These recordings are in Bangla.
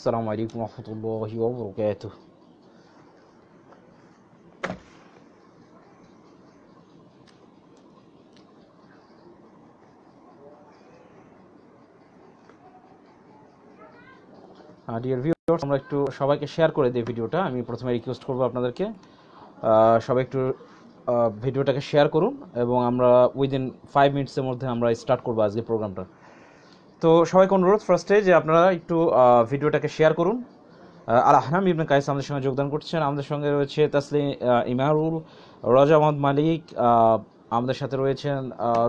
السلام عليكم ورحمة الله وبركاته ডিয়ার uh, ভিউয়ার্স আমরা একটু সবাইকে শেয়ার করে দিই ভিডিওটা আমি প্রথমে রিকোয়েস্ট করব আপনাদেরকে uh, সবাই একটু ভিডিওটাকে uh, শেয়ার করুন এবং আমরা উইদিন ফাইভ মিনিটসের মধ্যে আমরা স্টার্ট করবো আজকে প্রোগ্রামটা তো সবাইকে অনুরোধ ফার্স্টে যে আপনারা একটু ভিডিওটাকে শেয়ার করুন আল আহনাম ইবনে কাইস আমাদের সঙ্গে যোগদান করছেন আমাদের সঙ্গে রয়েছে তাসলিম ইমারুল রাজা মোহাম্মদ মালিক আমাদের সাথে রয়েছেন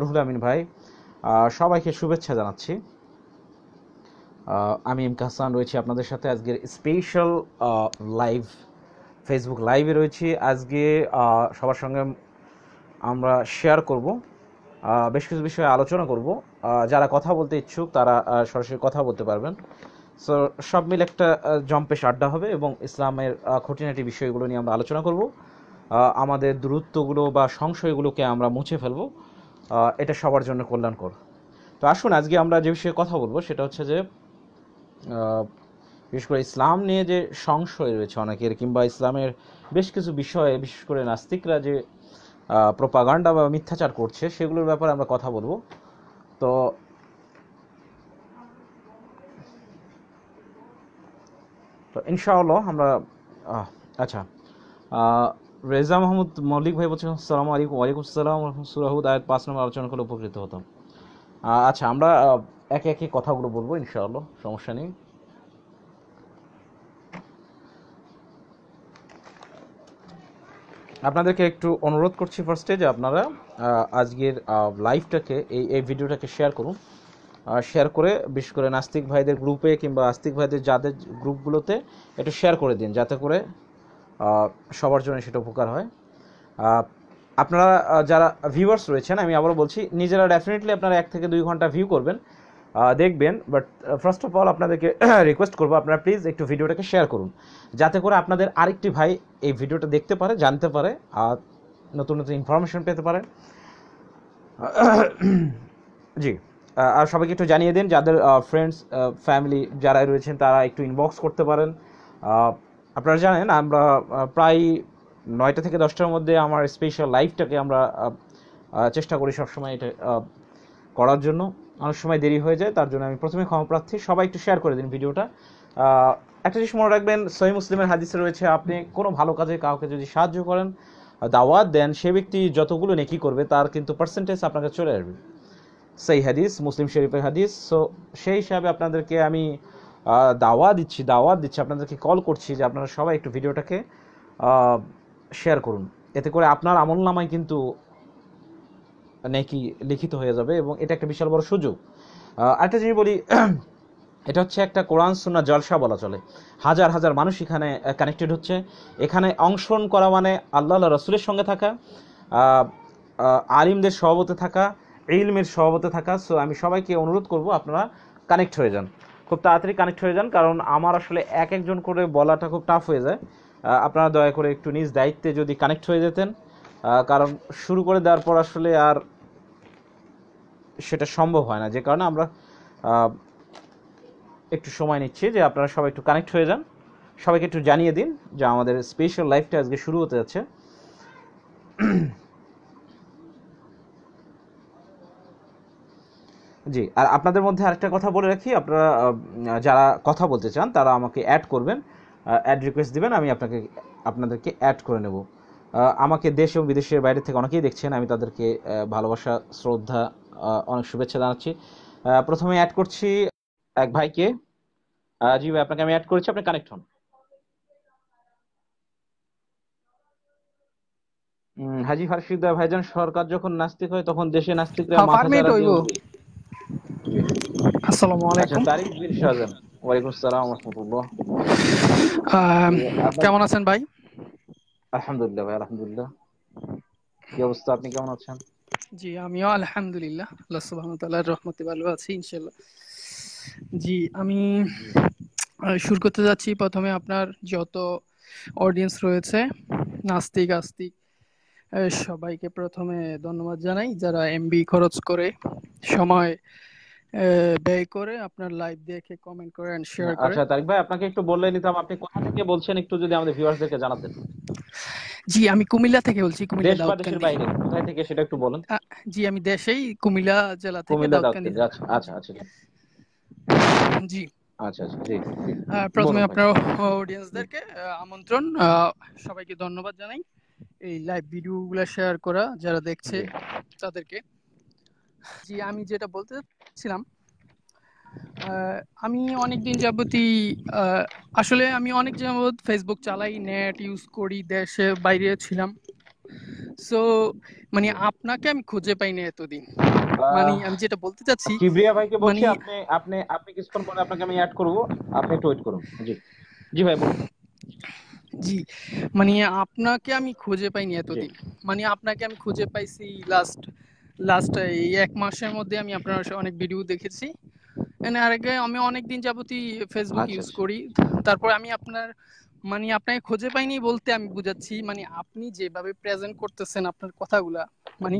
রুহুল আমিন ভাই সবাইকে শুভেচ্ছা জানাচ্ছি আমি এম কাহসান রয়েছি আপনাদের সাথে আজকের স্পেশাল লাইভ ফেসবুক লাইভে রয়েছি আজকে সবার সঙ্গে আমরা শেয়ার করব বেশ কিছু বিষয়ে আলোচনা করব যারা কথা বলতে ইচ্ছুক তারা সরাসরি কথা বলতে পারবেন সো সব মিলে একটা জম্পেশ আড্ডা হবে এবং ইসলামের খুঁটিনাটি বিষয়গুলো নিয়ে আমরা আলোচনা করব আমাদের দূরত্বগুলো বা সংশয়গুলোকে আমরা মুছে ফেলব এটা সবার জন্য কল্যাণকর তো আসুন আজকে আমরা যে বিষয়ে কথা বলবো সেটা হচ্ছে যে বিশেষ করে ইসলাম নিয়ে যে সংশয় রয়েছে অনেকের কিংবা ইসলামের বেশ কিছু বিষয়ে বিশেষ করে নাস্তিকরা যে প্রপাগান্ডা বা মিথ্যাচার করছে সেগুলোর ব্যাপারে আমরা কথা বলবো তো তো ইনশাআল্লাহ আমরা আচ্ছা রেজা মাহমুদ মল্লিক ভাই বলছেন সালাম আলাইকুম ওয়ালাইকুম সালাম সুরাহুদ আয়াত পাঁচ নম্বর আলোচনা করে উপকৃত হতাম আচ্ছা আমরা একে একে কথাগুলো বলবো ইনশাআল্লাহ সমস্যা নেই আপনাদেরকে একটু অনুরোধ করছি ফার্স্টে যে আপনারা আজকের লাইভটাকে এই এই ভিডিওটাকে শেয়ার করুন শেয়ার করে বিশেষ করে নাস্তিক ভাইদের গ্রুপে কিংবা আস্তিক ভাইদের যাদের গ্রুপগুলোতে এটা শেয়ার করে দিন যাতে করে সবার জন্য সেটা উপকার হয় আপনারা যারা ভিউয়ার্স রয়েছেন আমি আবারও বলছি নিজেরা ডেফিনেটলি আপনারা এক থেকে দুই ঘন্টা ভিউ করবেন দেখবেন বাট ফার্স্ট অফ অল আপনাদেরকে রিকোয়েস্ট করবো আপনারা প্লিজ একটু ভিডিওটাকে শেয়ার করুন যাতে করে আপনাদের আরেকটি ভাই এই ভিডিওটা দেখতে পারে জানতে পারে আর নতুন নতুন ইনফরমেশন পেতে পারেন জি আর সবাইকে একটু জানিয়ে দিন যাদের ফ্রেন্ডস ফ্যামিলি যারা রয়েছেন তারা একটু ইনবক্স করতে পারেন আপনারা জানেন আমরা প্রায় নয়টা থেকে দশটার মধ্যে আমার স্পেশাল লাইফটাকে আমরা চেষ্টা করি সবসময় এটা করার জন্য অনেক সময় দেরি হয়ে যায় তার জন্য আমি প্রথমে ক্ষমা প্রার্থী সবাই একটু শেয়ার করে দিন ভিডিওটা একটা জিনিস মনে রাখবেন সহি মুসলিমের হাদিসে রয়েছে আপনি কোনো ভালো কাজে কাউকে যদি সাহায্য করেন দাওয়াত দেন সে ব্যক্তি যতগুলো নেকি করবে তার কিন্তু পার্সেন্টেজ আপনাকে চলে আসবে সেই হাদিস মুসলিম শরীফের হাদিস সো সেই হিসাবে আপনাদেরকে আমি দাওয়া দিচ্ছি দাওয়াত দিচ্ছি আপনাদেরকে কল করছি যে আপনারা সবাই একটু ভিডিওটাকে শেয়ার করুন এতে করে আপনার আমল নামায় কিন্তু নাকি লিখিত হয়ে যাবে এবং এটা একটা বিশাল বড় সুযোগ আরেকটা জিনিস বলি এটা হচ্ছে একটা কোরআন সুন্না জলসা বলা চলে হাজার হাজার মানুষ এখানে কানেক্টেড হচ্ছে এখানে অংশগ্রহণ করা মানে আল্লাহ রসুলের সঙ্গে থাকা আলিমদের সভাপতে থাকা ইলমের সভাপতে থাকা সো আমি সবাইকে অনুরোধ করব আপনারা কানেক্ট হয়ে যান খুব তাড়াতাড়ি কানেক্ট হয়ে যান কারণ আমার আসলে এক একজন করে বলাটা খুব টাফ হয়ে যায় আপনারা দয়া করে একটু নিজ দায়িত্বে যদি কানেক্ট হয়ে যেতেন কারণ শুরু করে দেওয়ার পর আসলে আর সেটা সম্ভব হয় না যে কারণে আমরা একটু সময় নিচ্ছি যে আপনারা সবাই একটু কানেক্ট হয়ে যান সবাইকে একটু জানিয়ে দিন যে আমাদের স্পেশাল লাইফটা আজকে শুরু হতে যাচ্ছে জি আর আপনাদের মধ্যে আরেকটা কথা বলে রাখি আপনারা যারা কথা বলতে চান তারা আমাকে অ্যাড করবেন অ্যাড রিকোয়েস্ট দিবেন আমি আপনাকে আপনাদেরকে অ্যাড করে নেব আমাকে দেশ এবং বিদেশের বাইরে থেকে অনেকেই দেখছেন আমি তাদেরকে ভালোবাসা শ্রদ্ধা অনেক শুভেচ্ছা জানাচ্ছি প্রথমে অ্যাড করছি এক ভাইকে জি ভাই আপনাকে আমি অ্যাড করেছি আপনি কানেক্ট হন হাজি ভাইজান সরকার যখন নাস্তিক হয় তখন দেশে নাস্তিকরা হ্যাঁ, মাথা আসসালামু আচ্ছা, আলাইকুম তারিক ওয়ালাইকুম আসসালাম ওয়া রাহমাতুল্লাহ কেমন আছেন ভাই আলহামদুলিল্লাহ ভাই আলহামদুলিল্লাহ কি অবস্থা আপনি কেমন আছেন জি আমিও আলহামদুলিল্লাহ আল্লাহ সুবহানাহু ওয়া তাআলার রহমতে ভালো আছি ইনশাআল্লাহ জি আমি শুরু করতে যাচ্ছি প্রথমে আপনার যত অডিয়েন্স রয়েছে নাস্তিক আস্তিক সবাইকে প্রথমে ধন্যবাদ জানাই যারা এমবি খরচ করে সময় ব্যয় করে আপনার লাইভ দেখে কমেন্ট করেন শেয়ার করে আচ্ছা তারিক ভাই আপনাকে একটু বললে নিতাম আপনি কোথা থেকে বলছেন একটু যদি আমাদের ভিউয়ার্সদেরকে জানাতেন জি আমি কুমিল্লা থেকে বলছি কুমিল্লা দাউদকান্দি বাইরে কোথা থেকে সেটা একটু বলুন জি আমি দেশেই কুমিল্লা জেলা থেকে দাউদকান্দি আচ্ছা আচ্ছা আচ্ছা জি আচ্ছা, আচ্ছা, প্রথমে আপনার অডিয়েন্সদেরকে আমন্ত্রণ সবাইকে ধন্যবাদ জানাই এই লাইভ ভিডিওগুলো শেয়ার করা যারা দেখছে তাদেরকে জি আমি যেটা বলতে ছিলাম আমি অনেক দিন যাবতই আসলে আমি অনেক যাবত ফেসবুক চালাই নেট ইউজ করি দেশে বাইরে ছিলাম সো মানে আপনাকে আমি খুঁজে পাইনি এতদিন মানে আমি যেটা বলতে চাচ্ছি কিবরিয়া ভাইকে বলছি মানে আপনি আপনি আপনি কিছুক্ষণ পরে আপনাকে আমি অ্যাড করব আপনি একটু ওয়েট করুন জি জি ভাই বলুন জি মানে আপনাকে আমি খুঁজে পাইনি এতদিন মানে আপনাকে আমি খুঁজে পাইছি লাস্ট লাস্ট এই এক মাসের মধ্যে আমি আপনার অনেক ভিডিও দেখেছি আর আগে আমি অনেক দিন যাবতই ফেসবুক ইউজ আচ্ছা, আচ্ছা। করি তারপর আমি আপনার মানে আপনাকে খুঁজে পাইনি বলতে আমি বুঝাচ্ছি মানে আপনি যেভাবে প্রেজেন্ট করতেছেন আপনার কথাগুলা মানে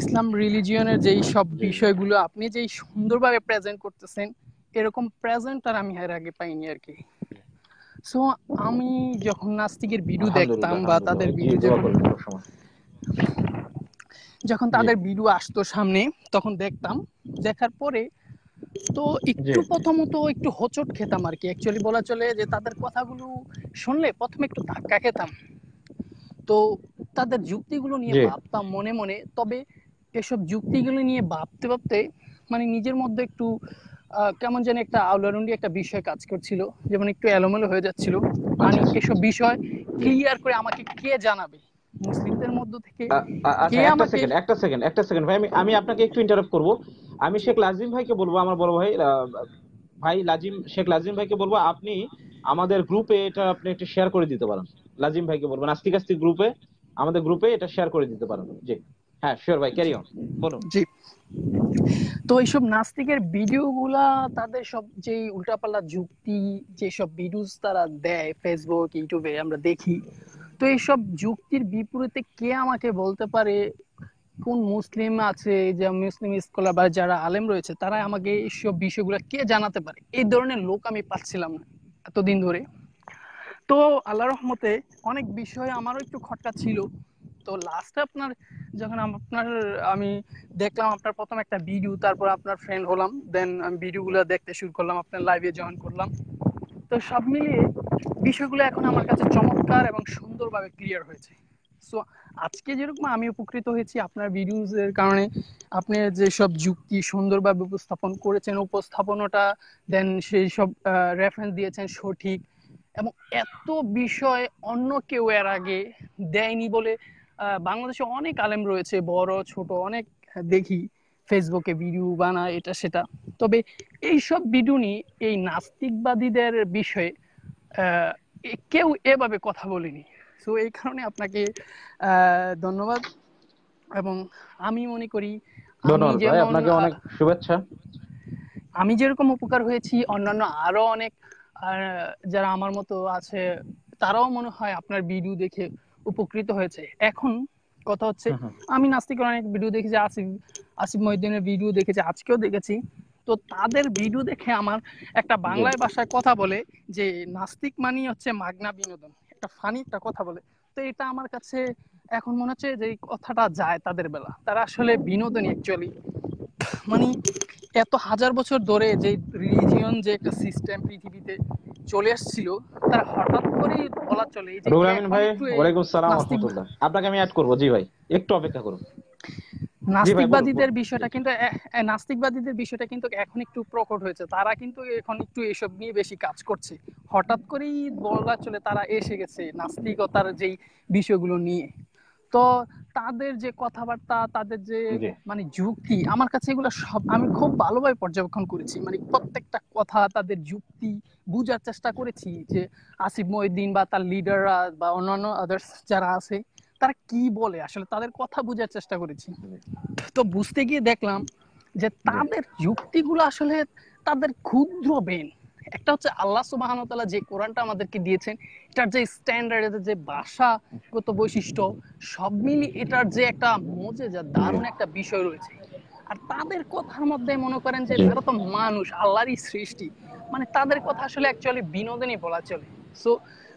ইসলাম রিলিজিয়নের যেই সব বিষয়গুলো আপনি যেই সুন্দরভাবে প্রেজেন্ট করতেছেন এরকম প্রেজেন্ট আর আমি এর আগে পাইনি আর কি সো আমি যখন নাস্তিকের ভিডিও দেখতাম বা তাদের ভিডিও যখন যখন তাদের ভিডিও আসতো সামনে তখন দেখতাম দেখার পরে তো একটু প্রথমত একটু হোচট খেতাম আর কি অ্যাকচুয়ালি বলা চলে যে তাদের কথাগুলো শুনলে প্রথমে একটু ধাক্কা খেতাম তো তাদের যুক্তিগুলো নিয়ে ভাবতাম মনে মনে তবে এসব যুক্তিগুলো নিয়ে ভাবতে ভাবতে মানে নিজের মধ্যে একটু কেমন যেন একটা আউলারুন্ডি একটা বিষয় কাজ করছিল যেমন একটু এলোমেলো হয়ে যাচ্ছিল আচ্ছা, মানে আচ্ছা। এসব বিষয় ক্লিয়ার করে আমাকে কে জানাবে মুসলিমদের মধ্য থেকে আচ্ছা, কে একটা সেকেন্ড একটা সেকেন্ড একটা সেকেন্ড ভাই আমি আমি আপনাকে একটু ইন্টারাপ্ট করব আমি শেখ লাজিম ভাইকে বলবো আমার বড় ভাই ভাই লাজিম শেখ লাজিম ভাইকে বলবো আপনি আমাদের গ্রুপে এটা আপনি একটু শেয়ার করে দিতে পারেন লাজিম ভাইকে বলবো নাস্তিক আস্তিক গ্রুপে আমাদের গ্রুপে এটা শেয়ার করে দিতে পারেন জি হ্যাঁ শিওর ভাই ক্যারি অন বলুন জি তো এইসব নাস্তিকের ভিডিওগুলা তাদের সব যে উল্টাপাল্লা যুক্তি যেসব ভিডিওস তারা দেয় ফেসবুক ইউটিউবে আমরা দেখি তো এইসব যুক্তির বিপরীতে কে আমাকে বলতে পারে কোন মুসলিম আছে যে মুসলিম স্কলার বা যারা আলেম রয়েছে তারা আমাকে এইসব বিষয়গুলো কে জানাতে পারে এই ধরনের লোক আমি পাচ্ছিলাম না এতদিন ধরে তো আল্লাহ রহমতে অনেক বিষয়ে আমারও একটু খটকা ছিল তো লাস্টে আপনার যখন আপনার আমি দেখলাম আপনার প্রথম একটা ভিডিও তারপর আপনার ফ্রেন্ড হলাম দেন আমি ভিডিওগুলো দেখতে শুরু করলাম আপনার লাইভে জয়েন করলাম তো সব মিলিয়ে বিষয়গুলো এখন আমার কাছে চমৎকার এবং সুন্দরভাবে ক্লিয়ার হয়েছে সো আজকে যেরকম আমি উপকৃত হয়েছি আপনার এর কারণে আপনি যেসব যুক্তি সুন্দরভাবে উপস্থাপন করেছেন উপস্থাপনাটা দেন সেই সব রেফারেন্স দিয়েছেন সঠিক এবং এত বিষয় অন্য কেউ এর আগে দেয়নি বলে বাংলাদেশে অনেক আলেম রয়েছে বড় ছোট অনেক দেখি ফেসবুকে ভিডিও বানায় এটা সেটা তবে এইসব ভিডিও নিয়ে এই নাস্তিকবাদীদের বিষয়ে কেউ এভাবে কথা বলেনি সো এই কারণে আপনাকে ধন্যবাদ এবং আমি মনে করি আপনাকে অনেক শুভেচ্ছা আমি যেরকম উপকার হয়েছি অন্যান্য আরো অনেক যারা আমার মতো আছে তারাও মনে হয় আপনার ভিডিও দেখে উপকৃত হয়েছে এখন কথা হচ্ছে আমি নাস্তিক অনেক ভিডিও দেখেছি আসিফ আসিফ মহিউদ্দিনের ভিডিও দেখেছি আজকেও দেখেছি তো তাদের ভিডিও দেখে আমার একটা বাংলায় ভাষায় কথা বলে যে নাস্তিক মানি হচ্ছে মাগনা বিনোদন একটা ফানি একটা কথা বলে তো এটা আমার কাছে এখন মনে হচ্ছে যে কথাটা যায় তাদের বেলা তারা আসলে বিনোদনী অ্যাকচুয়ালি মানে এত হাজার বছর ধরে যে রিলিজিয়ন যে একটা সিস্টেম পৃথিবীতে চলে আসছিল তার হঠাৎ করে বলা চলে এই যে রুবুল ভাই ওয়ালাইকুম আসসালাম রাহমাতুল্লাহ আপনাকে আমি অ্যাড করব জি ভাই একটু অপেক্ষা করুন নাস্তিকবাদীদের বিষয়টা কিন্তু নাস্তিকবাদীদের বিষয়টা কিন্তু এখন একটু প্রকট হয়েছে তারা কিন্তু এখন একটু এসব নিয়ে বেশি কাজ করছে হঠাৎ করেই বলা চলে তারা এসে গেছে নাস্তিকতার যেই বিষয়গুলো নিয়ে তো তাদের যে কথাবার্তা তাদের যে মানে যুক্তি আমার কাছে এগুলো সব আমি খুব ভালোভাবে পর্যবেক্ষণ করেছি মানে প্রত্যেকটা কথা তাদের যুক্তি বুঝার চেষ্টা করেছি যে আসিফ মহিদ্দিন বা তার লিডাররা বা অন্যান্য আদার্স যারা আছে তারা কি বলে আসলে তাদের কথা বোঝার চেষ্টা করেছি তো বুঝতে গিয়ে দেখলাম যে তাদের যুক্তিগুলো আসলে তাদের ক্ষুদ্র বেন একটা হচ্ছে আল্লাহ সুবাহানতালা যে কোরআনটা আমাদেরকে দিয়েছেন এটার যে স্ট্যান্ডার্ড যে ভাষাগত বৈশিষ্ট্য সব মিলিয়ে এটার যে একটা মজে যা দারুণ একটা বিষয় রয়েছে আর তাদের কথার মধ্যে মনে করেন যে তারা তো মানুষ আল্লাহরই সৃষ্টি মানে তাদের কথা আসলে অ্যাকচুয়ালি বিনোদনই বলা চলে সো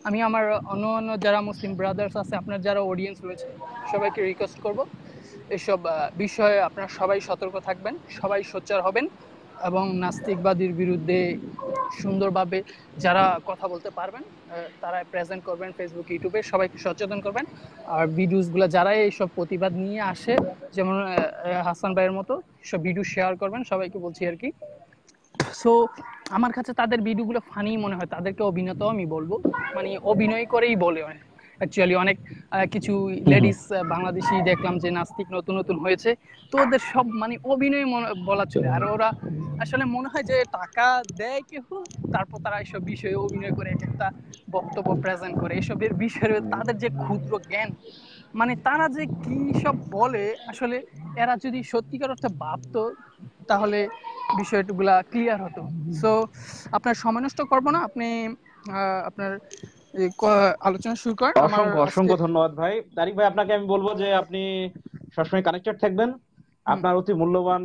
আমি আমার অন্য অন্য যারা মুসলিম ব্রাদার্স আছে আপনার যারা অডিয়েন্স রয়েছে সবাইকে রিকোয়েস্ট করব এসব বিষয়ে আপনারা সবাই সতর্ক থাকবেন সবাই সোচ্চার হবেন এবং নাস্তিকবাদীর বিরুদ্ধে সুন্দরভাবে যারা কথা বলতে পারবেন তারা প্রেজেন্ট করবেন ফেসবুক ইউটিউবে সবাইকে সচেতন করবেন আর ভিডিওসগুলো যারা এইসব প্রতিবাদ নিয়ে আসে যেমন হাসান ভাইয়ের মতো সব ভিডিও শেয়ার করবেন সবাইকে বলছি আর কি সো আমার কাছে তাদের ভিডিওগুলো ফানি মনে হয় তাদেরকে অভিনেতাও আমি বলবো মানে অভিনয় করেই বলে অ্যাকচুয়ালি অনেক কিছু লেডিস বাংলাদেশি দেখলাম যে নাস্তিক নতুন নতুন হয়েছে তো ওদের সব মানে অভিনয় বলা চলে আর ওরা আসলে মনে হয় যে টাকা দেয় কেউ তারপর তারা এইসব বিষয়ে অভিনয় করে এক একটা বক্তব্য প্রেজেন্ট করে এসবের বিষয়ে তাদের যে ক্ষুদ্র জ্ঞান মানে তারা যে কি সব বলে আসলে এরা যদি সত্যিকার অর্থে ভাবতো তাহলে বিষয়গুলা ক্লিয়ার হতো সো আপনার সময় নষ্ট করবো না আপনি আপনার আলোচনা শুরু করেন অসংখ্য অসংখ্য ধন্যবাদ ভাই তারিক ভাই আপনাকে আমি বলবো যে আপনি সবসময় কানেক্টেড থাকবেন আপনার অতি মূল্যবান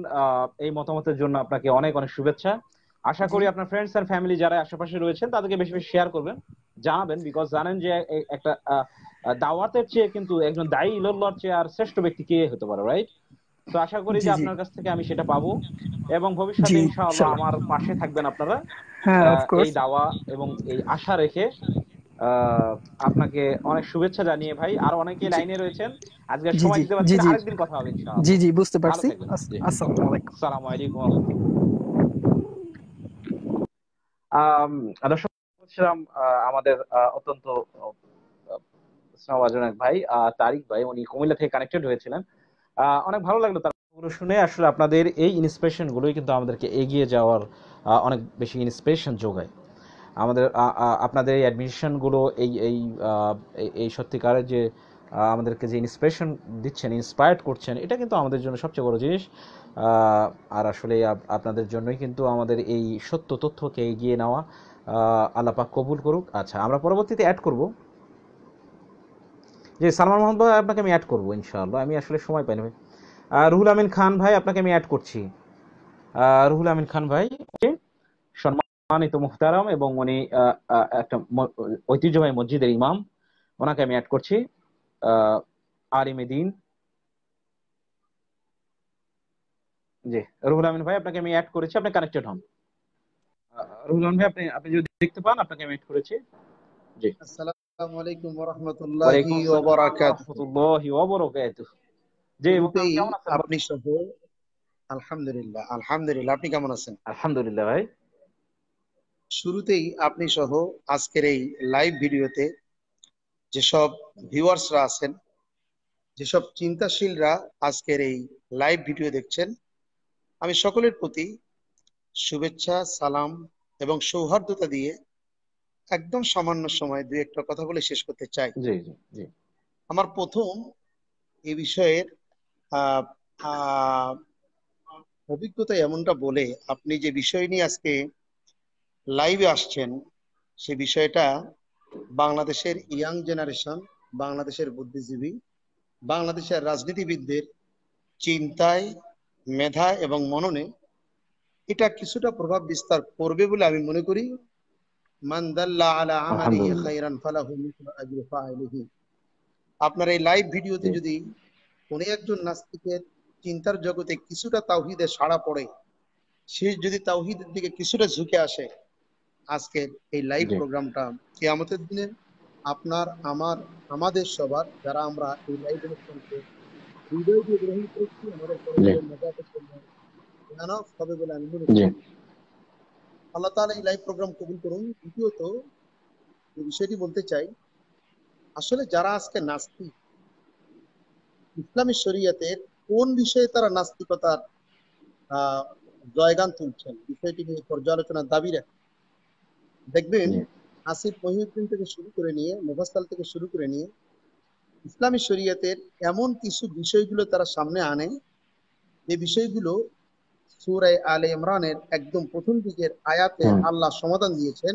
এই মতামতের জন্য আপনাকে অনেক অনেক শুভেচ্ছা আশা করি আপনার ফ্রেন্ডস এন্ড ফ্যামিলি যারা আশেপাশে রয়েছেন তাদেরকে বেশি বেশি শেয়ার করবেন জানাবেন বিকজ জানেন যে একটা দাওয়াতের চেয়ে কিন্তু একজন দায়ী ইলোল্লার চেয়ে আর শ্রেষ্ঠ ব্যক্তি কে হতে পারে রাইট তো আশা করি যে আপনার কাছ থেকে আমি সেটা পাবো এবং ভবিষ্যতে ইনশাআল্লাহ আমার পাশে থাকবেন আপনারা হ্যাঁ, এই দাওয়া এবং এই আশা রেখে আপনাকে অনেক শুভেচ্ছা জানিয়ে ভাই আর অনেকে লাইনে রয়েছেন আজকে সময় দিতে পারছি আরেকদিন কথা হবে ইনশাআল্লাহ জি জি বুঝতে পারছি আসসালামু আলাইকুম আসসালামু আলাইকুম দর্শক আমাদের অত্যন্ত শ্রমাজন এক ভাই তারিক ভাই উনি কুমিল্লা থেকে কানেক্টেড হয়েছিলেন অনেক ভালো লাগলো তার পুরো শুনে আসলে আপনাদের এই ইন্সপিরেশন গুলোই কিন্তু আমাদেরকে এগিয়ে যাওয়ার অনেক বেশি ইন্সপিরেশন যোগায় আমাদের আপনাদের এই অ্যাডমিশনগুলো এই এই এই সত্যিকারের যে আমাদেরকে যে ইন্সপিরেশন দিচ্ছেন ইন্সপায়ার্ড করছেন এটা কিন্তু আমাদের জন্য সবচেয়ে বড় জিনিস আর আসলে আপনাদের জন্যই কিন্তু আমাদের এই সত্য তথ্যকে এগিয়ে নেওয়া আল্লাপাক কবুল করুক আচ্ছা আমরা পরবর্তীতে অ্যাড করব যে সালমান মোহাম্মদ ভাই আপনাকে আমি অ্যাড করবো ইনশাআল্লাহ আমি আসলে সময় পাইনি ভাই রুহুল আমিন খান ভাই আপনাকে আমি অ্যাড করছি রুহুল আমিন খান ভাই সম্মান সম্মানিত মুহতারাম এবং উনি একটা ঐতিহ্যবাহী মসজিদের ইমাম ওনাকে আমি অ্যাড করছি আলিমে দিন জি রুহুল আমিন ভাই আপনাকে আমি অ্যাড করেছি আপনি কানেক্টেড হন রুহুল আমিন ভাই আপনি আপনি যদি দেখতে পান আপনাকে আমি অ্যাড করেছি জি আসসালামু আলাইকুম ওয়া রাহমাতুল্লাহি ওয়া বারাকাতুহু ওয়া বারাকাতুহু জি আপনি সহ আলহামদুলিল্লাহ আলহামদুলিল্লাহ আপনি কেমন আছেন আলহামদুলিল্লাহ ভাই শুরুতেই আপনি সহ আজকের এই লাইভ ভিডিওতে যেসব ভিউয়ার্সরা আছেন যেসব চিন্তাশীলরা আজকের এই লাইভ ভিডিও দেখছেন আমি সকলের প্রতি শুভেচ্ছা সালাম এবং সৌহার্দ্যতা দিয়ে একদম সামান্য সময় দুই একটা কথা বলে শেষ করতে চাই আমার প্রথম এ বিষয়ের অভিজ্ঞতা এমনটা বলে আপনি যে বিষয় নিয়ে আজকে লাইভে আসছেন সে বিষয়টা বাংলাদেশের ইয়াং জেনারেশন বাংলাদেশের বুদ্ধিজীবী বাংলাদেশের রাজনীতিবিদদের চিন্তায় মেধা এবং মননে এটা কিছুটা প্রভাব বিস্তার করবে বলে আমি মনে করি আপনার এই লাইভ ভিডিওতে যদি কোনো একজন নাস্তিকের চিন্তার জগতে কিছুটা তাওহিদে সাড়া পড়ে সে যদি তাওহিদের দিকে কিছুটা ঝুঁকে আসে আজকের এই লাইভ প্রোগ্রামটা কেয়ামতের দিনে আপনার আমার আমাদের সবার যারা আমরা এই লাইভ অনুষ্ঠানকে হৃদয় দিয়ে গ্রহণ করছি আমাদের জানা হবে বলে আমি মনে করি আল্লাহ এই লাইভ প্রোগ্রাম কবুল করুন দ্বিতীয়ত বিষয়টি বলতে চাই আসলে যারা আজকে নাস্তিক ইসলামী শরীয়তের কোন বিষয়ে তারা নাস্তিকতার জয়গান তুলছেন বিষয়টি নিয়ে পর্যালোচনার দাবি রাখেন দেখবেন আসিফ মহিউদ্দিন থেকে শুরু করে নিয়ে মুভাসাল থেকে শুরু করে নিয়ে ইসলামী শরীয়তের এমন কিছু বিষয়গুলো তারা সামনে আনে যে বিষয়গুলো সুরায় আলে ইমরানের একদম প্রথম দিকের আয়াতে আল্লাহ সমাধান দিয়েছেন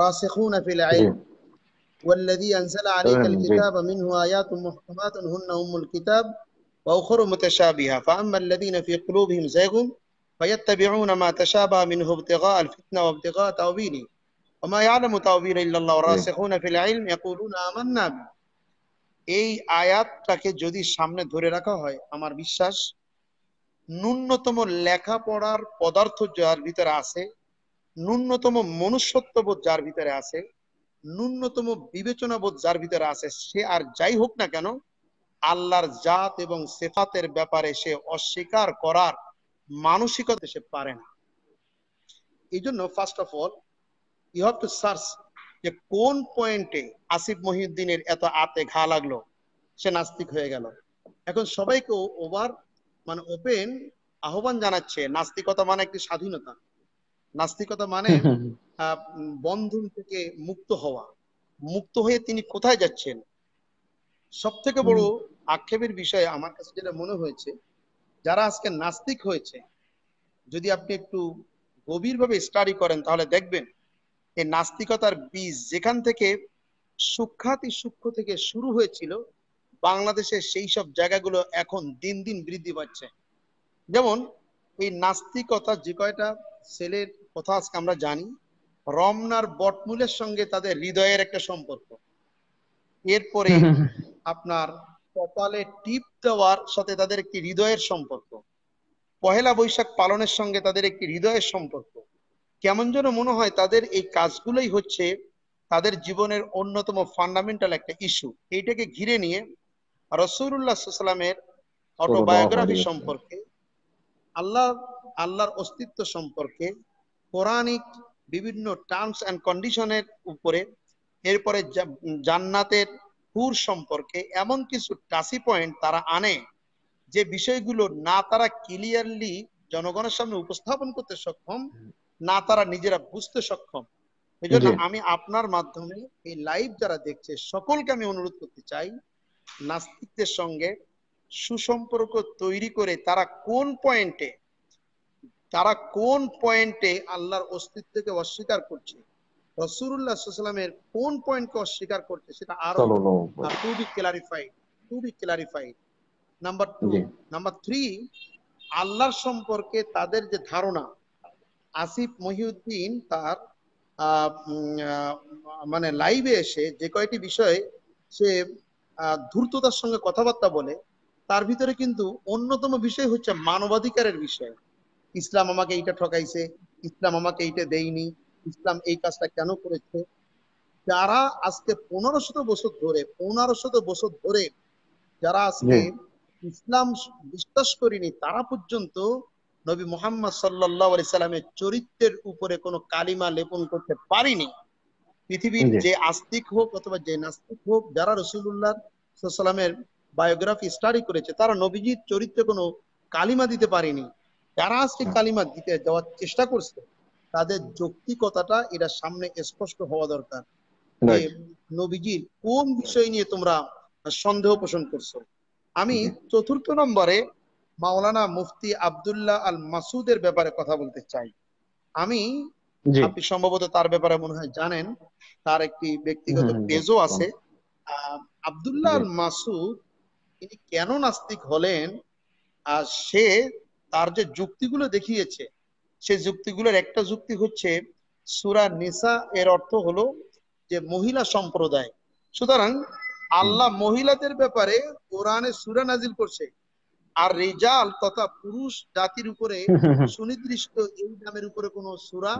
রাসিখুন ফিল ইলম والذي أنزل عليك الكتاب منه آيات محكمات هن أم الكتاب وأخر الذين في قلوبهم زيغ فيتبعون ما تشابه منه ابتغاء الفتنة وابتغاء تأويله وما يعلم تأويله إلا الله والراسخون في العلم يقولون آمنا به এই আয়াতটাকে যদি সামনে ধরে রাখা হয় আমার বিশ্বাস ন্যূনতম লেখাপড়ার পদার্থ যার ভিতরে আছে ন্যূনতম মনুষ্যত্ববোধ যার ভিতরে আছে ন্যূনতম বিবেচনাবোধ যার ভিতরে আছে সে আর যাই হোক না কেন আল্লাহর জাত এবং সেফাতের ব্যাপারে সে অস্বীকার করার মানসিকতা সে পারে না এই জন্য first of all you have to search যে কোন পয়েন্টে আসিফ মহিউদ্দিনের এত আতে ঘা লাগলো সে নাস্তিক হয়ে গেল এখন সবাইকে ওভার মানে ওপেন আহ্বান জানাচ্ছে নাস্তিকতা মানে একটি স্বাধীনতা নাস্তিকতা মানে বন্ধন থেকে মুক্ত হওয়া মুক্ত হয়ে তিনি কোথায় যাচ্ছেন সব থেকে বড় আক্ষেপের বিষয় আমার কাছে যেটা মনে হয়েছে যারা আজকে নাস্তিক হয়েছে যদি আপনি একটু গভীরভাবে স্টাডি করেন তাহলে দেখবেন এই নাস্তিকতার বীজ যেখান থেকে সুখ্যাতি সূক্ষ্ম থেকে শুরু হয়েছিল বাংলাদেশের সেই সব জায়গাগুলো এখন দিন দিন বৃদ্ধি পাচ্ছে যেমন এই নাস্তিকতা যে কয়টা ছেলের কথা আজকে আমরা জানি রমনার বটমূলের সঙ্গে তাদের হৃদয়ের একটা সম্পর্ক এরপরে আপনার কপালে টিপ দেওয়ার সাথে তাদের একটি হৃদয়ের সম্পর্ক পহেলা বৈশাখ পালনের সঙ্গে তাদের একটি হৃদয়ের সম্পর্ক কেমন যেন মনে হয় তাদের এই কাজগুলোই হচ্ছে তাদের জীবনের অন্যতম ফান্ডামেন্টাল একটা ইস্যু এইটাকে ঘিরে নিয়ে রসুল্লাহ সাল্লামের অটোবায়োগ্রাফি সম্পর্কে আল্লাহ আল্লাহর অস্তিত্ব সম্পর্কে পৌরাণিক বিভিন্ন টার্মস অ্যান্ড কন্ডিশনের উপরে এরপরে জান্নাতের হুর সম্পর্কে এমন কিছু টাসি পয়েন্ট তারা আনে যে বিষয়গুলো না তারা ক্লিয়ারলি জনগণের সামনে উপস্থাপন করতে সক্ষম না তারা নিজেরা বুঝতে সক্ষম এই জন্য আমি আপনার মাধ্যমে এই লাইভ যারা দেখছে সকলকে আমি অনুরোধ করতে চাই নাস্তিকদের সঙ্গে সুসম্পর্ক তৈরি করে তারা কোন পয়েন্টে তারা কোন পয়েন্টে আল্লাহর অস্তিত্বকে অস্বীকার করছে রসুল্লাহ সাল্লামের কোন পয়েন্টকে অস্বীকার করছে সেটা আরো to be clarified to be clarified number two number three আল্লাহর সম্পর্কে তাদের যে ধারণা আসিফ মহিউদ্দিন তার মানে লাইভে এসে যে কয়টি বিষয়ে সে ধূর্ততার সঙ্গে কথাবার্তা বলে তার ভিতরে কিন্তু অন্যতম বিষয় হচ্ছে মানবাধিকারের বিষয় ইসলাম আমাকে এইটা ঠকাইছে ইসলাম আমাকে এইটা দেয়নি ইসলাম এই কাজটা কেন করেছে যারা আজকে পনেরো শত বছর ধরে পনেরো শত বছর ধরে যারা আজকে ইসলাম বিশ্বাস করিনি তারা পর্যন্ত নবী মোহাম্মদ সাল্লাহ সাল্লামের চরিত্রের উপরে কোনো কালিমা লেপন করতে পারিনি পৃথিবীর যে আস্তিক হোক অথবা যে নাস্তিক হোক যারা রসুল্লাহ সাল্লামের বায়োগ্রাফি স্টাডি করেছে তারা নবীজির চরিত্রে কোনো কালিমা দিতে পারিনি তারা আজকে কালিমা দিতে যাওয়ার চেষ্টা করছে তাদের যৌক্তিকতাটা এটা সামনে স্পষ্ট হওয়া দরকার নবীজির কোন বিষয় নিয়ে তোমরা সন্দেহ পোষণ করছো আমি চতুর্থ নম্বরে মাওলানা মুফতি আবদুল্লাহ আল মাসুদের ব্যাপারে কথা বলতে চাই আমি আপনি সম্ভবত তার ব্যাপারে মনে হয় জানেন তার একটি ব্যক্তিগত পেজও আছে আবদুল্লাহ আল মাসুদ তিনি কেন নাস্তিক হলেন আর সে তার যে যুক্তিগুলো দেখিয়েছে সেই যুক্তিগুলোর একটা যুক্তি হচ্ছে সুরা নিসা এর অর্থ হলো যে মহিলা সম্প্রদায় সুতরাং আল্লাহ মহিলাদের ব্যাপারে কোরআনে সুরা নাজিল করছে আর রেজাল তথা পুরুষ জাতির উপরে সুনির্দিষ্ট এই নামের উপরে কোন সুরা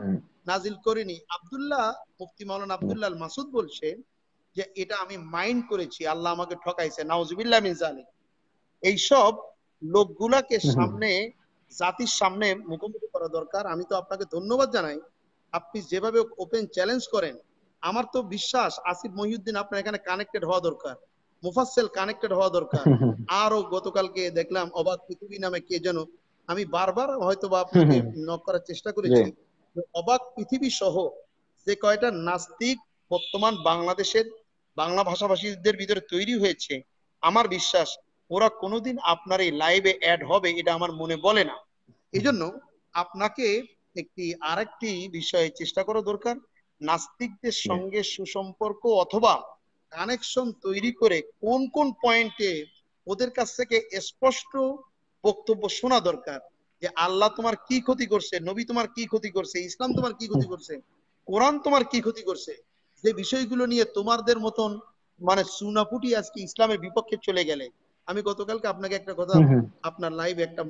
নাজিল করেনি আবদুল্লাহ মুফতি মৌলানা আবদুল্লাহ মাসুদ বলছে যে এটা আমি মাইন্ড করেছি আল্লাহ আমাকে ঠকাইছে নাউজুবিল্লাহ মিজানি এইসব লোকগুলাকে সামনে জাতির সামনে মুখোমুখি করা দরকার আমি তো আপনাকে ধন্যবাদ জানাই আপনি যেভাবে ওপেন চ্যালেঞ্জ করেন আমার তো বিশ্বাস আসিফ মহিউদ্দিন আপনার এখানে কানেক্টেড হওয়া দরকার মুফাসসেল কানেক্টেড হওয়া দরকার আরো গতকালকে দেখলাম অবাধ পৃথিবী নামে কে যেন আমি বারবার হয়তো বা আপনাকে নক করার চেষ্টা করেছি অবাক পৃথিবী সহ যে কয়টা নাস্তিক বর্তমান বাংলাদেশের বাংলা ভাষাভাষীদের ভিতরে তৈরি হয়েছে আমার বিশ্বাস ওরা কোনোদিন আপনার এই লাইভে অ্যাড হবে এটা আমার মনে বলে না এই জন্য আপনাকে একটি আরেকটি বিষয়ে চেষ্টা করা দরকার নাস্তিকদের সঙ্গে সুসম্পর্ক অথবা কানেকশন তৈরি করে কোন কোন পয়েন্টে ওদের কাছ থেকে স্পষ্ট বক্তব্য শোনা দরকার যে আল্লাহ তোমার কি ক্ষতি করছে নবী তোমার কি ক্ষতি করছে ইসলাম তোমার কি ক্ষতি করছে কোরআন তোমার কি ক্ষতি করছে যে বিষয়গুলো নিয়ে তোমাদের মতন মানে সুনাপুটি আজকে ইসলামের বিপক্ষে চলে গেলে আমি গতকালকে আপনাকে একটা কথা আপনার লাইভ একটা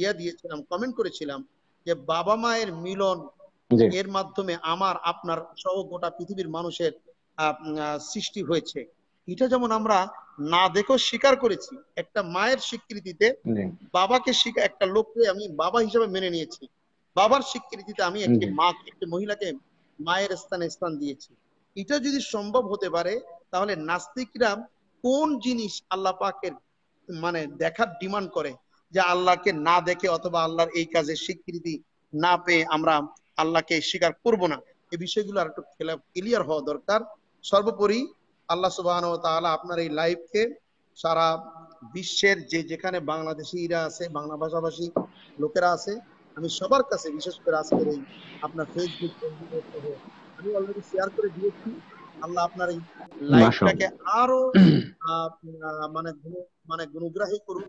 ইয়া দিয়েছিলাম কমেন্ট করেছিলাম যে বাবা মায়ের মিলন এর মাধ্যমে আমার আপনার সহ গোটা পৃথিবীর মানুষের সৃষ্টি হয়েছে এটা যেমন আমরা না দেখো স্বীকার করেছি একটা মায়ের স্বীকৃতিতে বাবাকে একটা লোককে আমি বাবা হিসেবে মেনে নিয়েছি বাবার স্বীকৃতিতে আমি একটি মা একটি মহিলাকে মায়ের স্থানে স্থান দিয়েছি এটা যদি সম্ভব হতে পারে তাহলে নাস্তিকরা কোন জিনিস আল্লাহ পাকের মানে দেখার ডিমান্ড করে যে আল্লাহকে না দেখে অথবা আল্লাহর এই কাজে স্বীকৃতি না পেয়ে আমরা আল্লাহকে স্বীকার করব না এই বিষয়গুলো আর একটু ক্লিয়ার হওয়া দরকার সর্বোপরি আল্লাহ সুবাহ আপনার এই লাইফকে সারা বিশ্বের যে যেখানে বাংলাদেশিরা আছে বাংলা ভাষাভাষী লোকেরা আছে আমি সবার কাছে বিশেষ করে আজকের এই আপনার ফেসবুক আমি অলরেডি শেয়ার করে দিয়েছি আল্লাহ আপনার এই লাইফটাকে আরো মানে মানে গুণগ্রাহী করুক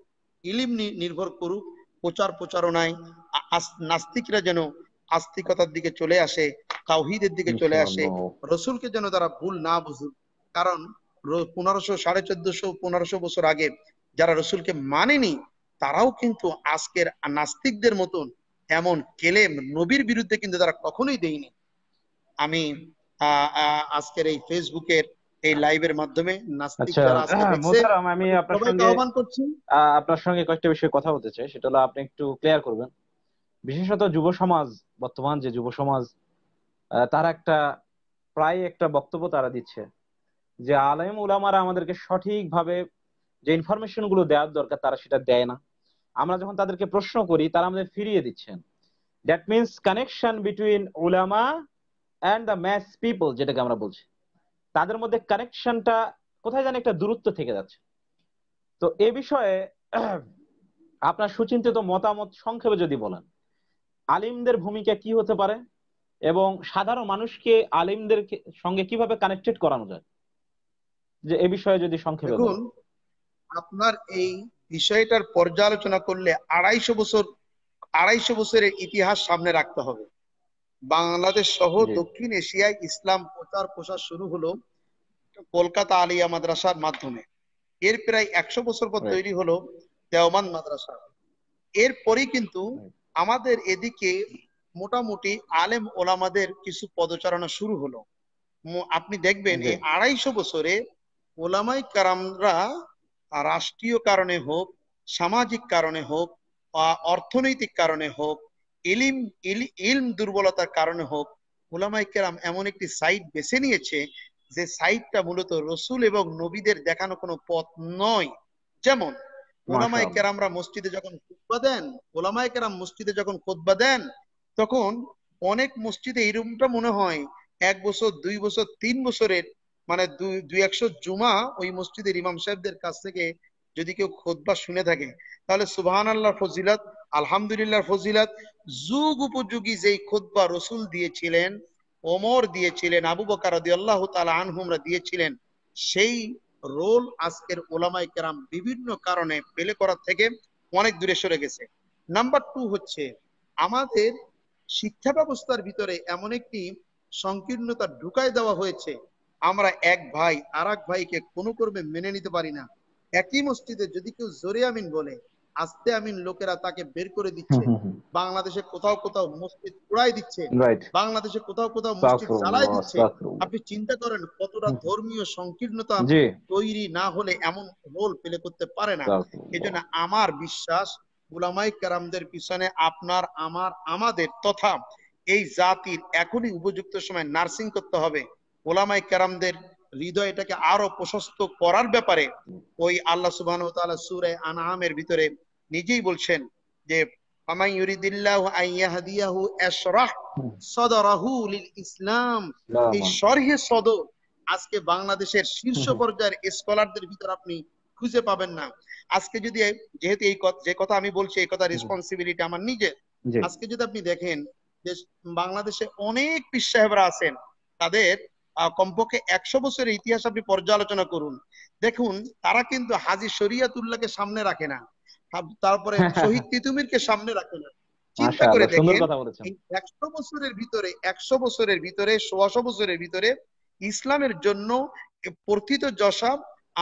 ইলিম নির্ভর করুক প্রচার প্রচারণায় নাস্তিকরা যেন আস্তিকতার দিকে চলে আসে তাওহিদের দিকে চলে আসে রসুলকে যেন তারা ভুল না বুঝুক কারণ পনেরোশো সাড়ে চোদ্দশো পনেরোশো বছর আগে যারা রসুলকে মানেনি তারাও কিন্তু আজকের নাস্তিকদের মতন এমন কেলেম নবীর বিরুদ্ধে কিন্তু তারা কখনোই দেয়নি আমি আজকের এই ফেসবুকের এই লাইভের মাধ্যমে আচ্ছা। হ্যাঁ, আমি আপনার সঙ্গে কয়েকটা বিষয়ে কথা বলতে চাই সেটা হলো আপনি একটু ক্লিয়ার করবেন বিশেষত যুব সমাজ বর্তমান যে যুব সমাজ তার একটা প্রায় একটা বক্তব্য তারা দিচ্ছে যে আলেম উলামারা আমাদেরকে সঠিকভাবে যে ইনফরমেশন গুলো দেওয়ার দরকার তারা সেটা দেয় না আমরা যখন তাদেরকে প্রশ্ন করি তারা আমাদের ফিরিয়ে দিচ্ছেন দ্যাট মিনস কানেকশন বিটুইন উলামা অ্যান্ড দ্য ম্যাস পিপল যেটাকে আমরা বলছি তাদের মধ্যে কানেকশনটা কোথায় জানি একটা দূরত্ব থেকে যাচ্ছে তো এ বিষয়ে আপনার সুচিন্তিত মতামত সংক্ষেপে যদি বলেন আলিমদের ভূমিকা কি হতে পারে এবং সাধারণ মানুষকে আলিমদের সঙ্গে কিভাবে কানেক্টেড করানো যায় যে এ বিষয়ে যদি সংক্ষেপে আপনার এই বিষয়টার পর্যালোচনা করলে আড়াইশো বছর আড়াইশো বছরের ইতিহাস সামনে রাখতে হবে বাংলাদেশ সহ দক্ষিণ এশিয়ায় ইসলাম প্রচার প্রসার শুরু হলো কলকাতা আলিয়া মাদ্রাসার মাধ্যমে এর প্রায় একশো বছর পর তৈরি হলো দেওমান মাদ্রাসা এরপরে কিন্তু আমাদের এদিকে মোটামুটি আলেম ওলামাদের কিছু পদচারণা শুরু হলো আপনি দেখবেন এই আড়াইশো বছরে ওলামাই কারামরা রাষ্ট্রীয় কারণে হোক সামাজিক কারণে হোক অর্থনৈতিক কারণে হোক ইলিম ইলম দুর্বলতার কারণে হোক ওলামাই কেরাম এমন একটি সাইট বেছে নিয়েছে যে সাইটটা মূলত রসুল এবং নবীদের দেখানো কোনো পথ নয় যেমন ওলামাই কেরামরা মসজিদে যখন দেন ওলামাই কেরাম মসজিদে যখন দেন তখন অনেক মসজিদে এরমটা মনে হয় এক বছর দুই বছর তিন বছরের মানে দুই একশো জুমা ওই মসজিদের ইমাম সাহেবদের কাছ থেকে যদি কেউ খোদবা শুনে থাকে তাহলে সুবাহান আল্লাহ ফজিলত আলহামদুলিল্লাহ ফজিলাত যুগ উপযোগী যেই খোদবা রসুল দিয়েছিলেন ওমর দিয়েছিলেন আবু বকার আল্লাহ তালা আনহুমরা দিয়েছিলেন সেই রোল আজকের ওলামাই কেরাম বিভিন্ন কারণে পেলে করার থেকে অনেক দূরে সরে গেছে নাম্বার টু হচ্ছে আমাদের শিক্ষা ব্যবস্থার ভিতরে এমন একটি সংকীর্ণতা ঢুকাই দেওয়া হয়েছে আমরা এক ভাই আর ভাইকে কোনো কর্মে মেনে নিতে পারি না একই মসজিদে যদি কেউ জোরে আমিন বলে আস্তে আমিন লোকেরা তাকে বের করে দিচ্ছে বাংলাদেশে কোথাও কোথাও মসজিদ পুড়াই দিচ্ছে বাংলাদেশে কোথাও কোথাও মসজিদ চালাই দিচ্ছে আপনি চিন্তা করেন কতটা ধর্মীয় সংকীর্ণতা তৈরি না হলে এমন রোল প্লে করতে পারে না এজন্য আমার বিশ্বাস গুলামাই কারামদের পিছনে আপনার আমার আমাদের তথা এই জাতির এখনই উপযুক্ত সময় নার্সিং করতে হবে ওলামাই কারামদের হৃদয় এটাকে আরো প্রশস্ত করার ব্যাপারে ওই আল্লাহ সুবাহ ভিতরে নিজেই বলছেন যে আমাই আইয়াহদিয়াহু আশরাহ লিল ইসলাম এই শরহে সদর আজকে বাংলাদেশের শীর্ষ পর্যায়ের স্কলারদের ভিতর আপনি খুঁজে পাবেন না আজকে যদি যেহেতু এই যে কথা আমি বলছি এই কথা রেসপন্সিবিলিটি আমার নিজে আজকে যদি আপনি দেখেন যে বাংলাদেশে অনেক পীর সাহেবরা আছেন তাদের কমপক্ষে একশো বছরের ইতিহাস আপনি পর্যালোচনা করুন দেখুন তারা কিন্তু হাজি শরিয়াতুল্লাহকে সামনে রাখে না তারপরে শহীদ তিতুমিরকে সামনে রাখে না চিন্তা করে দেখেন একশো বছরের ভিতরে একশো বছরের ভিতরে সোয়াশো বছরের ভিতরে ইসলামের জন্য প্রথিত যশা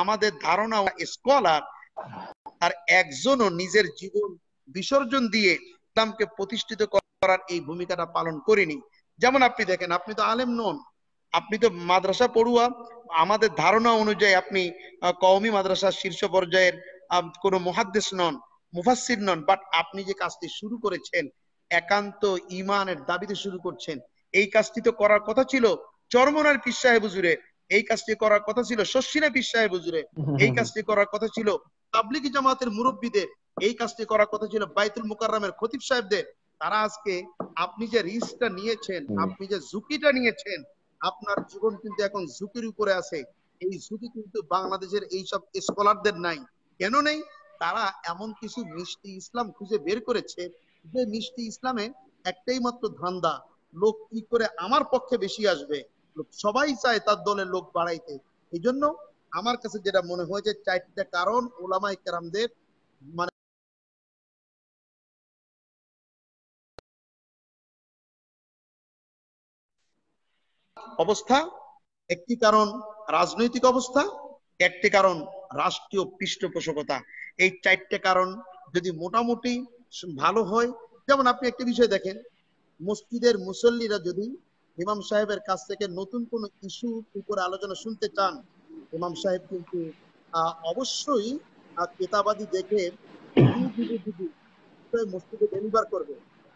আমাদের ধারণা স্কলার আর একজনও নিজের জীবন বিসর্জন দিয়ে ইসলামকে প্রতিষ্ঠিত করার এই ভূমিকাটা পালন করেনি যেমন আপনি দেখেন আপনি তো আলেম নন আপনি তো মাদ্রাসা পড়ুয়া আমাদের ধারণা অনুযায়ী আপনি কওমি মাদ্রাসার শীর্ষ পর্যায়ের কোনো মহাদ্দেশ নন মুফাসির নন বাট আপনি যে কাজটি শুরু করেছেন একান্ত ইমানের দাবিতে শুরু করছেন এই কাজটি তো করার কথা ছিল চরমনার পীর সাহেব হুজুরে এই কাজটি করার কথা ছিল শশিনা পীর সাহেব হুজুরে এই কাজটি করার কথা ছিল তাবলিগি জামাতের মুরব্বীদের এই কাজটি করার কথা ছিল বাইতুল মুকাররামের খতিব সাহেবদের তারা আজকে আপনি যে রিস্কটা নিয়েছেন আপনি যে ঝুঁকিটা নিয়েছেন আপনার জীবন কিন্তু এখন ঝুঁকির উপরে আছে এই ঝুঁকি কিন্তু বাংলাদেশের এইসব স্কলারদের নাই কেন নেই তারা এমন কিছু মিষ্টি ইসলাম খুঁজে বের করেছে যে মিষ্টি ইসলামে একটাই মাত্র ধান্দা লোক কি করে আমার পক্ষে বেশি আসবে সবাই চায় তার দলের লোক বাড়াইতে এই জন্য আমার কাছে যেটা মনে হয়েছে চারটা কারণ ওলামাই কেরামদের মানে অবস্থা একটি কারণ রাজনৈতিক অবস্থা একটি কারণ রাষ্ট্রীয় পৃষ্ঠপোষকতা এই চারটে কারণ যদি মোটামুটি ভালো হয় যেমন আপনি একটি বিষয় দেখেন মসজিদের মুসল্লিরা যদি ইমাম সাহেবের কাছ থেকে নতুন কোন ইস্যু উপরে আলোচনা শুনতে চান ইমাম সাহেব কিন্তু অবশ্যই কেতাবাদি দেখে মসজিদে ডেলিভার করবে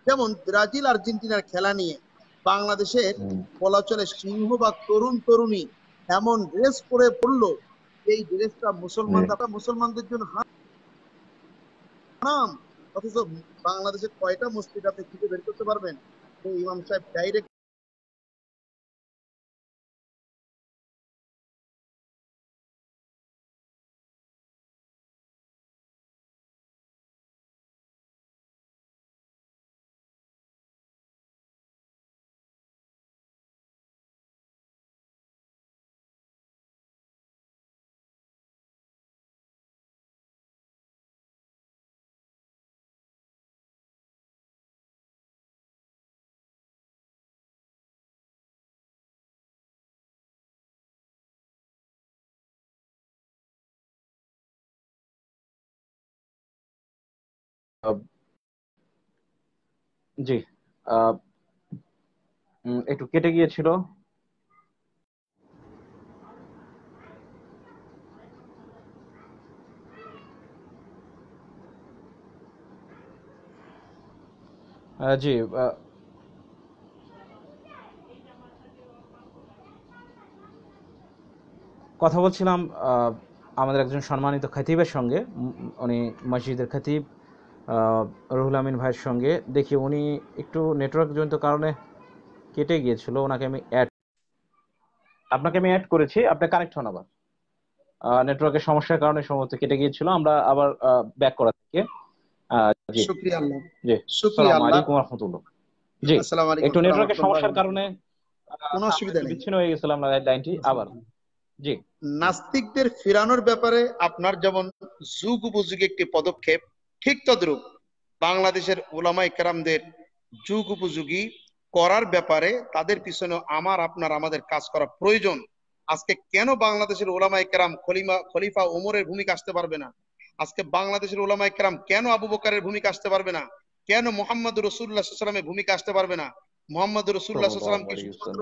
যেমন ব্রাজিল আর্জেন্টিনার খেলা নিয়ে বাংলাদেশের বলা চলে সিংহ বা তরুণ তরুণী এমন ড্রেস পরে পড়লো এই ড্রেসটা মুসলমানরা মুসলমানদের জন্য অথচ বাংলাদেশের কয়টা মসজিদ আপনি খুঁজে বের করতে পারবেন ইমাম সাহেব ডাইরেক্ট জি একটু কেটে গিয়েছিল জি কথা বলছিলাম আমাদের একজন সম্মানিত খাতিবের সঙ্গে উনি মসজিদের খাতিব রহুল আমিন ভাইয়ের সঙ্গে দেখি উনি একটু নেটওয়ার্ক জনিত কারণে কেটে গিয়েছিল ওনাকে আমি অ্যাড আপনাকে আমি অ্যাড করেছি আপনি কানেক্ট হন আবার নেটওয়ার্কের সমস্যার কারণে সম্ভবত কেটে গিয়েছিল আমরা আবার ব্যাক করা থেকে জি আসসালামু আলাইকুম জি একটু নেটওয়ার্কের সমস্যার কারণে কোনো অসুবিধা নেই বিচ্ছিন্ন হয়ে আমরা লাইনটি আবার জি নাস্তিকদের ফিরানোর ব্যাপারে আপনার যেমন যুগ উপযোগী একটি পদক্ষেপ ঠিক তদ্রুপ বাংলাদেশের ওলামাই কেরামদের যুগ উপযোগী করার ব্যাপারে তাদের পিছনে আমার আপনার আমাদের কাজ করা প্রয়োজন আজকে কেন বাংলাদেশের ওলামাই কেরাম খলিমা খলিফা ওমরের ভূমিকা আসতে পারবে না আজকে বাংলাদেশের ওলামাই কেরাম কেন আবু বকারের ভূমিকা আসতে পারবে না কেন মোহাম্মদ রসুল্লাহামের ভূমিকা আসতে পারবে না মোহাম্মদ রসুল্লাহাম কি শুধুমাত্র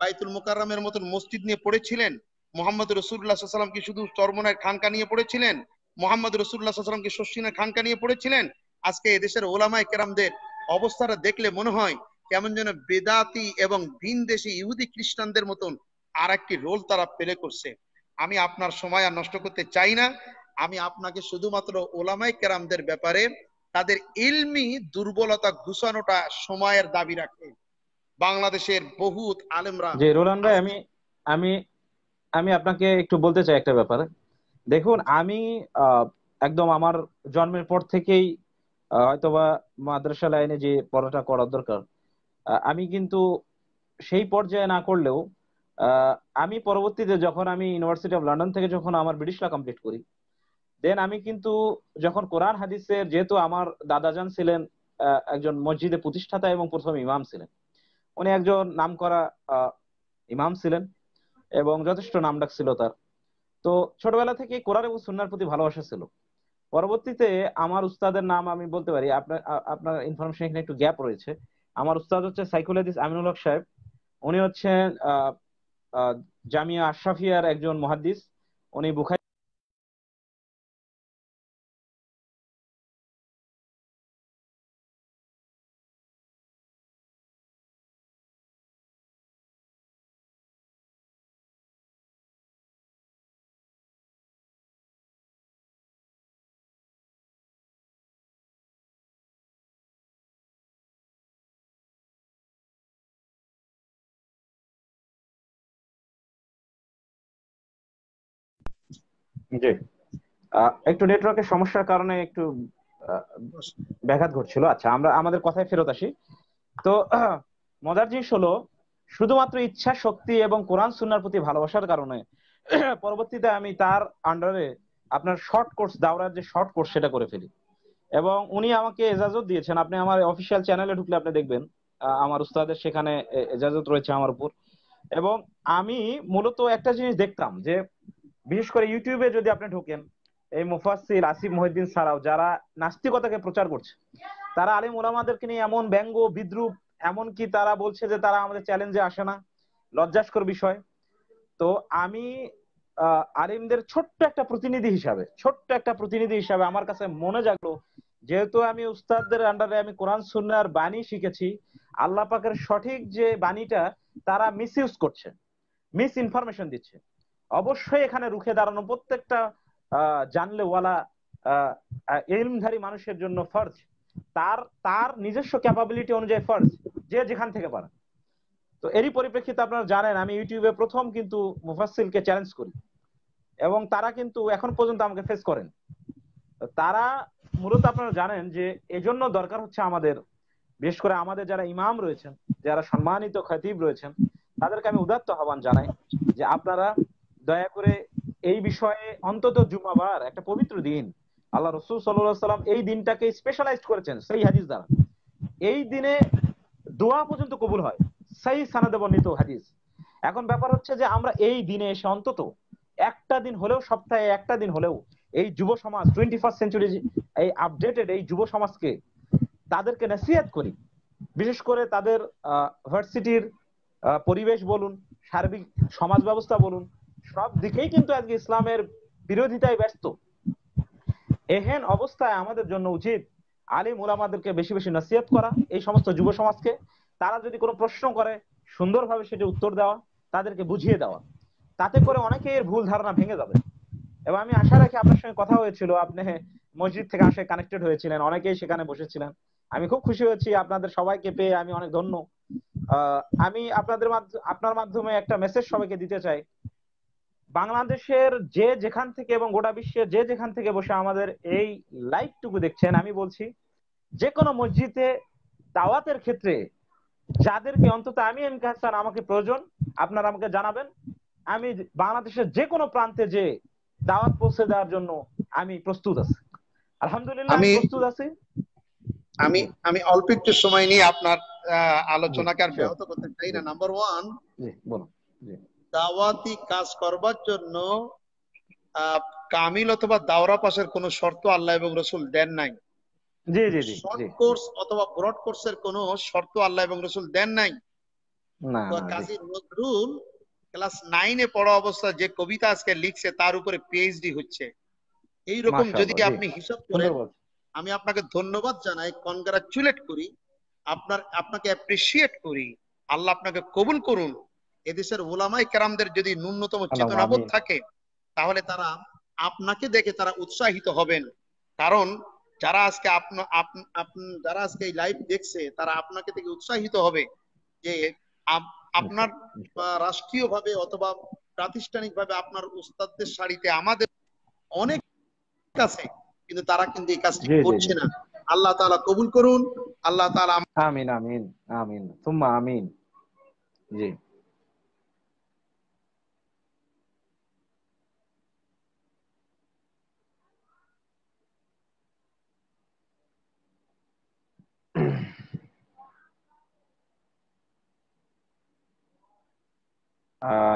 বাইতুল মোকারের মতন মসজিদ নিয়ে পড়েছিলেন মোহাম্মদ রসুল্লাহাম কি শুধু চরমনায় খানকা নিয়ে পড়েছিলেন মোহাম্মদ রসুল্লাহ সাল্লামকে শশিনা খানকা নিয়ে পড়েছিলেন আজকে এদেশের ওলামায় কেরামদের অবস্থাটা দেখলে মনে হয় কেমন যেন বেদাতি এবং ভিন ভিনদেশি ইহুদি খ্রিস্টানদের মতন আর একটি রোল তারা পেলে করছে আমি আপনার সময় আর নষ্ট করতে চাই না আমি আপনাকে শুধুমাত্র ওলামাই কেরামদের ব্যাপারে তাদের ইলমি দুর্বলতা ঘুষানোটা সময়ের দাবি রাখে বাংলাদেশের বহুত আলেমরা যে রোলান ভাই আমি আমি আমি আপনাকে একটু বলতে চাই একটা ব্যাপারে দেখুন আমি একদম আমার জন্মের পর থেকেই হয়তোবা মাদ্রাসা লাইনে যে পড়াটা করার দরকার আমি কিন্তু সেই পর্যায়ে না করলেও আমি পরবর্তীতে যখন আমি ইউনিভার্সিটি অফ লন্ডন থেকে যখন আমার ব্রিটিশরা কমপ্লিট করি দেন আমি কিন্তু যখন কোরআন হাদিসের যেহেতু আমার দাদাজান ছিলেন একজন মসজিদে প্রতিষ্ঠাতা এবং প্রথম ইমাম ছিলেন উনি একজন নাম করা ইমাম ছিলেন এবং যথেষ্ট নাম ডাক ছিল তার তো ছোটবেলা থেকে কোরআন এবং সুন্নার প্রতি ভালোবাসা ছিল পরবর্তীতে আমার উস্তাদের নাম আমি বলতে পারি আপনার আপনার ইনফরমেশন এখানে একটু গ্যাপ রয়েছে আমার উস্তাদ হচ্ছে সাইকোলজিস্ট আমিনুল হক সাহেব উনি হচ্ছেন জামিয়া আশরাফিয়ার একজন মহাদ্দিস উনি বুখারি জি একটু নেটওয়ার্কের সমস্যার কারণে একটু ব্যাঘাত ঘটছিল আচ্ছা আমরা আমাদের কথায় ফেরত আসি তো মজার জিনিস হলো শুধুমাত্র ইচ্ছা শক্তি এবং কোরআন সুন্নার প্রতি ভালোবাসার কারণে পরবর্তীতে আমি তার আন্ডারে আপনার শর্ট কোর্স দাওরার যে শর্ট কোর্স সেটা করে ফেলি এবং উনি আমাকে এজাজত দিয়েছেন আপনি আমার অফিসিয়াল চ্যানেলে ঢুকলে আপনি দেখবেন আমার উস্তাদের সেখানে এজাজত রয়েছে আমার উপর এবং আমি মূলত একটা জিনিস দেখতাম যে বিশেষ করে ইউটিউবে যদি আপনি ঢোকেন এই মুফাসিল আসিফ মহিদ্দিন ছাড়াও যারা নাস্তিকতাকে প্রচার করছে তারা আলিম ওলামাদেরকে নিয়ে এমন ব্যঙ্গ বিদ্রুপ এমন কি তারা বলছে যে তারা আমাদের চ্যালেঞ্জে আসে না লজ্জাস্কর বিষয় তো আমি আলিমদের ছোট্ট একটা প্রতিনিধি হিসাবে ছোট্ট একটা প্রতিনিধি হিসাবে আমার কাছে মনে জাগলো যেহেতু আমি উস্তাদদের আন্ডারে আমি কোরআন সুন্নার বাণী শিখেছি আল্লাহ পাকের সঠিক যে বাণীটা তারা মিস ইউজ করছে মিস ইনফরমেশন দিচ্ছে অবশ্যই এখানে রুখে দাঁড়ানো প্রত্যেকটা জানলে ওয়ালা এলমধারী মানুষের জন্য ফর্জ তার তার নিজস্ব ক্যাপাবিলিটি অনুযায়ী ফর্জ যে যেখান থেকে পারে তো এরই পরিপ্রেক্ষিতে আপনারা জানেন আমি ইউটিউবে প্রথম কিন্তু মুফাসিলকে চ্যালেঞ্জ করি এবং তারা কিন্তু এখন পর্যন্ত আমাকে ফেস করেন তারা মূলত আপনারা জানেন যে এজন্য দরকার হচ্ছে আমাদের বিশেষ করে আমাদের যারা ইমাম রয়েছেন যারা সম্মানিত খতিব রয়েছেন তাদেরকে আমি উদাত্ত আহ্বান জানাই যে আপনারা দয়া করে এই বিষয়ে অন্তত জুমাবার একটা পবিত্র দিন আল্লাহ রসুল সাল্লাম এই দিনটাকে স্পেশালাইজ করেছেন সেই হাদিস দ্বারা এই দিনে দোয়া পর্যন্ত কবুল হয় সেই সানাদে বর্ণিত হাদিস এখন ব্যাপার হচ্ছে যে আমরা এই দিনে এসে অন্তত একটা দিন হলেও সপ্তাহে একটা দিন হলেও এই যুব সমাজ টোয়েন্টি ফার্স্ট সেঞ্চুরি এই আপডেটেড এই যুব সমাজকে তাদেরকে নাসিহাত করি বিশেষ করে তাদের ভার্সিটির পরিবেশ বলুন সার্বিক সমাজ ব্যবস্থা বলুন সব দিকেই কিন্তু আজকে ইসলামের বিরোধিতায় ব্যস্ত এহেন অবস্থায় আমাদের জন্য উচিত আলী ওলামাদেরকে বেশি বেশি নসিহত করা এই সমস্ত যুব সমাজকে তারা যদি কোনো প্রশ্ন করে সুন্দরভাবে সেটি উত্তর দেওয়া তাদেরকে বুঝিয়ে দেওয়া তাতে করে অনেকে এর ভুল ধারণা ভেঙে যাবে এবং আমি আশা রাখি আপনার সঙ্গে কথা হয়েছিল আপনি মসজিদ থেকে আসে কানেক্টেড হয়েছিলেন অনেকেই সেখানে বসেছিলেন আমি খুব খুশি হয়েছি আপনাদের সবাইকে পেয়ে আমি অনেক ধন্য আমি আপনাদের আপনার মাধ্যমে একটা মেসেজ সবাইকে দিতে চাই বাংলাদেশের যে যেখান থেকে এবং গোটা বিশ্বের যে যেখান থেকে বসে আমাদের এই লাইভটুকু দেখছেন আমি বলছি যে কোনো মসজিদে দাওয়াতের ক্ষেত্রে যাদেরকে অন্তত আমি এম আমাকে প্রয়োজন আপনারা আমাকে জানাবেন আমি বাংলাদেশের যে কোনো প্রান্তে যে দাওয়াত পৌঁছে দেওয়ার জন্য আমি প্রস্তুত আছি আলহামদুলিল্লাহ আমি প্রস্তুত আছি আমি আমি অল্প একটু সময় নিয়ে আপনার আলোচনাকে আর ব্যাহত করতে চাই না নাম্বার ওয়ান বলুন দাওয়াতি কাজ করবার জন্য কামিল অথবা দাওরা পাশের কোন শর্ত আল্লাহ এবং রসুল দেন নাই জি জি জি কোর্স অথবা ব্রড কোর্সের শর্ত আল্লাহ এবং রসুল দেন নাই না কাজী নজরুল ক্লাস নাইনে পড়া অবস্থা যে কবিতা আজকে লিখছে তার উপরে পিএইচডি হচ্ছে এই রকম যদি আপনি হিসাব করেন আমি আপনাকে ধন্যবাদ জানাই কনগ্রাচুলেট করি আপনার আপনাকে অ্যাপ্রিসিয়েট করি আল্লাহ আপনাকে কবুল করুন এদেশের ওলামাই কেরামদের যদি ন্যূনতম চেতনাবোধ থাকে তাহলে তারা আপনাকে দেখে তারা উৎসাহিত হবেন কারণ যারা আজকে যারা আজকে এই লাইভ দেখছে তারা আপনাকে দেখে উৎসাহিত হবে যে আপনার রাষ্ট্রীয় ভাবে অথবা প্রাতিষ্ঠানিক ভাবে আপনার উস্তাদদের শাড়িতে আমাদের অনেক আছে কিন্তু তারা কিন্তু এই কাজটি করছে না আল্লাহ তালা কবুল করুন আল্লাহ তালা আমিন আমিন আমিন তুমা আমিন জি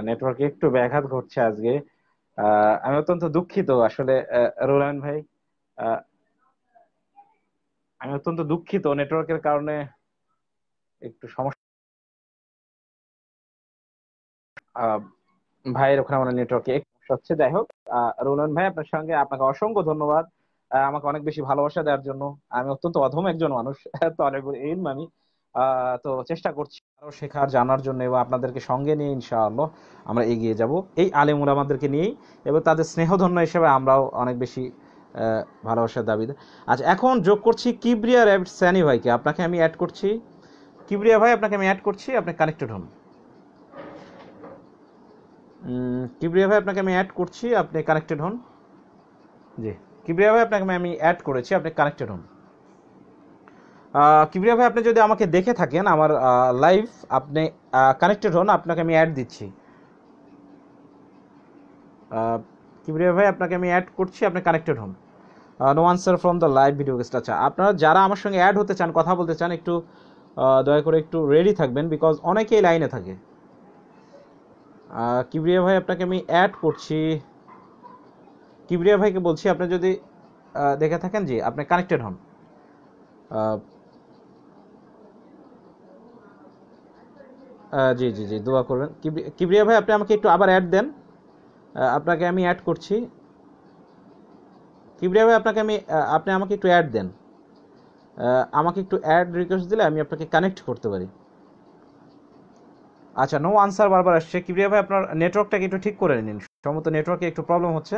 নেটওয়ার্কে একটু ব্যাঘাত ঘটছে আজকে আমি অত্যন্ত দুঃখিত আসলে রোলান ভাই আমি অত্যন্ত দুঃখিত নেটওয়ার্কের কারণে একটু সমস্যা ভাইয়ের ওখানে আমার নেটওয়ার্কে হচ্ছে যাই হোক রুলায়ন ভাই আপনার সঙ্গে আপনাকে অসংখ্য ধন্যবাদ আমাকে অনেক বেশি ভালোবাসা দেওয়ার জন্য আমি অত্যন্ত অধম একজন মানুষ তলেবুল এই আমি তো চেষ্টা করছি আরও শেখার জানার জন্য এবং আপনাদেরকে সঙ্গে নিয়ে ইনশাআল্লাহ আমরা এগিয়ে যাব এই আলেম উলামাদেরকে নিয়েই এবং তাদের স্নেহধন্য হিসেবে আমরাও অনেক বেশি ভালোবাসার দাবি আচ্ছা এখন যোগ করছি কিবরিয়া র্যাবিট স্যানি ভাইকে আপনাকে আমি অ্যাড করছি কিবরিয়া ভাই আপনাকে আমি অ্যাড করছি আপনি কানেক্টেড হন কিবরিয়া ভাই আপনাকে আমি অ্যাড করছি আপনি কানেক্টেড হন জি কিবরিয়া ভাই আপনাকে আমি অ্যাড করেছি আপনি কানেক্টেড হন কিবরিয়া ভাই আপনি যদি আমাকে দেখে থাকেন আমার লাইভ আপনি কানেক্টেড হন আপনাকে আমি অ্যাড দিচ্ছি কিবরিয়া ভাই আপনাকে আমি অ্যাড করছি আপনি কানেক্টেড হন no answer from the live video guest আচ্ছা আপনারা যারা আমার সঙ্গে অ্যাড হতে চান কথা বলতে চান একটু দয়া করে একটু রেডি থাকবেন বিকজ অনেকেই লাইনে থাকে কিবরিয়া ভাই আপনাকে আমি অ্যাড করছি কিবরিয়া ভাইকে বলছি আপনি যদি দেখে থাকেন জি আপনি কানেক্টেড হন জি জি জি দোয়া করবেন কিবরিয়া ভাই আপনি আমাকে একটু আবার অ্যাড দেন আপনাকে আমি অ্যাড করছি কিবরিয়া ভাই আপনাকে আমি আপনি আমাকে একটু অ্যাড দেন আমাকে একটু অ্যাড রিকোয়েস্ট দিলে আমি আপনাকে কানেক্ট করতে পারি আচ্ছা নো আনসার বারবার আসছে কিবরিয়া ভাই আপনার নেটওয়ার্কটাকে একটু ঠিক করে নিন সম্ভবত নেটওয়ার্কে একটু প্রবলেম হচ্ছে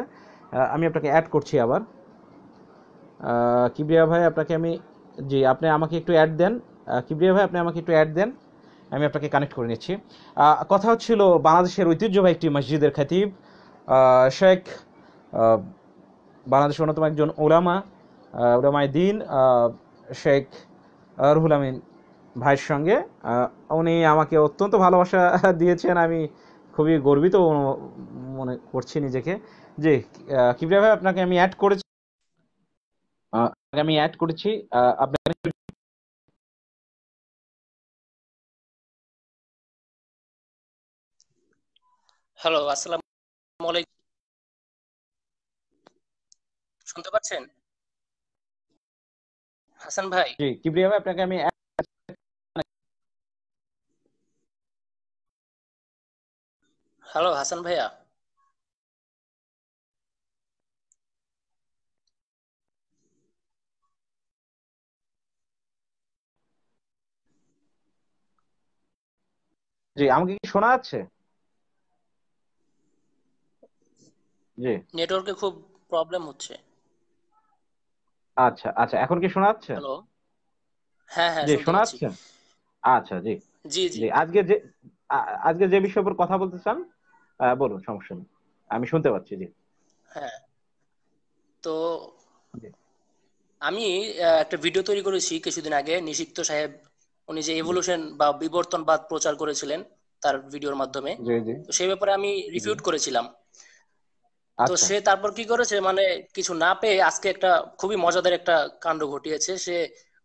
আমি আপনাকে অ্যাড করছি আবার কিবরিয়া ভাই আপনাকে আমি জি আপনি আমাকে একটু অ্যাড দেন কিবরিয়া ভাই আপনি আমাকে একটু অ্যাড দেন আমি আপনাকে কানেক্ট করে নিচ্ছি কথা হচ্ছিল বাংলাদেশের ঐতিহ্যবাহী একটি মসজিদের খাতিব শেখ বাংলাদেশের অন্যতম একজন ওলামা ওলামায় দিন শেখ রুহুল আমিন ভাইয়ের সঙ্গে উনি আমাকে অত্যন্ত ভালোবাসা দিয়েছেন আমি খুবই গর্বিত মনে করছি নিজেকে যে কিবরিয়া ভাই আপনাকে আমি অ্যাড করেছি আমি অ্যাড করেছি আপনাকে হ্যালো আসসালাম আলাইকুম শুনতে পাচ্ছেন হাসান ভাই জি কিবরিয়া ভাই আপনাকে আমি হ্যালো হাসান ভাইয়া জি আমাকে কি শোনা যাচ্ছে জি নেটওয়ার্কে খুব প্রবলেম হচ্ছে আচ্ছা আচ্ছা এখন কি শোনা যাচ্ছে হ্যালো হ্যাঁ হ্যাঁ শোনা যাচ্ছে আচ্ছা জি জি জি আজকে যে আজকে যে বিষয় উপর কথা বলতে চান বলুন সমস্যা নেই আমি শুনতে পাচ্ছি জি হ্যাঁ তো আমি একটা ভিডিও তৈরি করেছি কিছুদিন আগে নিষিক্ত সাহেব উনি যে এভলিউশন বা বিবর্তনবাদ প্রচার করেছিলেন তার ভিডিওর মাধ্যমে সেই ব্যাপারে আমি রিফিউট করেছিলাম তো আচ্ছা। সে তারপর কি করেছে মানে কিছু না পেয়ে আজকে একটা খুবই মজাদার একটা কাণ্ড ঘটিয়েছে সে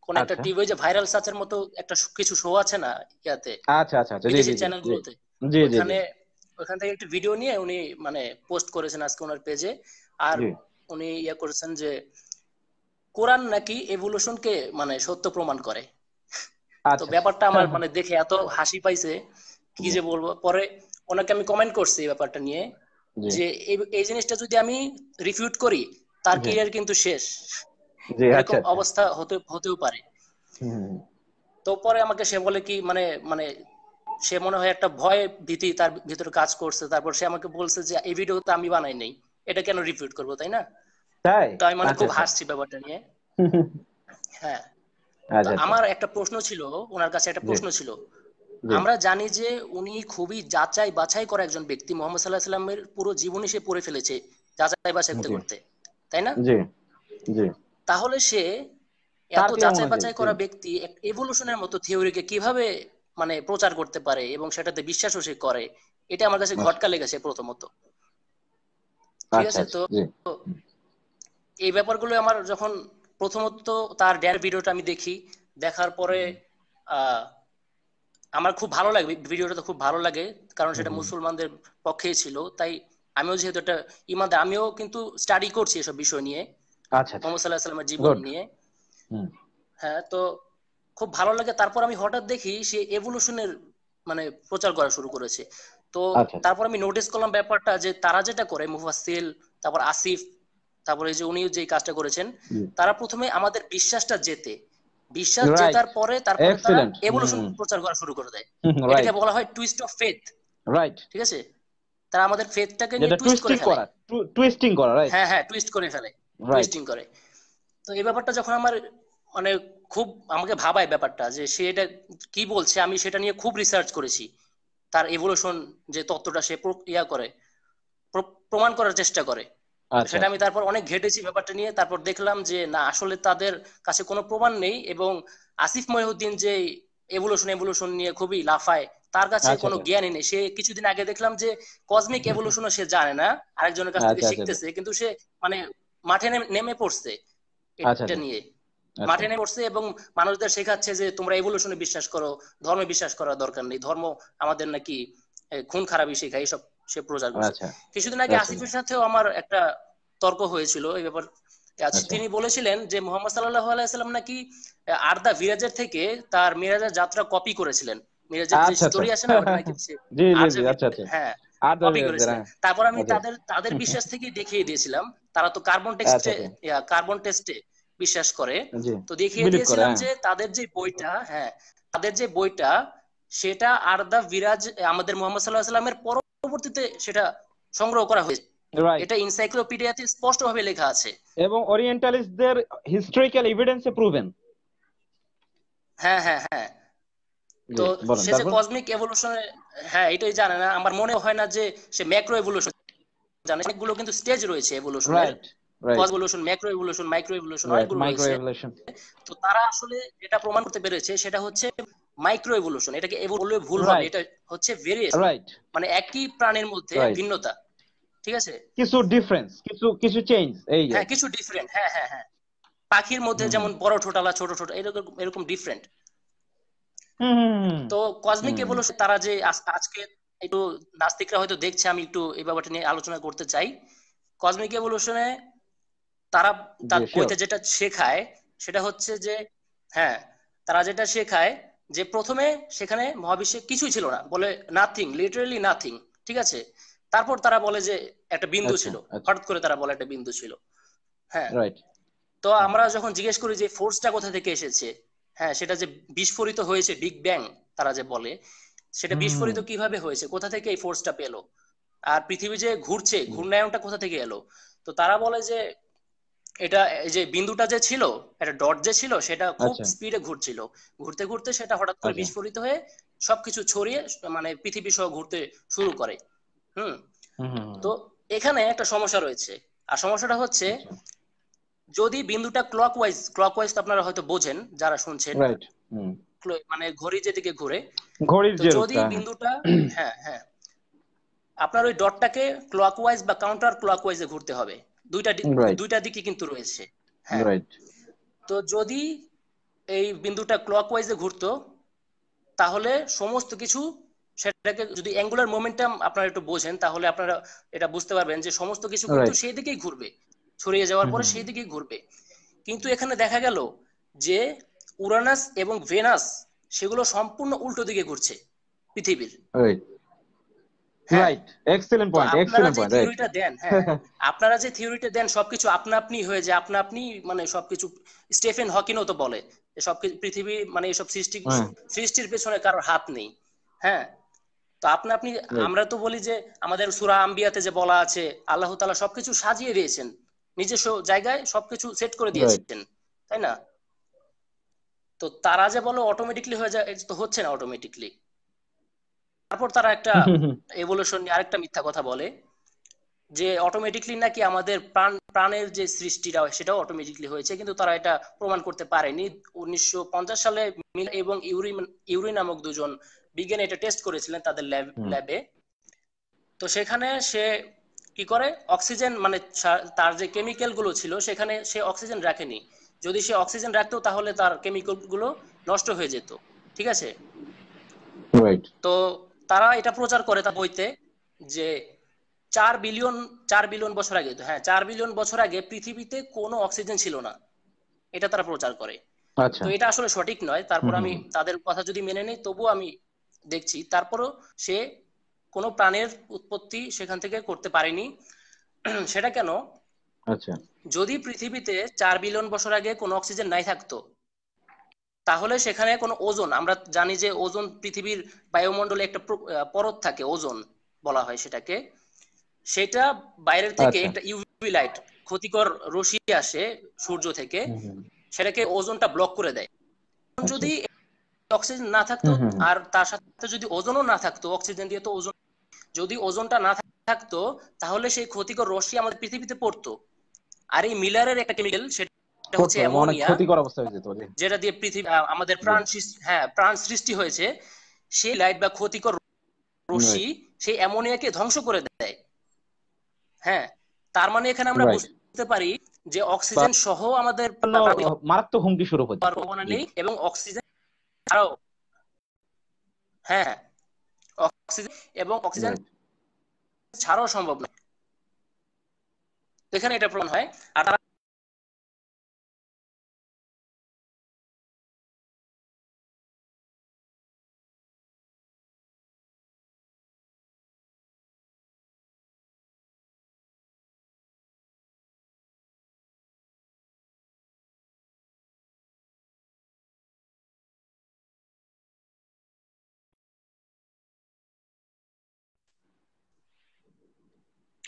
কোন একটা আচ্ছা। টিভি যে ভাইরাল সার্চের মতো একটা কিছু শো আছে না ইয়াতে আচ্ছা আচ্ছা চ্যানেলগুলোতে জি জি ওখানে ওখান থেকে একটা ভিডিও নিয়ে উনি মানে পোস্ট করেছেন আজকে ওনার পেজে আর উনি ইয়া করেছেন যে কোরআন নাকি এভলিউশনকে মানে সত্য প্রমাণ করে তো আচ্ছা। ব্যাপারটা আমার মানে দেখে এত হাসি পাইছে কি যে বলবো পরে ওনাকে আমি কমেন্ট করছি এই ব্যাপারটা নিয়ে যে এই জিনিসটা যদি আমি রিফিউট করি তার ক্যারিয়ার কিন্তু শেষ আচ্ছা, এরকম আচ্ছা। অবস্থা হতে হতেও পারে তো পরে আমাকে সে বলে কি মানে মানে সে মনে হয় একটা ভয় ভীতি তার ভিতরে কাজ করছে তারপর সে আমাকে বলছে যে এই ভিডিও তো আমি বানাই নাই এটা কেন রিপিট করবো তাই না তাই তো আমি মানে আচ্ছা, খুব হাসছি ব্যাপারটা নিয়ে হ্যাঁ আমার একটা প্রশ্ন ছিল ওনার কাছে একটা প্রশ্ন ছিল আমরা জানি যে উনি খুবই যাচাই বাছাই করা একজন ব্যক্তি মোহাম্মদ সাল্লাহ সাল্লামের পুরো জীবনী সে পড়ে ফেলেছে যাচাই বাছাই করতে করতে তাই না তাহলে সে এত যাচাই বাছাই করা ব্যক্তি এভলিউশনের মতো থিওরিকে কিভাবে মানে প্রচার করতে পারে এবং সেটাতে বিশ্বাসও সে করে এটা আমার কাছে আচ্ছা। ঘটকা লেগেছে প্রথমত ঠিক আচ্ছা, আছে তো এই ব্যাপারগুলো আমার যখন প্রথমত তার ড্যার ভিডিওটা আমি দেখি দেখার পরে আহ আমার খুব ভালো লাগে ভিডিওটা তো খুব ভালো লাগে কারণ সেটা মুসলমানদের পক্ষেই ছিল তাই আমিও যেহেতু একটা ইমানদার আমিও কিন্তু স্টাডি করছি এসব বিষয় নিয়ে আচ্ছা, আচ্ছা। মোহাম্মদ সাল্লাহ জীবন নিয়ে হ্যাঁ তো খুব ভালো লাগে তারপর আমি হঠাৎ দেখি সে এভলিউশনের মানে প্রচার করা শুরু করেছে তো আচ্ছা, আচ্ছা। তারপর আমি নোটিস করলাম ব্যাপারটা যে তারা যেটা করে মুফাসিল তারপর আসিফ তারপরে যে উনি যে কাজটা করেছেন তারা প্রথমে আমাদের বিশ্বাসটা জেতে বিশ্বাস জেতার পরে তারপরে তারা এভলিউশন প্রচার করা শুরু করে দেয় এটাকে বলা হয় টুইস্ট অফ ফেথ রাইট ঠিক আছে তারা আমাদের ফেথটাকে নিয়ে টুইস্ট হ্যাঁ, হ্যাঁ, করে ফেলে টুইস্টিং করা রাইট হ্যাঁ হ্যাঁ টুইস্ট করে ফেলে টুইস্টিং করে তো এই ব্যাপারটা যখন আমার মানে খুব আমাকে ভাবায় ব্যাপারটা যে সে এটা কি বলছে আমি সেটা নিয়ে খুব রিসার্চ করেছি তার এভলিউশন যে তত্ত্বটা সে ইয়া করে প্রমাণ করার চেষ্টা করে আচ্ছা। সেটা আমি তারপর অনেক ঘেটেছি ব্যাপারটা নিয়ে তারপর দেখলাম যে না আসলে তাদের কাছে কোনো প্রমাণ নেই এবং আসিফ মহিউদ্দিন যে এভলিউশন এভলিউশন নিয়ে খুবই লাফায় তার কাছে আচ্ছা, কোনো আচ্ছা। জ্ঞানই নেই সে কিছুদিন আগে দেখলাম যে কসমিক এভলিউশনও সে জানে না আরেকজনের কাছ থেকে শিখতেছে কিন্তু সে মানে মাঠে নেমে পড়ছে এটা নিয়ে মাঠে নেমে পড়ছে এবং মানুষদের শেখাচ্ছে যে তোমরা এভলিউশনে বিশ্বাস করো ধর্মে বিশ্বাস করার দরকার নেই ধর্ম আমাদের নাকি খুন খারাপই শেখায় এইসব সে প্রচার করছে আচ্ছা। কিছুদিন আগে আচ্ছা। আসিফের সাথে আমার একটা তর্ক হয়েছিল এই ব্যাপার আচ্ছা, তিনি বলেছিলেন যে মোহাম্মদ সাল্লাহ আলাইসাল্লাম নাকি আর্দা ভিরাজের থেকে তার মিরাজের যাত্রা কপি করেছিলেন কপি হ্যাঁ, করেছিলেন হ্যাঁ। তারপর আমি তাদের তাদের বিশ্বাস থেকে দেখিয়ে দিয়েছিলাম তারা তো কার্বন টেস্টে কার্বন টেস্টে বিশ্বাস করে তো দেখিয়ে দিয়েছিলাম হ্যাঁ। যে তাদের যে বইটা হ্যাঁ তাদের যে বইটা সেটা আর্দা ভিরাজ আমাদের মোহাম্মদ সাল্লাহ সাল্লামের পর পরবর্তীতে সেটা সংগ্রহ করা হয়েছে এটা ইনসাইক্লোপিডিয়াতে লেখা আছে এবং ওরিয়েন্টালিস্টদের প্রুভেন হ্যাঁ হ্যাঁ হ্যাঁ তো সে যে কসমিক এভলিউশনে হ্যাঁ এটাই জানে না আমার মনে হয় না যে সে ম্যাক্রো এভলিউশন জানে অনেকগুলো কিন্তু স্টেজ রয়েছে এভলিউশনের convolution macro evolution micro evolution অনেকগুলো রয়েছে তো তারা আসলে যেটা প্রমাণ করতে পেরেছে সেটা হচ্ছে মাইক্রো এভলিউশন এটাকে এভলিউশন ভুল হবে এটা হচ্ছে ভেরিয়েশন রাইট মানে একই প্রাণীর মধ্যে ভিন্নতা ঠিক আছে কিছু ডিফারেন্স কিছু কিছু চেঞ্জ এই হ্যাঁ কিছু ডিফারেন্ট হ্যাঁ হ্যাঁ হ্যাঁ পাখির মধ্যে যেমন বড় ঠোঁটালা ছোট ছোট এরকম এরকম ডিফারেন্ট তো কসমিক এভলিউশন তারা যে আজকে একটু নাস্তিকরা হয়তো দেখছে আমি একটু এই ব্যাপারটা নিয়ে আলোচনা করতে চাই কসমিক এভলিউশনে তারা তার কইতে যেটা শেখায় সেটা হচ্ছে যে হ্যাঁ তারা যেটা শেখায় যে প্রথমে সেখানে মহাবিশ্বে কিছুই ছিল না বলে নাথিং লিটারেলি নাথিং ঠিক আছে তারপর তারা বলে যে একটা বিন্দু আচ্ছা, ছিল আচ্ছা। হঠাৎ করে তারা বলে একটা বিন্দু ছিল হ্যাঁ তো আমরা যখন জিজ্ঞেস করি যে ফোর্সটা কোথা থেকে এসেছে হ্যাঁ সেটা যে বিস্ফোরিত হয়েছে বিগ ব্যাং তারা যে বলে সেটা বিস্ফোরিত কিভাবে হয়েছে কোথা থেকে এই ফোর্সটা পেলো আর পৃথিবী যে ঘুরছে ঘূর্ণায়নটা কোথা থেকে এলো তো তারা বলে যে এটা এই যে বিন্দুটা যে ছিল একটা ডট যে ছিল সেটা খুব স্পিডে আচ্ছা। ঘুরছিল ঘুরতে ঘুরতে সেটা হঠাৎ করে আচ্ছা। বিস্ফোরিত হয়ে সবকিছু ছড়িয়ে মানে পৃথিবী সহ ঘুরতে শুরু করে হুম তো এখানে একটা সমস্যা রয়েছে আর সমস্যাটা হচ্ছে আচ্ছা। যদি বিন্দুটা ক্লকওয়াইজ ক্লকওয়াইজ আপনারা হয়তো বোঝেন যারা শুনছেন মানে ঘড়ি যেদিকে ঘুরে যদি হ্যাঁ। বিন্দুটা হ্যাঁ হ্যাঁ আপনার ওই ডটটাকে ক্লকওয়াইজ বা কাউন্টার ক্লকওয়াইজে ঘুরতে হবে দুইটা দুইটা দিকে কিন্তু রয়েছে হ্যাঁ। তো যদি এই বিন্দুটা ক্লকওয়াইজে ঘুরতো তাহলে সমস্ত কিছু সেটাকে যদি অ্যাঙ্গুলার মোমেন্টাম আপনারা একটু বোঝেন তাহলে আপনারা এটা বুঝতে পারবেন যে সমস্ত কিছু কিন্তু সেই দিকেই ঘুরবে ছড়িয়ে যাওয়ার পরে সেই দিকেই ঘুরবে কিন্তু এখানে দেখা গেল যে উরানাস এবং ভেনাস সেগুলো সম্পূর্ণ উল্টো দিকে ঘুরছে পৃথিবীর right excellent point excellent point থিওরিটা দেন হ্যাঁ আপনারা যে থিওরিটা দেন সবকিছু আপনা আপনি হয়ে যায় আপনা আপনি মানে সবকিছু স্টেফেন হকিনও তো বলে সবকিছু পৃথিবী মানে এসব সৃষ্টি হ্যাঁ। সৃষ্টির পেছনে কারোর হাত নেই হ্যাঁ তো আপনি আপনি আমরা তো বলি যে আমাদের সুরা আম্বিয়াতে যে বলা আছে আল্লাহ তাআলা সবকিছু সাজিয়ে দিয়েছেন নিজস্ব জায়গায় সবকিছু সেট করে দিয়েছেন তাই না তো তারা যে বলো অটোমেটিকলি হয়ে যায় তো হচ্ছে না অটোমেটিকলি তারপর তারা একটা এভলিউশন নিয়ে আরেকটা মিথ্যা কথা বলে যে অটোমেটিকলি নাকি আমাদের প্রাণ প্রাণের যে সৃষ্টিটা সেটাও অটোমেটিকলি হয়েছে কিন্তু তারা এটা প্রমাণ করতে পারেনি উনিশশো সালে মিল এবং ইউরি ইউরি নামক দুজন বিজ্ঞানী এটা টেস্ট করেছিলেন তাদের ল্যাব ল্যাবে তো সেখানে সে কি করে অক্সিজেন মানে তার যে কেমিক্যাল গুলো ছিল সেখানে সে অক্সিজেন রাখেনি যদি সে অক্সিজেন রাখতো তাহলে তার কেমিক্যাল গুলো নষ্ট হয়ে যেত ঠিক আছে তো তারা এটা প্রচার করে তা বইতে যে চার বিলিয়ন চার বিলিয়ন বছর আগে হ্যাঁ চার বিলিয়ন বছর আগে পৃথিবীতে কোনো অক্সিজেন ছিল না এটা তারা প্রচার করে আচ্ছা। তো এটা আসলে সঠিক নয় তারপর আমি তাদের কথা যদি মেনে নেই তবু আমি দেখছি তারপরও সে কোন প্রাণের উৎপত্তি সেখান থেকে করতে পারেনি সেটা কেন আচ্ছা। যদি পৃথিবীতে চার বিলিয়ন বছর আগে কোনো অক্সিজেন নাই থাকতো তাহলে সেখানে কোনো ওজন আমরা জানি যে ওজন পৃথিবীর বায়ুমণ্ডলে একটা পরত থাকে ওজন বলা হয় সেটাকে সেটা বাইরের থেকে আচ্ছা। একটা ইউভি লাইট ক্ষতিকর রশ্মি আসে সূর্য থেকে সেটাকে ওজনটা ব্লক করে দেয় আচ্ছা। যদি অক্সিজেন না থাকতো আর তার সাথে যদি ওজনও না থাকতো অক্সিজেন দিয়ে তো ওজন যদি ওজনটা না থাকতো তাহলে সেই ক্ষতিকর রশ্মি আমাদের পৃথিবীতে পড়তো আর এই মিলারের একটা কেমিক্যাল সেটা এটা হচ্ছে মানে অ্যামোনিয়া ক্ষতিকর অবস্থা হয়ে যেত যেটা দিয়ে পৃথিবী আমাদের প্রাণ হ্যাঁ প্রাণ সৃষ্টি হয়েছে সেই লাইট বা ক্ষতিকর রশ্মি সেই অ্যামোনিয়াকে ধ্বংস করে দেয় হ্যাঁ তার মানে এখানে আমরা বুঝতে পারি যে অক্সিজেন সহ আমাদের মারাত্মক হুমকি শুরু হচ্ছে সম্ভাবনা নেই এবং অক্সিজেন ছাড়াও হ্যাঁ অক্সিজেন এবং অক্সিজেন ছাড়াও সম্ভব নয় এখানে এটা প্রমাণ হয় আর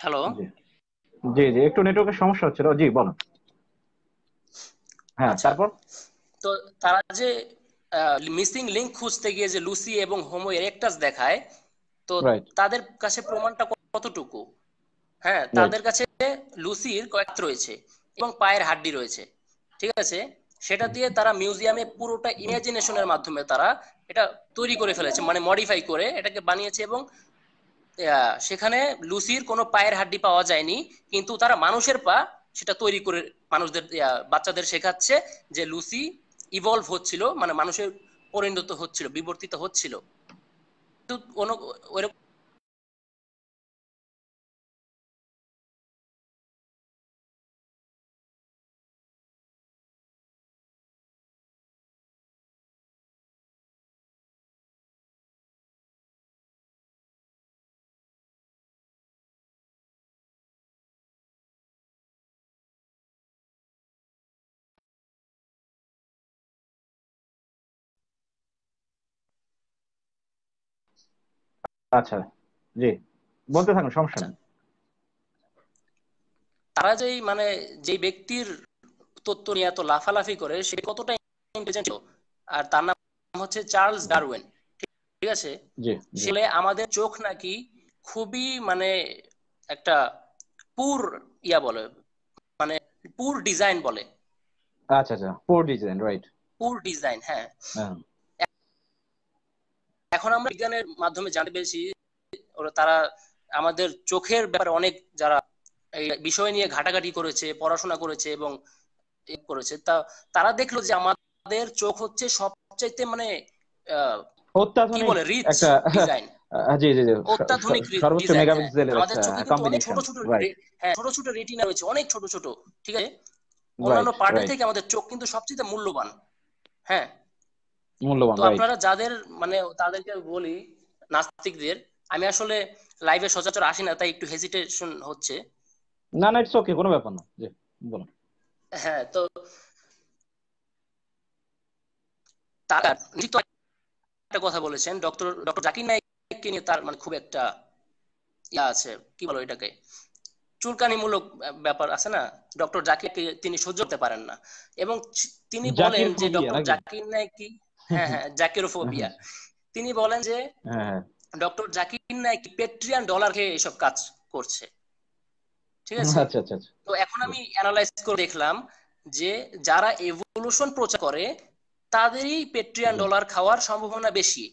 হ্যালো জি জি একটু নেটওয়ার্কের সমস্যা হচ্ছিল জি বলুন হ্যাঁ আচ্ছা। তারপর তো তারা যে মিসিং লিংক খুঁজতে গিয়ে যে লুসি এবং হোমো এরেক্টাস দেখায় তো তাদের কাছে প্রমাণটা কতটুকু হ্যাঁ তাদের কাছে লুসির কয়েক রয়েছে এবং পায়ের হাড্ডি রয়েছে ঠিক আছে সেটা দিয়ে তারা মিউজিয়ামে পুরোটা ইমাজিনেশনের মাধ্যমে তারা এটা তৈরি করে ফেলেছে মানে মডিফাই করে এটাকে বানিয়েছে এবং সেখানে লুসির কোনো পায়ের হাড্ডি পাওয়া যায়নি কিন্তু তারা মানুষের পা সেটা তৈরি করে মানুষদের বাচ্চাদের শেখাচ্ছে যে লুসি ইভলভ হচ্ছিল মানে মানুষের পরিণত হচ্ছিল বিবর্তিত হচ্ছিল ওরকম আচ্ছা জি বলতে থাকুন সমস্যা নেই তারা যেই মানে যেই ব্যক্তির তত্ত্ব নিয়ে এত লাফালাফি করে সে কতটা ইন্টেলিজেন্ট আর তার নাম হচ্ছে চার্লস ডারউইন ঠিক আছে ছেলে আমাদের চোখ নাকি খুবই মানে একটা পুর ইয়া বলে মানে পুর ডিজাইন বলে আচ্ছা আচ্ছা পুর ডিজাইন রাইট পুর ডিজাইন হ্যাঁ, হ্যাঁ। এখন আমরা বিজ্ঞানের মাধ্যমে জানতে পেরেছি ওরা তারা আমাদের চোখের ব্যাপারে অনেক যারা এই বিষয় নিয়ে ঘাটাঘাটি করেছে পড়াশোনা করেছে এবং করেছে তা তারা দেখলো যে আমাদের চোখ হচ্ছে সবচাইতে মানে কি বলে রিচ ডিজাইন অত্যাধুনিক আমাদের চোখে হ্যাঁ ছোট ছোট রয়েছে অনেক ছোট ছোট ঠিক আছে অন্যান্য পার্টের থেকে আমাদের চোখ কিন্তু সবচেয়ে মূল্যবান হ্যাঁ মূল্যবান তো আপনারা যাদের মানে তাদেরকে বলি নাস্তিকদের আমি আসলে লাইভে সচরাচর আসি না তাই একটু হেজিটেশন হচ্ছে না না ইটস ওকে কোনো ব্যাপার না জি বলুন হ্যাঁ তো নিশ্চিত একটা কথা বলেছেন ডক্টর ডক্টর জাকির নাইককে নিয়ে তার মানে খুব একটা ইয়া আছে কি বলো এটাকে চুলকানিমূলক ব্যাপার আছে না ডক্টর জাকিরকে তিনি সহ্য করতে পারেন না এবং তিনি বলেন যে ডক্টর জাকির নাইকি হ্যাঁ হ্যাঁ জাকিরোফোবিয়া হ্যাঁ, হ্যাঁ। তিনি বলেন যে হ্যাঁ, ডক্টর জাকির নাকি পেট্রিয়ান ডলার খেয়ে এসব কাজ করছে ঠিক আছে আচ্ছা আচ্ছা, আচ্ছা। তো এখন আমি অ্যানালাইজ করে দেখলাম যে যারা এভলিউশন প্রচার করে তাদেরই পেট্রিয়ান ডলার খাওয়ার সম্ভাবনা বেশি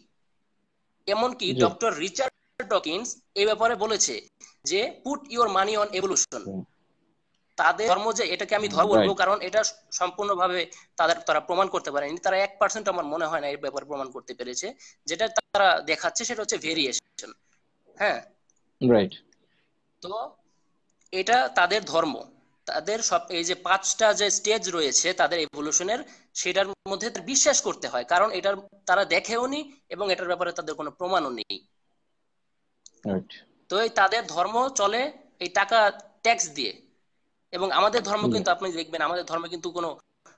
এমনকি ডক্টর রিচার্ড ডকিন্স এই ব্যাপারে বলেছে যে put your money on evolution তাদের ধর্ম যে এটাকে আমি ধর্ম বলবো কারণ এটা সম্পূর্ণভাবে তাদের তারা প্রমাণ করতে পারেনি তারা এক পার্সেন্ট আমার মনে হয় না এই ব্যাপারে প্রমাণ করতে পেরেছে যেটা তারা দেখাচ্ছে সেটা হচ্ছে ভেরিয়েশন হ্যাঁ রাইট তো এটা তাদের ধর্ম তাদের সব এই যে পাঁচটা যে স্টেজ রয়েছে তাদের এভলিউশনের সেটার মধ্যে বিশ্বাস করতে হয় কারণ এটার তারা দেখেও নি এবং এটার ব্যাপারে তাদের কোনো প্রমাণও নেই তো এই তাদের ধর্ম চলে এই টাকা ট্যাক্স দিয়ে এবং আমাদের ধর্ম কিন্তু আপনি দেখবেন আমাদের ধর্মে কিন্তু কোনো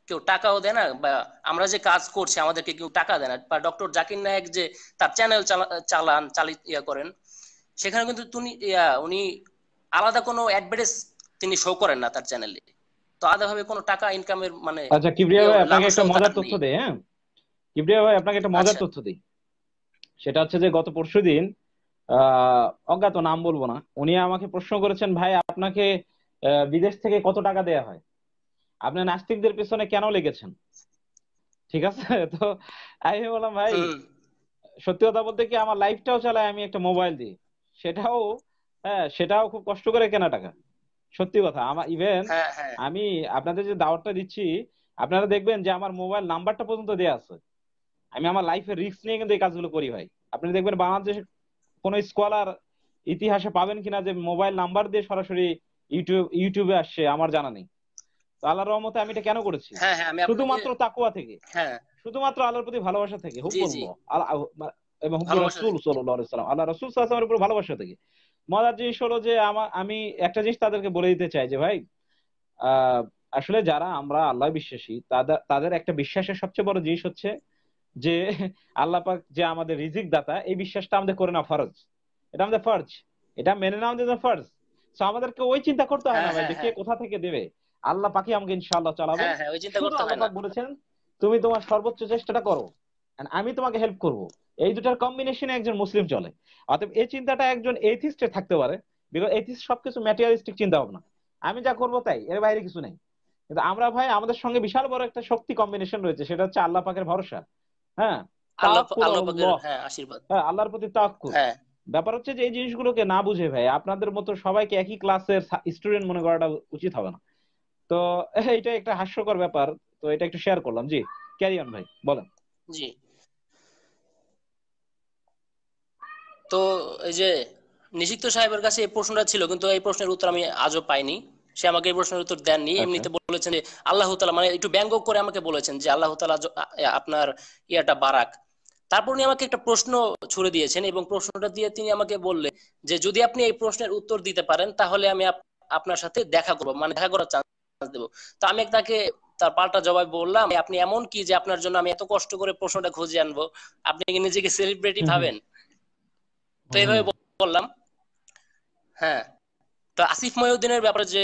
কেউ টাকাও দেয় না বা আমরা যে কাজ করছি আমাদেরকে কেউ টাকা দেয় না বা ডক্টর জাকির নায়ক যে তার চ্যানেল চালান চালি ইয়া করেন সেখানে কিন্তু তিনি উনি আলাদা কোনো অ্যাডভার্টাইজ তিনি শো করেন না তার চ্যানেলে তো আলাদাভাবে কোনো টাকা ইনকামের মানে আচ্ছা কিবরিয়া ভাই আপনাকে একটা মজার তথ্য দেই হ্যাঁ কিবরিয়া ভাই আপনাকে একটা মজার আচ্ছা। তথ্য দেই সেটা হচ্ছে যে গত পরশুদিন অজ্ঞাত নাম বলবো না উনি আমাকে প্রশ্ন করেছেন ভাই আপনাকে বিদেশ থেকে কত টাকা দেয়া হয় আপনি নাস্তিকদের পেছনে কেন লেগেছেন ঠিক আছে তো আমি বললাম ভাই সত্যি কথা বলতে কি আমার লাইফটাও চালাই আমি একটা মোবাইল দিয়ে সেটাও হ্যাঁ সেটাও খুব কষ্ট করে কেনা টাকা সত্যি কথা আমার ইভেন হ্যাঁ, হ্যাঁ। আমি আপনাদের যে দাওয়াতটা দিচ্ছি আপনারা দেখবেন যে আমার মোবাইল নাম্বারটা পর্যন্ত দেয়া আছে আমি আমার লাইফের রিক্স নিয়ে কিন্তু এই কাজগুলো করি ভাই আপনি দেখবেন বাংলাদেশে কোনো স্কলার ইতিহাসে পাবেন কিনা যে মোবাইল নাম্বার দিয়ে সরাসরি ইউটিউব ইউটিউবে আসছে আমার জানা নেই তো আল্লাহর রহমতে আমি এটা কেন করেছি হ্যাঁ, হ্যাঁ, শুধুমাত্র তাকুয়া থেকে হ্যাঁ। শুধুমাত্র আল্লাহর প্রতি ভালোবাসা থেকে এবং রসুল সাল্লাম আল্লাহ রসুল সাল্লামের উপর ভালোবাসা থেকে মজার জিনিস হলো যে আমার আমি একটা জিনিস তাদেরকে বলে দিতে চাই যে ভাই আসলে যারা আমরা আল্লাহ বিশ্বাসী তাদের তাদের একটা বিশ্বাসের সবচেয়ে বড় জিনিস হচ্ছে যে আল্লাহ পাক যে আমাদের রিজিক দাতা এই বিশ্বাসটা আমাদের করে না ফরজ এটা আমাদের ফরজ এটা মেনে নেওয়া আমাদের ফরজ তো আমাদেরকে ওই চিন্তা করতে হয় না হ্যাঁ, ভাই হ্যাঁ, যে কে হ্যাঁ। কোথা থেকে দেবে আল্লাহ পাখি আমাকে ইনশাআল্লাহ চালাবে বলেছেন তুমি তোমার সর্বোচ্চ চেষ্টাটা করো আমি তোমাকে হেল্প করব এই দুটার কম্বিনেশনে একজন মুসলিম চলে অতএব এই চিন্তাটা একজন এথিস্টে থাকতে পারে বিকজ এথিস্ট সবকিছু ম্যাটেরিয়ালিস্টিক চিন্তা ভাবনা আমি যা করব তাই এর বাইরে কিছু নেই কিন্তু আমরা ভাই আমাদের সঙ্গে বিশাল বড় একটা শক্তি কম্বিনেশন রয়েছে সেটা হচ্ছে আল্লাহ পাকের ভরসা হ্যাঁ হ্যাঁ আল্লাহর প্রতি তাওয়াক্কুল হ্যাঁ ব্যাপার হচ্ছে যে এই জিনিসগুলোকে না বুঝে ভাই আপনাদের মতো সবাইকে একই ক্লাসের স্টুডেন্ট মনে করাটা উচিত হবে না তো এটা একটা হাস্যকর ব্যাপার তো এটা একটু শেয়ার করলাম জি ক্যারি অন ভাই বলেন জি তো এই যে নিষিক্ত সাহেবের কাছে এই প্রশ্নটা ছিল কিন্তু এই প্রশ্নের উত্তর আমি আজও পাইনি সে আমাকে এই প্রশ্নের উত্তর দেননি আচ্ছা। এমনিতে বলেছেন যে আল্লাহ তালা মানে একটু ব্যঙ্গ করে আমাকে বলেছেন যে আল্লাহ তালা আপনার ইয়াটা বারাক তারপর উনি আমাকে একটা প্রশ্ন ছুড়ে দিয়েছেন এবং প্রশ্নটা দিয়ে তিনি আমাকে বললেন যে যদি আপনি এই প্রশ্নের উত্তর দিতে পারেন তাহলে আমি আপনার সাথে দেখা করবো মানে দেখা করার চান্স দেবো আমি তাকে তার পাল্টা জবাব বললাম আপনি এমন কি যে আপনার জন্য আমি এত কষ্ট করে প্রশ্নটা খুঁজে আনবো আপনি কি নিজেকে সেলিব্রিটি ভাবেন তো এইভাবে বললাম হ্যাঁ তো আসিফ মহিউদ্দিনের ব্যাপারে যে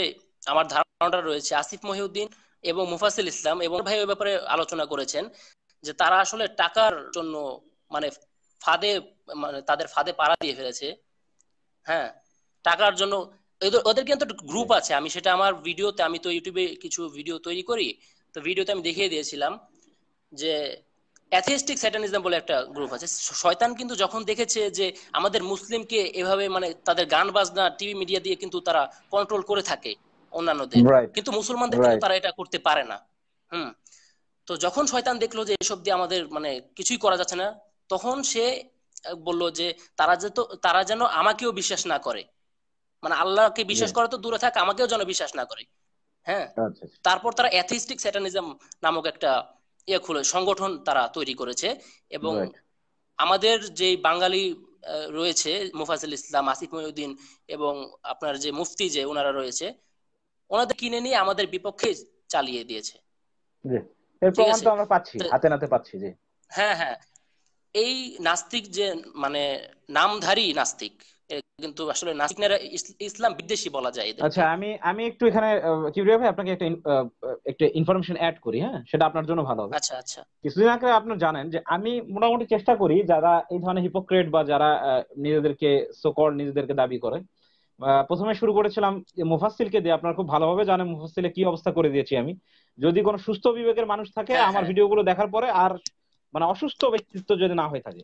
আমার ধারণাটা রয়েছে আসিফ মহিউদ্দিন এবং মুফাসিল ইসলাম এবং ভাই ওই ব্যাপারে আলোচনা করেছেন যে তারা আসলে টাকার জন্য মানে ফাঁদে মানে তাদের ফাঁদে পাড়া দিয়ে ফেলেছে হ্যাঁ টাকার জন্য ওদের কিন্তু গ্রুপ আছে আমি সেটা আমার ভিডিওতে আমি তো ইউটিউবে কিছু ভিডিও তৈরি করি তো ভিডিওতে আমি দেখিয়ে দিয়েছিলাম যে অ্যাথিস্টিক স্যাটানিজম বলে একটা গ্রুপ আছে শয়তান কিন্তু যখন দেখেছে যে আমাদের মুসলিমকে এভাবে মানে তাদের গান বাজনা টিভি মিডিয়া দিয়ে কিন্তু তারা কন্ট্রোল করে থাকে অন্যান্যদের কিন্তু মুসলমানদের তারা এটা করতে পারে না হুম তো যখন শয়তান দেখলো যে এসব দিয়ে আমাদের মানে কিছুই করা যাচ্ছে না তখন সে বলল যে তারা যে তারা যেন আমাকেও বিশ্বাস না করে মানে আল্লাহকে বিশ্বাস করা তো দূরে থাকে আমাকেও যেন বিশ্বাস না করে হ্যাঁ আচ্ছা, আচ্ছা। তারপর তারা অ্যাথিস্টিক স্যাটানিজম নামক একটা ইয়ে খুলে সংগঠন তারা তৈরি করেছে এবং আমাদের যে বাঙালি রয়েছে মুফাজিল ইসলাম আসিফ মহিউদ্দিন এবং আপনার যে মুফতি যে ওনারা রয়েছে ওনাদের কিনে নিয়ে আমাদের বিপক্ষে চালিয়ে দিয়েছে প্রমাণ তো আমরা পাচ্ছি হাতে নাতে পাচ্ছি যে হ্যাঁ হ্যাঁ এই নাস্তিক যে মানে নামধারী নাস্তিক কিন্তু আসলে ইসলাম বিদ্বেষী বলা যায় আচ্ছা আমি আমি একটু এখানে ভাই আপনাকে একটা একটা ইনফরমেশন অ্যাড করি হ্যাঁ সেটা আপনার জন্য ভালো হবে আচ্ছা আচ্ছা কিছুদিন আগে আপনি জানেন যে আমি মোটামুটি চেষ্টা করি যারা এই ধরনের হিপোক্রেট বা যারা নিজেদেরকে সোকল নিজেদেরকে দাবি করে প্রথমে শুরু করেছিলাম মুফাসিলকে দিয়ে আপনার খুব ভালোভাবে জানে মুফাসিলে কি অবস্থা করে দিয়েছি আমি যদি কোনো সুস্থ বিবেকের মানুষ থাকে হ্যাঁ, আমার হ্যাঁ। ভিডিওগুলো দেখার পরে আর মানে অসুস্থ ব্যক্তিত্ব যদি না হয়ে থাকে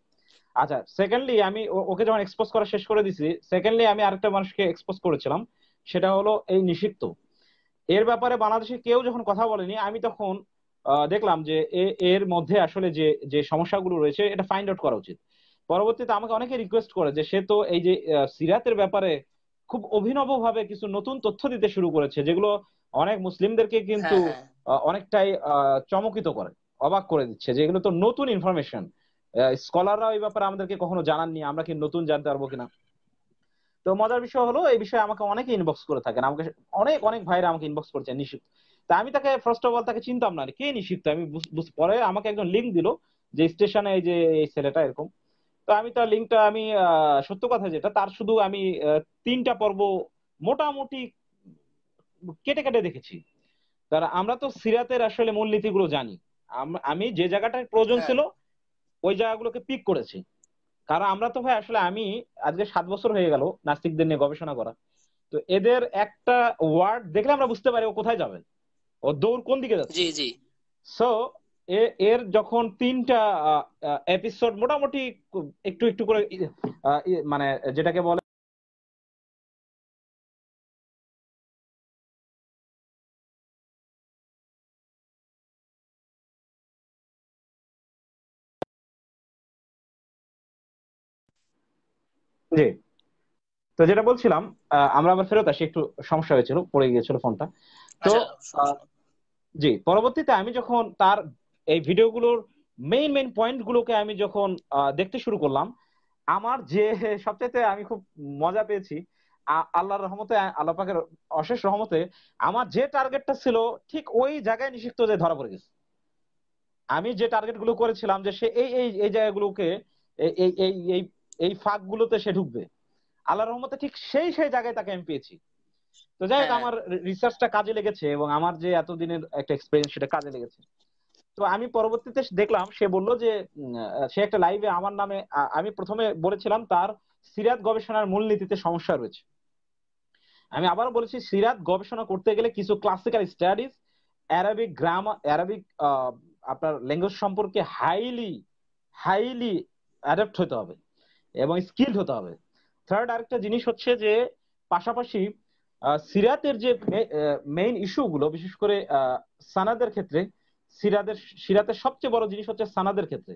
আচ্ছা সেকেন্ডলি আমি ওকে যখন এক্সপোজ করা শেষ করে দিছি সেকেন্ডলি আমি আরেকটা মানুষকে এক্সপোজ করেছিলাম সেটা হলো এই নিষিদ্ধ এর ব্যাপারে বাংলাদেশে কেউ যখন কথা বলেনি আমি তখন দেখলাম যে এর মধ্যে আসলে যে যে সমস্যাগুলো রয়েছে এটা ফাইন্ড আউট করা উচিত পরবর্তীতে আমাকে অনেকে রিকোয়েস্ট করে যে সে তো এই যে সিরাতের ব্যাপারে খুব অভিনবভাবে কিছু নতুন তথ্য দিতে শুরু করেছে যেগুলো অনেক মুসলিমদেরকে কিন্তু হ্যাঁ, হ্যাঁ। অনেকটাই চমকিত করে অবাক করে দিচ্ছে যেগুলো তো নতুন ইনফরমেশন স্কলাররা এই ব্যাপারে আমাদেরকে কখনো জানাননি আমরা কি নতুন জানতে পারবো কিনা তো মজার বিষয় হলো এই বিষয়ে আমাকে অনেকে ইনবক্স করে থাকেন আমাকে অনেক অনেক ভাইরা আমাকে ইনবক্স করছেন নিষিদ্ধ তা আমি তাকে ফার্স্ট অফ অল তাকে চিনতাম না কে নিষিদ্ধ আমি পরে আমাকে একজন লিঙ্ক দিল যে স্টেশনে এই যে এই ছেলেটা এরকম তো আমি তার লিঙ্কটা আমি সত্য কথা যেটা তার শুধু আমি তিনটা পর্ব মোটামুটি কেটে কেটে দেখেছি তার আমরা তো সিরাতের আসলে মূলনীতিগুলো জানি আমি যে জায়গাটা প্রয়োজন হ্যাঁ। ছিল ওই জায়গাগুলোকে পিক করেছি কারণ আমরা তো ভাই আসলে আমি আজকে সাত বছর হয়ে গেল নাস্তিকদের নিয়ে গবেষণা করা তো এদের একটা ওয়ার্ড দেখলে আমরা বুঝতে পারি ও কোথায় যাবে ও দৌড় কোন দিকে যাচ্ছে জি জি সো এর যখন তিনটা এপিসোড মোটামুটি একটু একটু করে মানে যেটাকে বলে জি তো যেটা বলছিলাম আমরা আবার ফেরত আসি একটু সমস্যা হয়েছিল পড়ে গিয়েছিল ফোনটা তো আচ্ছা, জি পরবর্তীতে আমি যখন তার এই ভিডিওগুলোর মেইন মেইন পয়েন্টগুলোকে আমি যখন দেখতে শুরু করলাম আমার যে সবচেয়ে আমি খুব মজা পেয়েছি আল্লাহর রহমতে আল্লাহ পাকের অশেষ রহমতে আমার যে টার্গেটটা ছিল ঠিক ওই জায়গায় নিষিক্ত যে ধরা পড়ে গেছে আমি যে টার্গেট গুলো করেছিলাম যে সে এই এই এই জায়গাগুলোকে এই এই এই এই ফাঁকগুলোতে সে ঢুকবে আল্লাহর রহমতে ঠিক সেই সেই জায়গায় তাকে আমি পেয়েছি তো যাই হোক হ্যাঁ। আমার রিসার্চটা কাজে লেগেছে এবং আমার যে এতদিনের একটা এক্সপিরিয়েন্স সেটা কাজে লেগেছে তো আমি পরবর্তীতে দেখলাম সে বলল যে সে একটা লাইভে আমার নামে আমি প্রথমে বলেছিলাম তার সিরাত গবেষণার মূলনীতিতে সমস্যা রয়েছে আমি আবার বলেছি সিরাত গবেষণা করতে গেলে কিছু classical studies Arabic grammar Arabic আপনার ল্যাঙ্গুয়েজ সম্পর্কে হাইলি হাইলি অ্যাডাপ্ট হতে হবে এবং স্কিলড হতে হবে থার্ড আরেকটা জিনিস হচ্ছে যে পাশাপাশি সিরাতের যে মেইন ইস্যুগুলো বিশেষ করে সানাদের ক্ষেত্রে সিরাদের সিরাতের সবচেয়ে বড় জিনিস হচ্ছে সানাদের ক্ষেত্রে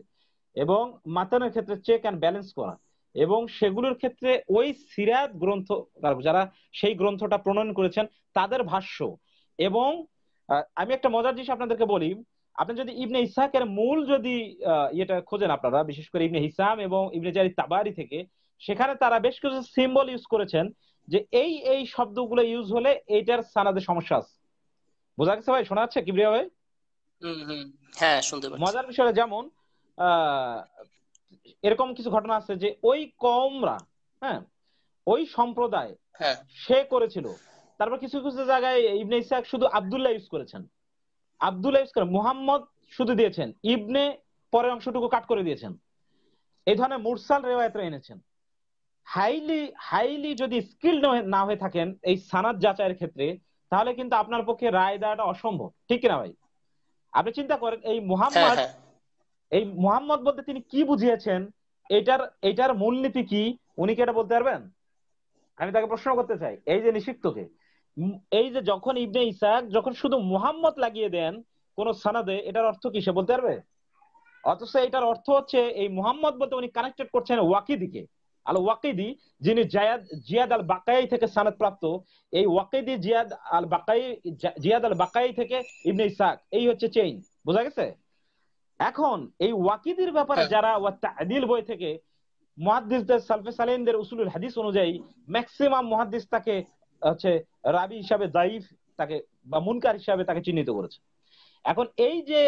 এবং মাতানের ক্ষেত্রে চেক অ্যান্ড ব্যালেন্স করা এবং সেগুলোর ক্ষেত্রে ওই সিরাত গ্রন্থ যারা সেই গ্রন্থটা প্রণয়ন করেছেন তাদের ভাষ্য এবং আমি একটা মজার জিনিস আপনাদেরকে বলি আপনি যদি ইবনে ইসাকের মূল যদি ইয়েটা খোঁজেন আপনারা বিশেষ করে ইবনে ইসাম এবং ইবনে জারি তাবারি থেকে সেখানে তারা বেশ কিছু সিম্বল ইউজ করেছেন যে এই এই শব্দগুলো ইউজ হলে এইটার সানাদের সমস্যা আছে বোঝা গেছে ভাই শোনা যাচ্ছে কিবরিয়া ভাই হ্যাঁ শুনতে পাচ্ছি মজার বিষয়টা যেমন এরকম কিছু ঘটনা আছে যে ওই কমরা হ্যাঁ ওই সম্প্রদায় হ্যাঁ। সে করেছিল তারপর কিছু কিছু জায়গায় ইবনে ইসাক শুধু আবদুল্লাহ ইউজ করেছেন আবদুল্লাহ ইউজ করে মুহাম্মদ শুধু দিয়েছেন ইবনে পরের অংশটুকু কাট করে দিয়েছেন এই ধরনের মুরসাল রেওয়ায়তরা এনেছেন হাইলি হাইলি যদি স্কিল না হয়ে থাকেন এই সানাদ যাচাইয়ের ক্ষেত্রে তাহলে কিন্তু আপনার পক্ষে রায় দেওয়াটা অসম্ভব ঠিক কিনা ভাই আপনি চিন্তা করেন এই মোহাম্মদ হ্যাঁ, হ্যাঁ। এই মোহাম্মদ বলতে তিনি কি বুঝিয়েছেন এটার এটার মূলনীতি কি উনি কি এটা বলতে পারবেন আমি তাকে প্রশ্ন করতে চাই এই যে নিষিক্তকে এই যে যখন ইবনে ইসাক যখন শুধু মোহাম্মদ লাগিয়ে দেন কোন সানাদে এটার অর্থ কি সে বলতে পারবে অথচ এটার অর্থ হচ্ছে এই মোহাম্মদ বলতে উনি কানেক্টেড করছেন ওয়াকিদিকে আল ওয়াকিদি যিনি জায়াদ জিয়াদ আল বাকাই থেকে সানাদ প্রাপ্ত এই ওয়াকিদি জিয়াদ আল বাকাই জিয়াদ আল বাকাই থেকে ইবনে ইসাক এই হচ্ছে চেইন বোঝা গেছে এখন এই ওয়াকিদির ব্যাপারে হ্যাঁ। যারা ওয়া তাদিল বই থেকে মুহাদ্দিসদের সালফে সালেনদের উসুলুল হাদিস অনুযায়ী ম্যাক্সিমাম মুহাদ্দিস তাকে হচ্ছে রাবি হিসাবে দাইফ তাকে বা মুনকার হিসাবে তাকে চিহ্নিত করেছে এখন এই যে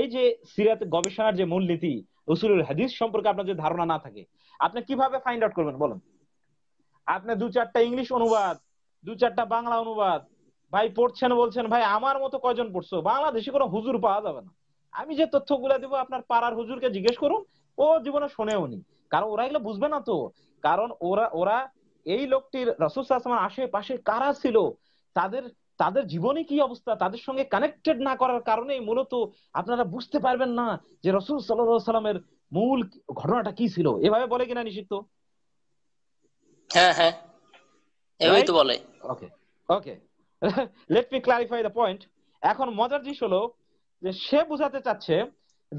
এই যে সিরাত গবেষণার যে মূলনীতি উসুলুল হাদিস সম্পর্কে আপনার যদি ধারণা না থাকে আপনি কিভাবে ফাইন্ড আউট করবেন বলেন আপনি দু চারটা ইংলিশ অনুবাদ দু চারটা বাংলা অনুবাদ ভাই পড়ছেন বলছেন ভাই আমার মতো কয়জন পড়ছো বাংলাদেশে কোনো হুজুর পাওয়া যাবে না আমি যে তথ্যগুলা দিব আপনার পাড়ার হুজুরকে জিজ্ঞেস করুন ও জীবনে শোনেও নি কারণ ওরা এগুলো বুঝবে না তো কারণ ওরা ওরা এই লোকটির রসুল আসমান আশেপাশে কারা ছিল তাদের তাদের জীবনে কি অবস্থা তাদের সঙ্গে কানেক্টেড না করার কারণে মূলত আপনারা বুঝতে পারবেন না যে রসুল সাল্লামের মূল ঘটনাটা কি ছিল এভাবে বলে কিনা নিষিদ্ধ হ্যাঁ, হ্যাঁ। এখন মজার জিনিস হলো যে সে বুঝাতে চাচ্ছে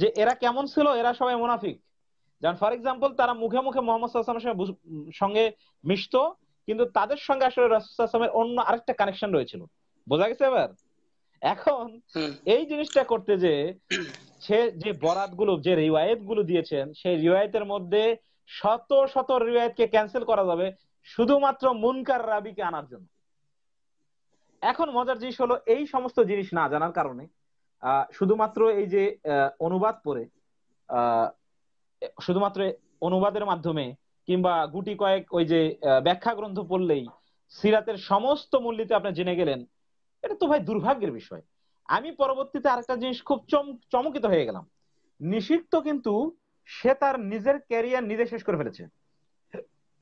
যে এরা কেমন ছিল এরা সবাই মুনাফিক যেমন ফর এক্সাম্পল তারা মুখে মুখে মোহাম্মদ সাল্লামের সঙ্গে মিশতো কিন্তু তাদের সঙ্গে আসলে রসুল আসলামের অন্য আরেকটা কানেকশন রয়েছিল বোঝা গেছে এবার এখন এই জিনিসটা করতে যে সে যে বরাত গুলো যে রিওয়ায়ত গুলো দিয়েছেন সেই রিওয়ায়তের মধ্যে শত শত কে ক্যান্সেল করা যাবে শুধুমাত্র মুনকার রাবি কে আনার জন্য এখন মজার জিনিস হলো এই সমস্ত জিনিস না জানার কারণে শুধুমাত্র এই যে অনুবাদ পড়ে শুধুমাত্র অনুবাদের মাধ্যমে কিংবা গুটি কয়েক ওই যে ব্যাখ্যা গ্রন্থ পড়লেই সিরাতের সমস্ত মূল্যতে আপনি জেনে গেলেন এটা তো ভাই দুর্ভাগ্যের বিষয় আমি পরবর্তীতে আরেকটা জিনিস খুব চমকিত হয়ে গেলাম নিষিক্ত কিন্তু সে তার নিজের ক্যারিয়ার নিজে শেষ করে ফেলেছে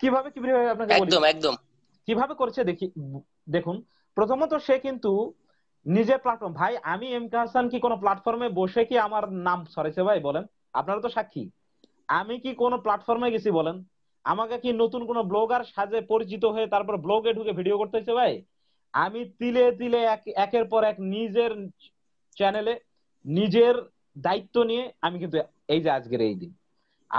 কিভাবে কিভাবে আপনাকে একদম একদম কিভাবে করছে দেখি দেখুন প্রথমত সে কিন্তু নিজের প্ল্যাটফর্ম ভাই আমি এম হাসান কি কোনো প্ল্যাটফর্মে বসে কি আমার নাম সরেছে ভাই বলেন আপনারা তো সাক্ষী আমি কি কোনো প্ল্যাটফর্মে গেছি বলেন আমাকে কি নতুন কোন ব্লগার সাজে পরিচিত হয়ে তারপর ব্লগে ঢুকে ভিডিও করতে হয়েছে ভাই আমি তিলে তিলে একের পর এক নিজের চ্যানেলে নিজের দায়িত্ব নিয়ে আমি কিন্তু এই যে আজকের এই দিন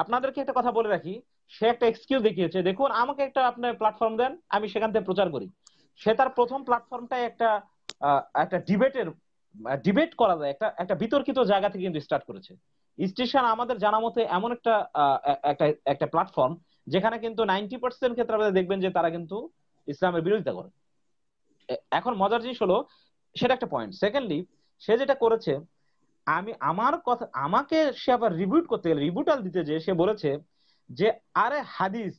আপনাদেরকে একটা কথা বলে রাখি সে একটা এক্সকিউজ দেখিয়েছে দেখুন আমাকে একটা আপনার প্ল্যাটফর্ম দেন আমি সেখান থেকে প্রচার করি সে তার প্রথম প্ল্যাটফর্মটাই একটা একটা ডিবেটের ডিবেট করা যায় একটা একটা বিতর্কিত জায়গা থেকে কিন্তু স্টার্ট করেছে স্টেশন আমাদের জানা মতে এমন একটা একটা একটা প্ল্যাটফর্ম যেখানে কিন্তু নাইনটি পার্সেন্ট ক্ষেত্রে দেখবেন যে তারা কিন্তু ইসলামের বিরোধিতা করে এখন মজার জিনিস হলো সেটা একটা পয়েন্ট সেকেন্ডলি সে যেটা করেছে আমি আমার কথা আমাকে সে আবার রিবুট করতে গেলে রিবুটাল দিতে যে সে বলেছে যে আরে হাদিস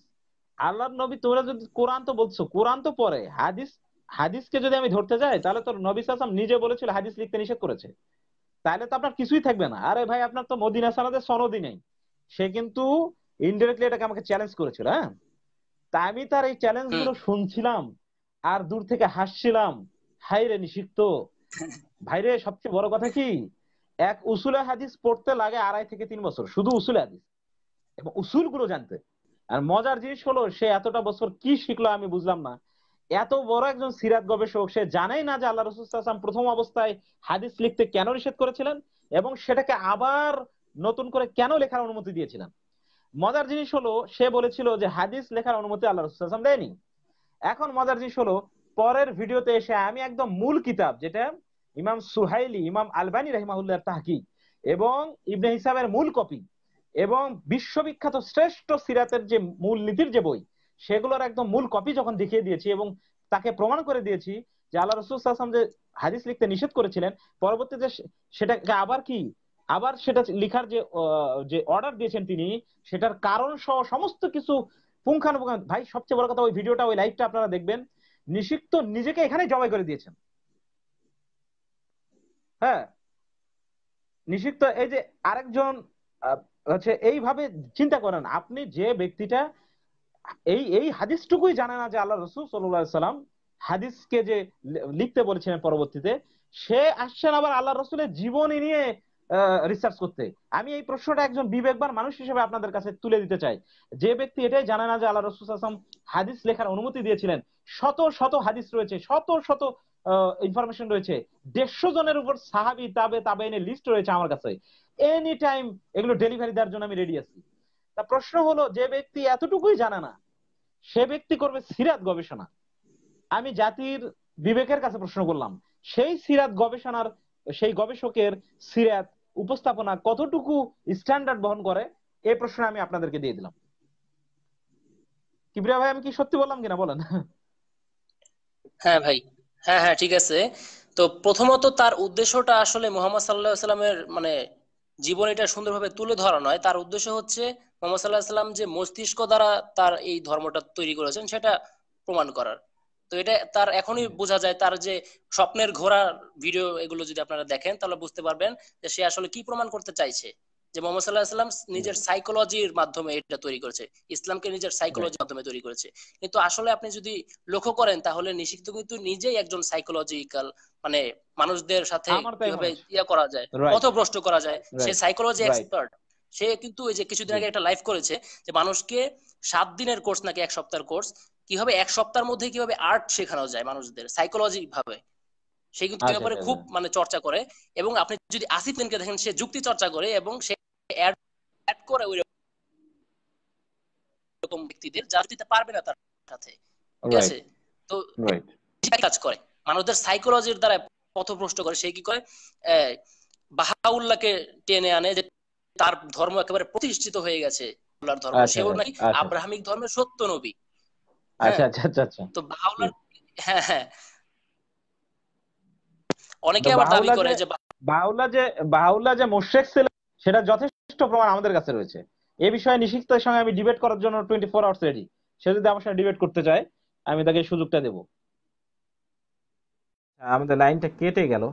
আল্লাহর নবী তোমরা যদি কোরআন তো বলছো কোরআন তো পরে হাদিস হাদিসকে যদি আমি ধরতে যাই তাহলে তোর নবী সাসাম নিজে বলেছিল হাদিস লিখতে নিষেধ করেছে তাহলে তো আপনার কিছুই থাকবে না আরে ভাই আপনার তো মদিনা সালাদের সনদই নেই সে কিন্তু ইনডিরেক্টলি এটাকে আমাকে চ্যালেঞ্জ করেছিল হ্যাঁ তা আমি তার এই চ্যালেঞ্জ গুলো শুনছিলাম আর দূর থেকে হাসছিলাম হাইরে নিষিক্ত ভাইরে সবচেয়ে বড় কথা কি এক উসুলে হাদিস পড়তে লাগে আড়াই থেকে তিন বছর শুধু উসুলে হাদিস এবং উসুল গুলো জানতে আর মজার জিনিস হলো সে এতটা বছর কি শিখলো আমি বুঝলাম না এত বড় একজন সিরাত গবেষক সে জানেই না যে আল্লাহ রসুলাম প্রথম অবস্থায় হাদিস লিখতে কেন নিষেধ করেছিলেন এবং সেটাকে আবার নতুন করে কেন লেখার অনুমতি দিয়েছিলেন মজার জিনিস হলো সে বলেছিল যে হাদিস লেখার অনুমতি আল্লাহ রসুলাম দেয়নি এখন মজার জিনিস হলো পরের ভিডিওতে এসে আমি একদম মূল কিতাব যেটা ইমাম সুহাইলি ইমাম আলবানি রহিমাহুল্লার তাহকি এবং ইবনে হিসাবের মূল কপি এবং বিশ্ববিখ্যাত শ্রেষ্ঠ সিরাতের যে মূল নীতির যে বই সেগুলোর একদম মূল কপি যখন দেখিয়ে দিয়েছি এবং তাকে প্রমাণ করে দিয়েছি যে আল্লাহ রসুল আসলাম যে হাদিস লিখতে নিষেধ করেছিলেন পরবর্তীতে সেটাকে আবার কি আবার সেটা লিখার যে যে অর্ডার দিয়েছেন তিনি সেটার কারণ সহ সমস্ত কিছু পুঙ্খানুপুঙ্খ ভাই সবচেয়ে বড় কথা ওই ভিডিওটা ওই লাইভটা আপনারা দেখবেন নিষিক্ত নিজেকে এখানে জবাই করে দিয়েছেন হ্যাঁ নিষিক্ত এই যে আরেকজন হচ্ছে এইভাবে চিন্তা করেন আপনি যে ব্যক্তিটা এই এই হাদিসটুকুই জানে না যে আল্লাহ রসুল সাল্লাহ সাল্লাম হাদিসকে যে লিখতে বলেছিলেন পরবর্তীতে সে আসছেন আবার আল্লাহ রসুলের জীবনী নিয়ে রিসার্চ করতে আমি এই প্রশ্নটা একজন বিবেকবান মানুষ হিসেবে আপনাদের কাছে তুলে দিতে চাই যে ব্যক্তি এটাই জানে না যে আল্লাহ রসুল আসলাম হাদিস লেখার অনুমতি দিয়েছিলেন শত শত হাদিস রয়েছে শত শত ইনফরমেশন রয়েছে দেড়শো জনের উপর সাহাবি তাবে তাবে এনে লিস্ট রয়েছে আমার কাছে এনি টাইম এগুলো ডেলিভারি দেওয়ার জন্য আমি রেডি আছি তা প্রশ্ন হলো যে ব্যক্তি এতটুকুই জানে না সে ব্যক্তি করবে সিরাত গবেষণা আমি জাতির বিবেকের কাছে প্রশ্ন করলাম সেই সিরাত গবেষণার সেই গবেষকের সিরাত উপস্থাপনা কতটুকু স্ট্যান্ডার্ড বহন করে এই প্রশ্ন আমি আপনাদেরকে দিয়ে দিলাম কিবরিয়া ভাই আমি কি সত্যি বললাম কিনা বলেন হ্যাঁ ভাই হ্যাঁ হ্যাঁ ঠিক আছে তো প্রথমত তার উদ্দেশ্যটা আসলে মোহাম্মদ সাল্লাহ সাল্লামের মানে জীবন এটা সুন্দরভাবে তুলে ধরা নয় তার উদ্দেশ্য হচ্ছে মোহাম্মদ সাল্লাহ সাল্লাম যে মস্তিষ্ক দ্বারা তার এই ধর্মটা তৈরি করেছেন সেটা প্রমাণ করার এটা তার এখনই বোঝা যায় তার যে স্বপ্নের ঘোরা ভিডিও এগুলো যদি আপনারা দেখেন তাহলে বুঝতে পারবেন যে সে আসলে কি প্রমাণ করতে চাইছে যে মোহাম্মদ সাল্লাহ সাল্লাম নিজের সাইকোলজির মাধ্যমে এটা তৈরি করেছে ইসলামকে নিজের সাইকোলজির মাধ্যমে তৈরি করেছে কিন্তু আসলে আপনি যদি লক্ষ্য করেন তাহলে নিষিদ্ধ কিন্তু নিজেই একজন সাইকোলজিক্যাল মানে মানুষদের সাথে কিভাবে ইয়া করা যায় পথভ্রষ্ট করা যায় সে সাইকোলজি এক্সপার্ট সে কিন্তু ওই যে কিছুদিন আগে একটা লাইভ করেছে যে মানুষকে সাত দিনের কোর্স নাকি এক সপ্তাহের কোর্স কিভাবে এক সপ্তাহের মধ্যে কিভাবে আর্ট শেখানো যায় মানুষদের সাইকোলজি ভাবে সে কিন্তু আচ্ছা, ব্যাপারে আচ্ছা, খুব আচ্ছা। মানে চর্চা করে এবং আপনি যদি আসিফ মেনকে দেখেন সে যুক্তি চর্চা করে এবং সে অ্যাড করে ওই রকম ব্যক্তিদের যা দিতে পারবে না তার সাথে ঠিক আছে তো কাজ করে মানুষদের সাইকোলজির দ্বারা পথভ্রষ্ট করে সে কি করে বাহাউল্লাহকে টেনে আনে যে তার ধর্ম একেবারে প্রতিষ্ঠিত হয়ে গেছে ধর্ম সেও নাকি আব্রাহামিক ধর্মের সত্য নবী হ্যাঁ। আচ্ছা, আচ্ছা আচ্ছা আচ্ছা তো বাউলার হ্যাঁ, হ্যাঁ। অনেকে আবার দাবি করে যে বাউলা যে বাউলা যে মোশেক ছিল সেটা যথেষ্ট প্রমাণ আমাদের কাছে রয়েছে এই বিষয়ে নিশিক্তের সঙ্গে আমি ডিবেট করার জন্য টোয়েন্টি ফোর আওয়ার্স রেডি সে যদি আমার সাথে ডিবেট করতে চায় আমি তাকে সুযোগটা দেব আমাদের লাইনটা কেটে গেল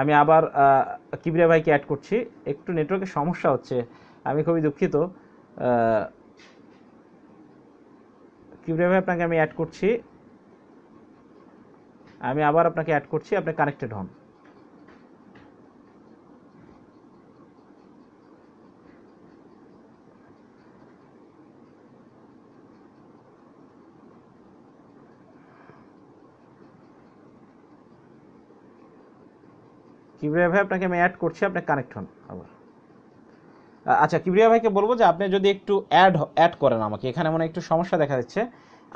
আমি আবার কিবরিয়া ভাইকে অ্যাড করছি একটু নেটওয়ার্কের সমস্যা হচ্ছে আমি খুবই দুঃখিত কীভাবে আপনাকে আমি অ্যাড করছি আমি আবার আপনাকে অ্যাড করছি আপনি কানেক্টেড হন কিভাবে আপনাকে আমি অ্যাড করছি আপনি কানেক্ট হন আবার আচ্ছা কিবরিয়া ভাইকে বলবো যে আপনি যদি একটু অ্যাড অ্যাড করেন আমাকে এখানে মনে একটু সমস্যা দেখা যাচ্ছে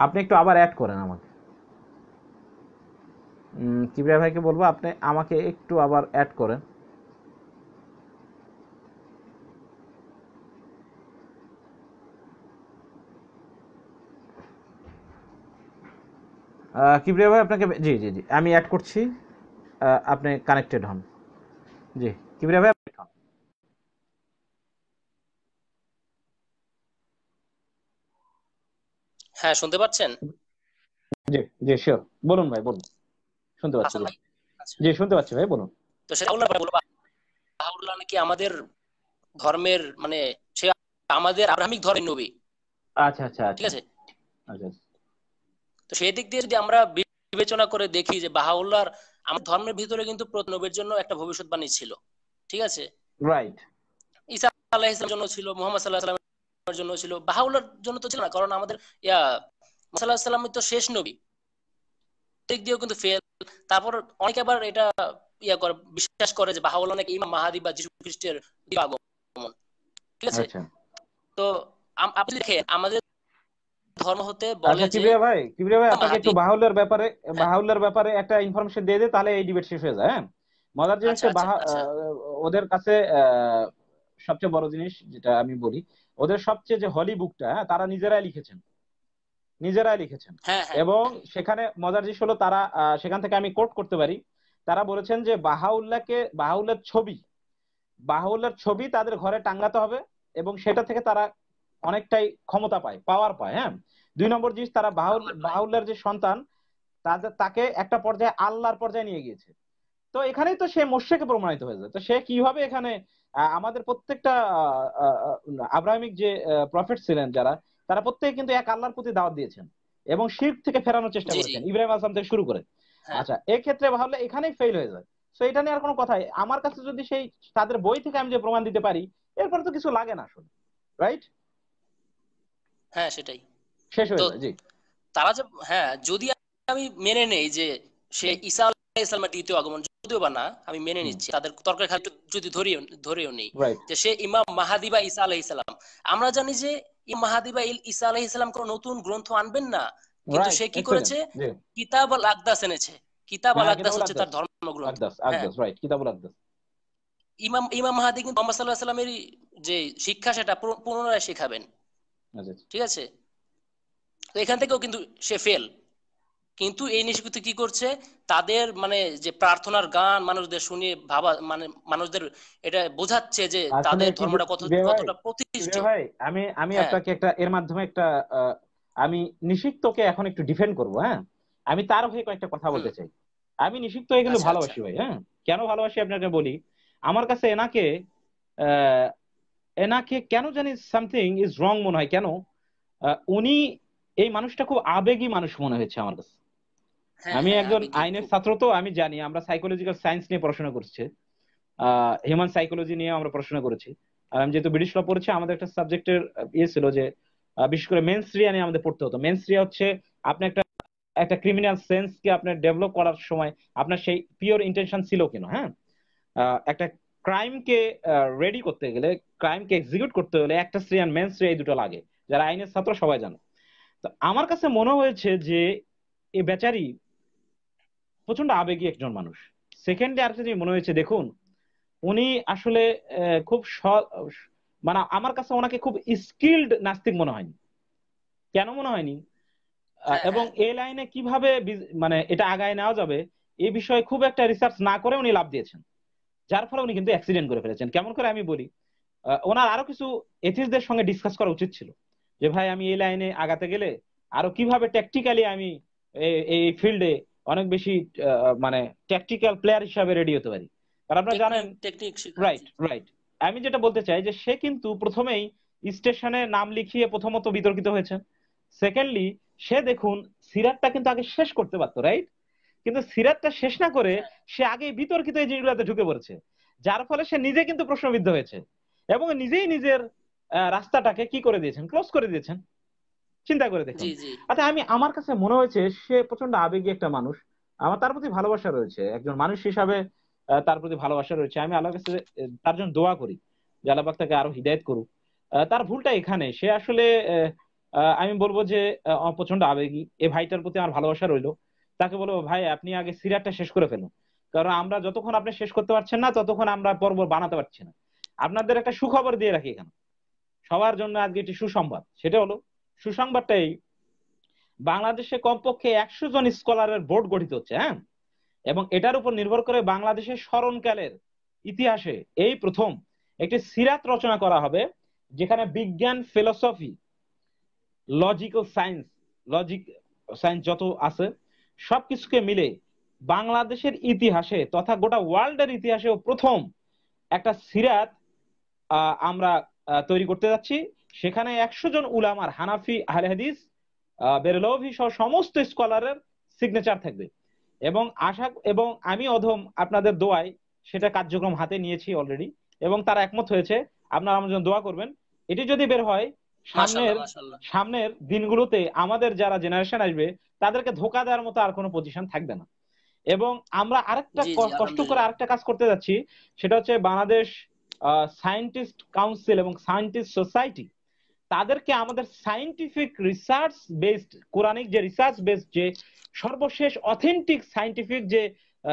আপনি একটু আবার অ্যাড করেন আমাকে কিবরিয়া ভাইকে বলবো আপনি আমাকে একটু আবার অ্যাড করেন কিবরিয়া ভাই আপনাকে জি জি জি আমি অ্যাড করছি আপনি কানেক্টেড হন জি কিবরিয়া ভাই হন হ্যাঁ শুনতে পাচ্ছেন জি জি শিওর বলুন ভাই বলুন শুনতে পাচ্ছি জি শুনতে পাচ্ছি ভাই বলুন তো সেটা আউল্লাহ বলবো আউল্লাহ নাকি আমাদের ধর্মের মানে সে আমাদের আব্রাহামিক ধর্মের নবী আচ্ছা আচ্ছা, আচ্ছা। ঠিক আছে আচ্ছা, আচ্ছা। তো সেই দিক দিয়ে যদি আমরা বিবেচনা করে দেখি যে বাহাউল্লাহর আমার ধর্মের ভিতরে কিন্তু নবীর জন্য একটা ভবিষ্যৎবাণী ছিল ঠিক আছে রাইট ঈসা আলাইহিস জন্য ছিল মুহাম্মদ সাল্লাল্লাহু আলাইহি করার জন্য ছিল বাহাউলার জন্য তো ছিল না কারণ আমাদের ইয়া মাসাল্লাহ সাল্লাম তো শেষ নবী দিক দিয়েও কিন্তু ফেল তারপর অনেকে আবার এটা ইয়া করে বিশ্বাস করে যে বাহাউল অনেক ইমাম মাহাদি বা যিশু খ্রিস্টের আগমন ঠিক আছে আচ্ছা। তো আপনি দেখেন আমাদের ধর্ম হতে বলে আচ্ছা, যে কিবরিয়া ভাই কিবরিয়া ভাই আপনাকে একটু বাহাউলের ব্যাপারে বাহাউলের ব্যাপারে একটা ইনফরমেশন দিয়ে দে তাহলে এই ডিবেট শেষ হয়ে যায় হ্যাঁ মজার জিনিস আচ্ছা, ওদের কাছে সবচেয়ে বড় জিনিস যেটা আমি বলি ওদের সবচেয়ে যে হলি বুকটা হ্যাঁ তারা নিজেরাই লিখেছেন নিজেরাই লিখেছেন হ্যাঁ, হ্যাঁ। এবং সেখানে মজার জিনিস হলো তারা সেখান থেকে আমি কোট করতে পারি তারা বলেছেন যে বাহাউল্লাহকে বাহাউল্লার ছবি বাহাউল্লার ছবি তাদের ঘরে টাঙ্গাতে হবে এবং সেটা থেকে তারা অনেকটাই ক্ষমতা পায় পাওয়ার পায় হ্যাঁ দুই নম্বর জিনিস তারা বাহুল বাহুল্লার যে সন্তান তাদের তাকে একটা পর্যায়ে আল্লাহর পর্যায়ে নিয়ে গিয়েছে তো এখানেই তো সে মোর্শেকে প্রমাণিত হয়ে যায় তো সে কিভাবে এখানে আমাদের প্রত্যেকটা আব্রাহামিক যে প্রফেট ছিলেন যারা তারা প্রত্যেকে কিন্তু এক আল্লাহর প্রতি দাওয়াত দিয়েছেন এবং শির্ক থেকে ফেরানোর চেষ্টা করেছেন ইব্রাহিম আসলাম থেকে শুরু করে হ্যাঁ। আচ্ছা এক্ষেত্রে ভাবলে এখানেই ফেল হয়ে যায় তো এটা নিয়ে আর কোনো কথাই আমার কাছে যদি সেই তাদের বই থেকে আমি যে প্রমাণ দিতে পারি এরপরে তো কিছু লাগে না আসলে রাইট হ্যাঁ সেটাই শেষ হয়ে যায় জি তারা যে হ্যাঁ যদি আমি মেনে নেই যে সে ঈসা ইসলামের দ্বিতীয় আগমন যদিও বা না আমি মেনে নিচ্ছি তাদের তর্কের যদি ধরিও ধরেও নেই যে সে ইমাম ইসা ইসলাম আমরা জানি যে ইমাম ইসা ইসলাম কোন নতুন গ্রন্থ আনবেন না কিন্তু সে কি করেছে কিতাব আল আকদাস এনেছে কিতাব হ্যাঁ, আল আকদাস হচ্ছে তার ধর্মগ্রন্থ রাইট হ্যাঁ। কিতাব আল আকদাস ইমাম ইমাম মাহাদি কিন্তু মোহাম্মদ সাল্লাহ সাল্লামের যে শিক্ষা সেটা পুনরায় শেখাবেন আচ্ছা, আচ্ছা। ঠিক আছে তো এখান থেকেও কিন্তু সে ফেল কিন্তু এই নিষ্কৃতি কি করছে তাদের মানে যে প্রার্থনার গান মানুষদের শুনিয়ে ভাবা মানে মানুষদের এটা বোঝাচ্ছে যে তাদের ধর্মটা কত কতটা প্রতিষ্ঠিত ভাই আমি আমি হ্যাঁ। আপনাকে একটা এর মাধ্যমে একটা আমি নিষিক্তকে এখন একটু ডিফেন্ড করব হ্যাঁ আমি তার হয়ে কয়েকটা কথা বলতে চাই আমি নিষিক্ত এগুলো আচ্ছা, আচ্ছা। ভালোবাসি ভাই হ্যাঁ কেন ভালোবাসি আপনাকে বলি আমার কাছে এনাকে এনাকে কেন জানি সামথিং ইজ রং মনে হয় কেন উনি এই মানুষটা খুব আবেগী মানুষ মনে হয়েছে আমার কাছে হ্যাঁ, আমি হ্যাঁ, একজন আইনের ছাত্র তো আমি জানি আমরা সাইকোলজিক্যাল সায়েন্স নিয়ে পড়াশোনা করছি হিউম্যান সাইকোলজি নিয়ে আমরা পড়াশোনা করেছি আর আমি যেহেতু ব্রিটিশ ল পড়েছি আমাদের একটা সাবজেক্টের ইয়ে ছিল যে বিশেষ করে মেনস্ট্রিয়া নিয়ে আমাদের পড়তে হতো মেনস্ট্রিয়া হচ্ছে আপনি একটা একটা ক্রিমিনাল কে আপনার ডেভেলপ করার সময় আপনার সেই পিওর ইন্টেনশন ছিল কেন হ্যাঁ একটা ক্রাইম কে রেডি করতে গেলে ক্রাইমকে এক্সিকিউট করতে হলে একটা স্ত্রী আর মেন স্ত্রী এই দুটো লাগে যারা আইনের ছাত্র সবাই জানে তো আমার কাছে মনে হয়েছে যে এ বেচারি প্রচন্ড আবেগী একজন মানুষ সেকেন্ডে আর যে মনে হয়েছে দেখুন উনি আসলে খুব মানে আমার কাছে ওনাকে খুব স্কিল্ড নাস্তিক মনে হয়নি কেন মনে হয়নি হ্যাঁ, এবং হ্যাঁ। এই লাইনে কিভাবে মানে এটা আগায় নেওয়া যাবে এই বিষয়ে খুব একটা রিসার্চ না করে উনি লাভ দিয়েছেন যার ফলে উনি কিন্তু অ্যাক্সিডেন্ট করে ফেলেছেন কেমন করে আমি বলি ওনার আরো কিছু এথিসদের সঙ্গে ডিসকাস করা উচিত ছিল যে ভাই আমি এই লাইনে আগাতে গেলে আরো কিভাবে ট্যাকটিক্যালি আমি এই ফিল্ডে অনেক বেশি মানে ট্যাকটিক্যাল প্লেয়ার হিসাবে রেডি হতে পারি কারণ আপনারা জানেন রাইট রাইট আমি যেটা বলতে চাই যে সে কিন্তু প্রথমেই স্টেশনে নাম লিখিয়ে প্রথমত বিতর্কিত হয়েছে সেকেন্ডলি সে দেখুন সিরাজটা কিন্তু আগে শেষ করতে পারতো রাইট কিন্তু সিরাজটা শেষ না করে হ্যাঁ। সে আগে বিতর্কিত এই জিনিসগুলোতে ঢুকে পড়েছে যার ফলে সে নিজে কিন্তু প্রশ্নবিদ্ধ হয়েছে এবং নিজেই নিজের রাস্তাটাকে কি করে দিয়েছেন ক্লোজ করে দিয়েছেন চিন্তা করে দেখেন আচ্ছা আমি আমার কাছে মনে হয়েছে সে প্রচন্ড আবেগী একটা মানুষ আমার তার প্রতি ভালোবাসা রয়েছে একজন মানুষ হিসাবে তার প্রতি ভালোবাসা রয়েছে আমি আল্লাহর কাছে তার জন্য দোয়া করি যে আল্লাহ তাকে আরো হৃদায়ত করুক তার ভুলটা এখানে সে আসলে আমি বলবো যে প্রচন্ড আবেগী এ ভাইটার প্রতি আমার ভালোবাসা রইল তাকে বলবো ভাই আপনি আগে সিরিয়ারটা শেষ করে ফেলুন কারণ আমরা যতক্ষণ আপনি শেষ করতে পারছেন না ততক্ষণ আমরা পর্ব বানাতে পারছি না আপনাদের একটা সুখবর দিয়ে রাখি এখানে সবার জন্য আজকে একটি সুসংবাদ সেটা হলো সুসংবাদটা এই বাংলাদেশে কমপক্ষে একশো জন স্কলারের বোর্ড গঠিত হচ্ছে হ্যাঁ এবং এটার উপর নির্ভর করে বাংলাদেশের স্মরণকালের ইতিহাসে এই প্রথম একটি সিরাত রচনা করা হবে যেখানে বিজ্ঞান philosophy logical science logic science যত আছে সবকিছুকে মিলে বাংলাদেশের ইতিহাসে তথা গোটা ওয়ার্ল্ডের ইতিহাসেও প্রথম একটা সিরাত আমরা তৈরি করতে যাচ্ছি সেখানে একশো জন উলামার হানাফি আহলে হাদিস বেরলভি সহ সমস্ত স্কলারের সিগনেচার থাকবে এবং আশা এবং আমি অধম আপনাদের দোয়ায় সেটা কার্যক্রম হাতে নিয়েছি অলরেডি এবং তারা একমত হয়েছে আপনারা আমার জন্য দোয়া করবেন এটি যদি বের হয় সামনের সামনের দিনগুলোতে আমাদের যারা জেনারেশন আসবে তাদেরকে ধোকা দেওয়ার মতো আর কোনো পজিশন থাকবে না এবং আমরা আরেকটা কষ্ট করে আরেকটা কাজ করতে যাচ্ছি সেটা হচ্ছে বাংলাদেশ সায়েন্টিস্ট কাউন্সিল এবং সায়েন্টিস্ট সোসাইটি তাদেরকে আমাদের সাইন্টিফিক রিসার্চ বেসড কোরআনিক যে রিসার্চ বেসড যে সর্বশেষ অথেন্টিক সাইন্টিফিক যে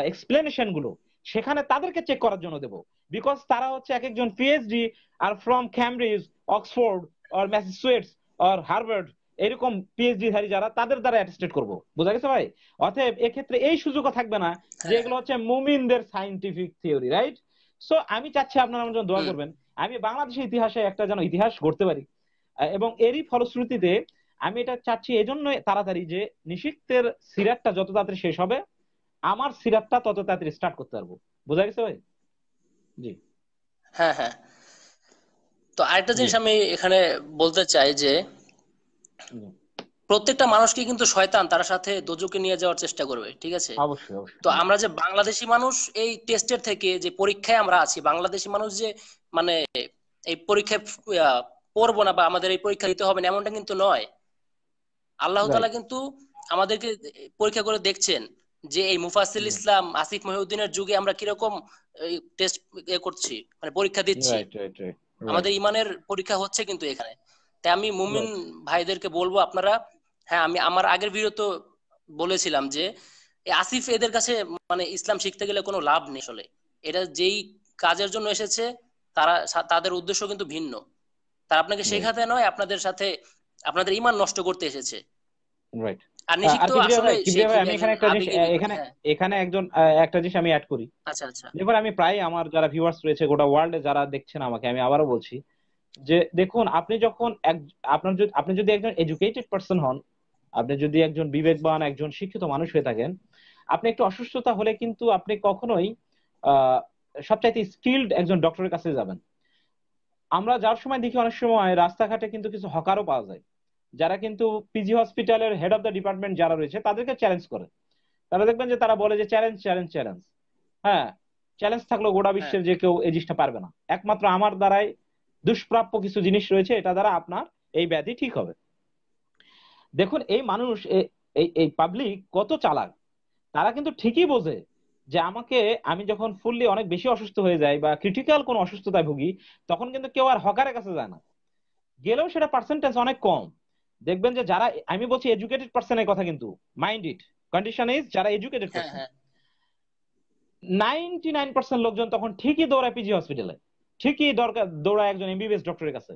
এক্সপ্লেনেশন গুলো সেখানে তাদেরকে চেক করার জন্য দেব বিকজ তারা হচ্ছে এক একজন পিএইচডি আর ফ্রম ক্যামব্রিজ অক্সফোর্ড আর ম্যাসিসুয়েটস আর হার্ভার্ড এরকম পিএইচডি ধারী যারা তাদের দ্বারা অ্যাটেস্টেড করব বোঝা গেছে ভাই অতএব এক্ষেত্রে এই সুযোগও থাকবে না হ্যাঁ। যে এগুলো হচ্ছে মুমিনদের সাইন্টিফিক থিওরি রাইট সো আমি চাচ্ছি আপনারা আমার জন্য দোয়া করবেন আমি বাংলাদেশের ইতিহাসে একটা যেন ইতিহাস গড়তে পারি এবং এরই ফলশ্রুতিতে আমি এটা চাচ্ছি জন্য তাড়াতাড়ি যে নিষিক্তের সিরাতটা যত তাড়াতাড়ি শেষ হবে আমার সিরাতটা তত তাড়াতাড়ি স্টার্ট করতে পারবো বোঝা গেছে ভাই জি হ্যাঁ হ্যাঁ তো আরেকটা জিনিস আমি এখানে বলতে চাই যে প্রত্যেকটা মানুষকে কিন্তু শয়তান তার সাথে দোজুকে নিয়ে যাওয়ার চেষ্টা করবে ঠিক আছে তো আমরা যে বাংলাদেশি মানুষ এই টেস্টের থেকে যে পরীক্ষায় আমরা আছি বাংলাদেশি মানুষ যে মানে এই পরীক্ষায় পড়বো না বা আমাদের এই পরীক্ষা দিতে হবে না এমনটা কিন্তু নয় আল্লাহ তালা কিন্তু আমাদেরকে পরীক্ষা করে দেখছেন যে এই মুফাসিল ইসলাম আসিফ মহিউদ্দিনের যুগে আমরা কিরকম টেস্ট করছি মানে পরীক্ষা দিচ্ছি আমাদের ইমানের পরীক্ষা হচ্ছে কিন্তু এখানে তাই আমি মুমিন ভাইদেরকে বলবো আপনারা হ্যাঁ আমি আমার আগের ভিডিওতে বলেছিলাম যে আসিফ এদের কাছে মানে ইসলাম শিখতে গেলে কোনো লাভ নেই আসলে এটা যেই কাজের জন্য এসেছে তারা তাদের উদ্দেশ্য কিন্তু ভিন্ন তারা আপনাকে শেখাতে নয় আপনাদের সাথে আপনাদের ইমান নষ্ট করতে এসেছে হ্যাঁ। এখানে একজন একটা জিনিস আমি আচ্ছা, আচ্ছা। এবার আমি প্রায় আমার যারা রয়েছে গোটা যারা দেখছেন আমাকে আমি আবারও বলছি যে দেখুন আপনি যখন আপনার যদি আপনি যদি একজন এডুকেটেড পার্সন হন আপনি যদি একজন বিবেকবান একজন শিক্ষিত মানুষ হয়ে থাকেন আপনি একটু অসুস্থতা হলে কিন্তু আপনি কখনোই আহ সবচাইতে স্কিল্ড একজন ডক্টরের কাছে যাবেন আমরা যার সময় দেখি অনেক সময় রাস্তাঘাটে কিন্তু কিছু হকারও পাওয়া যায় যারা কিন্তু পিজি হসপিটালের হেড অফ দ্য ডিপার্টমেন্ট যারা রয়েছে তাদেরকে চ্যালেঞ্জ করে তারা দেখবেন যে তারা বলে যে চ্যালেঞ্জ চ্যালেঞ্জ চ্যালেঞ্জ হ্যাঁ চ্যালেঞ্জ থাকলো গোটা হ্যাঁ। বিশ্বের যে কেউ এই জিনিসটা পারবে না একমাত্র আমার দ্বারাই দুষ্প্রাপ্য কিছু জিনিস রয়েছে এটা দ্বারা আপনার এই ব্যাধি ঠিক হবে দেখুন এই মানুষ এই এই পাবলিক কত চালাক তারা কিন্তু ঠিকই বোঝে যে আমাকে আমি যখন ফুললি অনেক বেশি অসুস্থ হয়ে যাই বা ক্রিটিক্যাল কোন অসুস্থতায় ভুগি তখন কিন্তু কেউ আর হকারের কাছে যায় না গেলেও সেটা পার্সেন্টেজ অনেক কম দেখবেন যে যারা আমি বলছি এডুকেটেড পার্সনের কথা কিন্তু মাইন্ডেড কন্ডিশন ইজ যারা educated person ninety nine percent লোকজন তখন ঠিকই দৌড়ায় পিজি হসপিটালে ঠিকই দরকার দৌড়ায় একজন এমবিবিএস ডক্টরের কাছে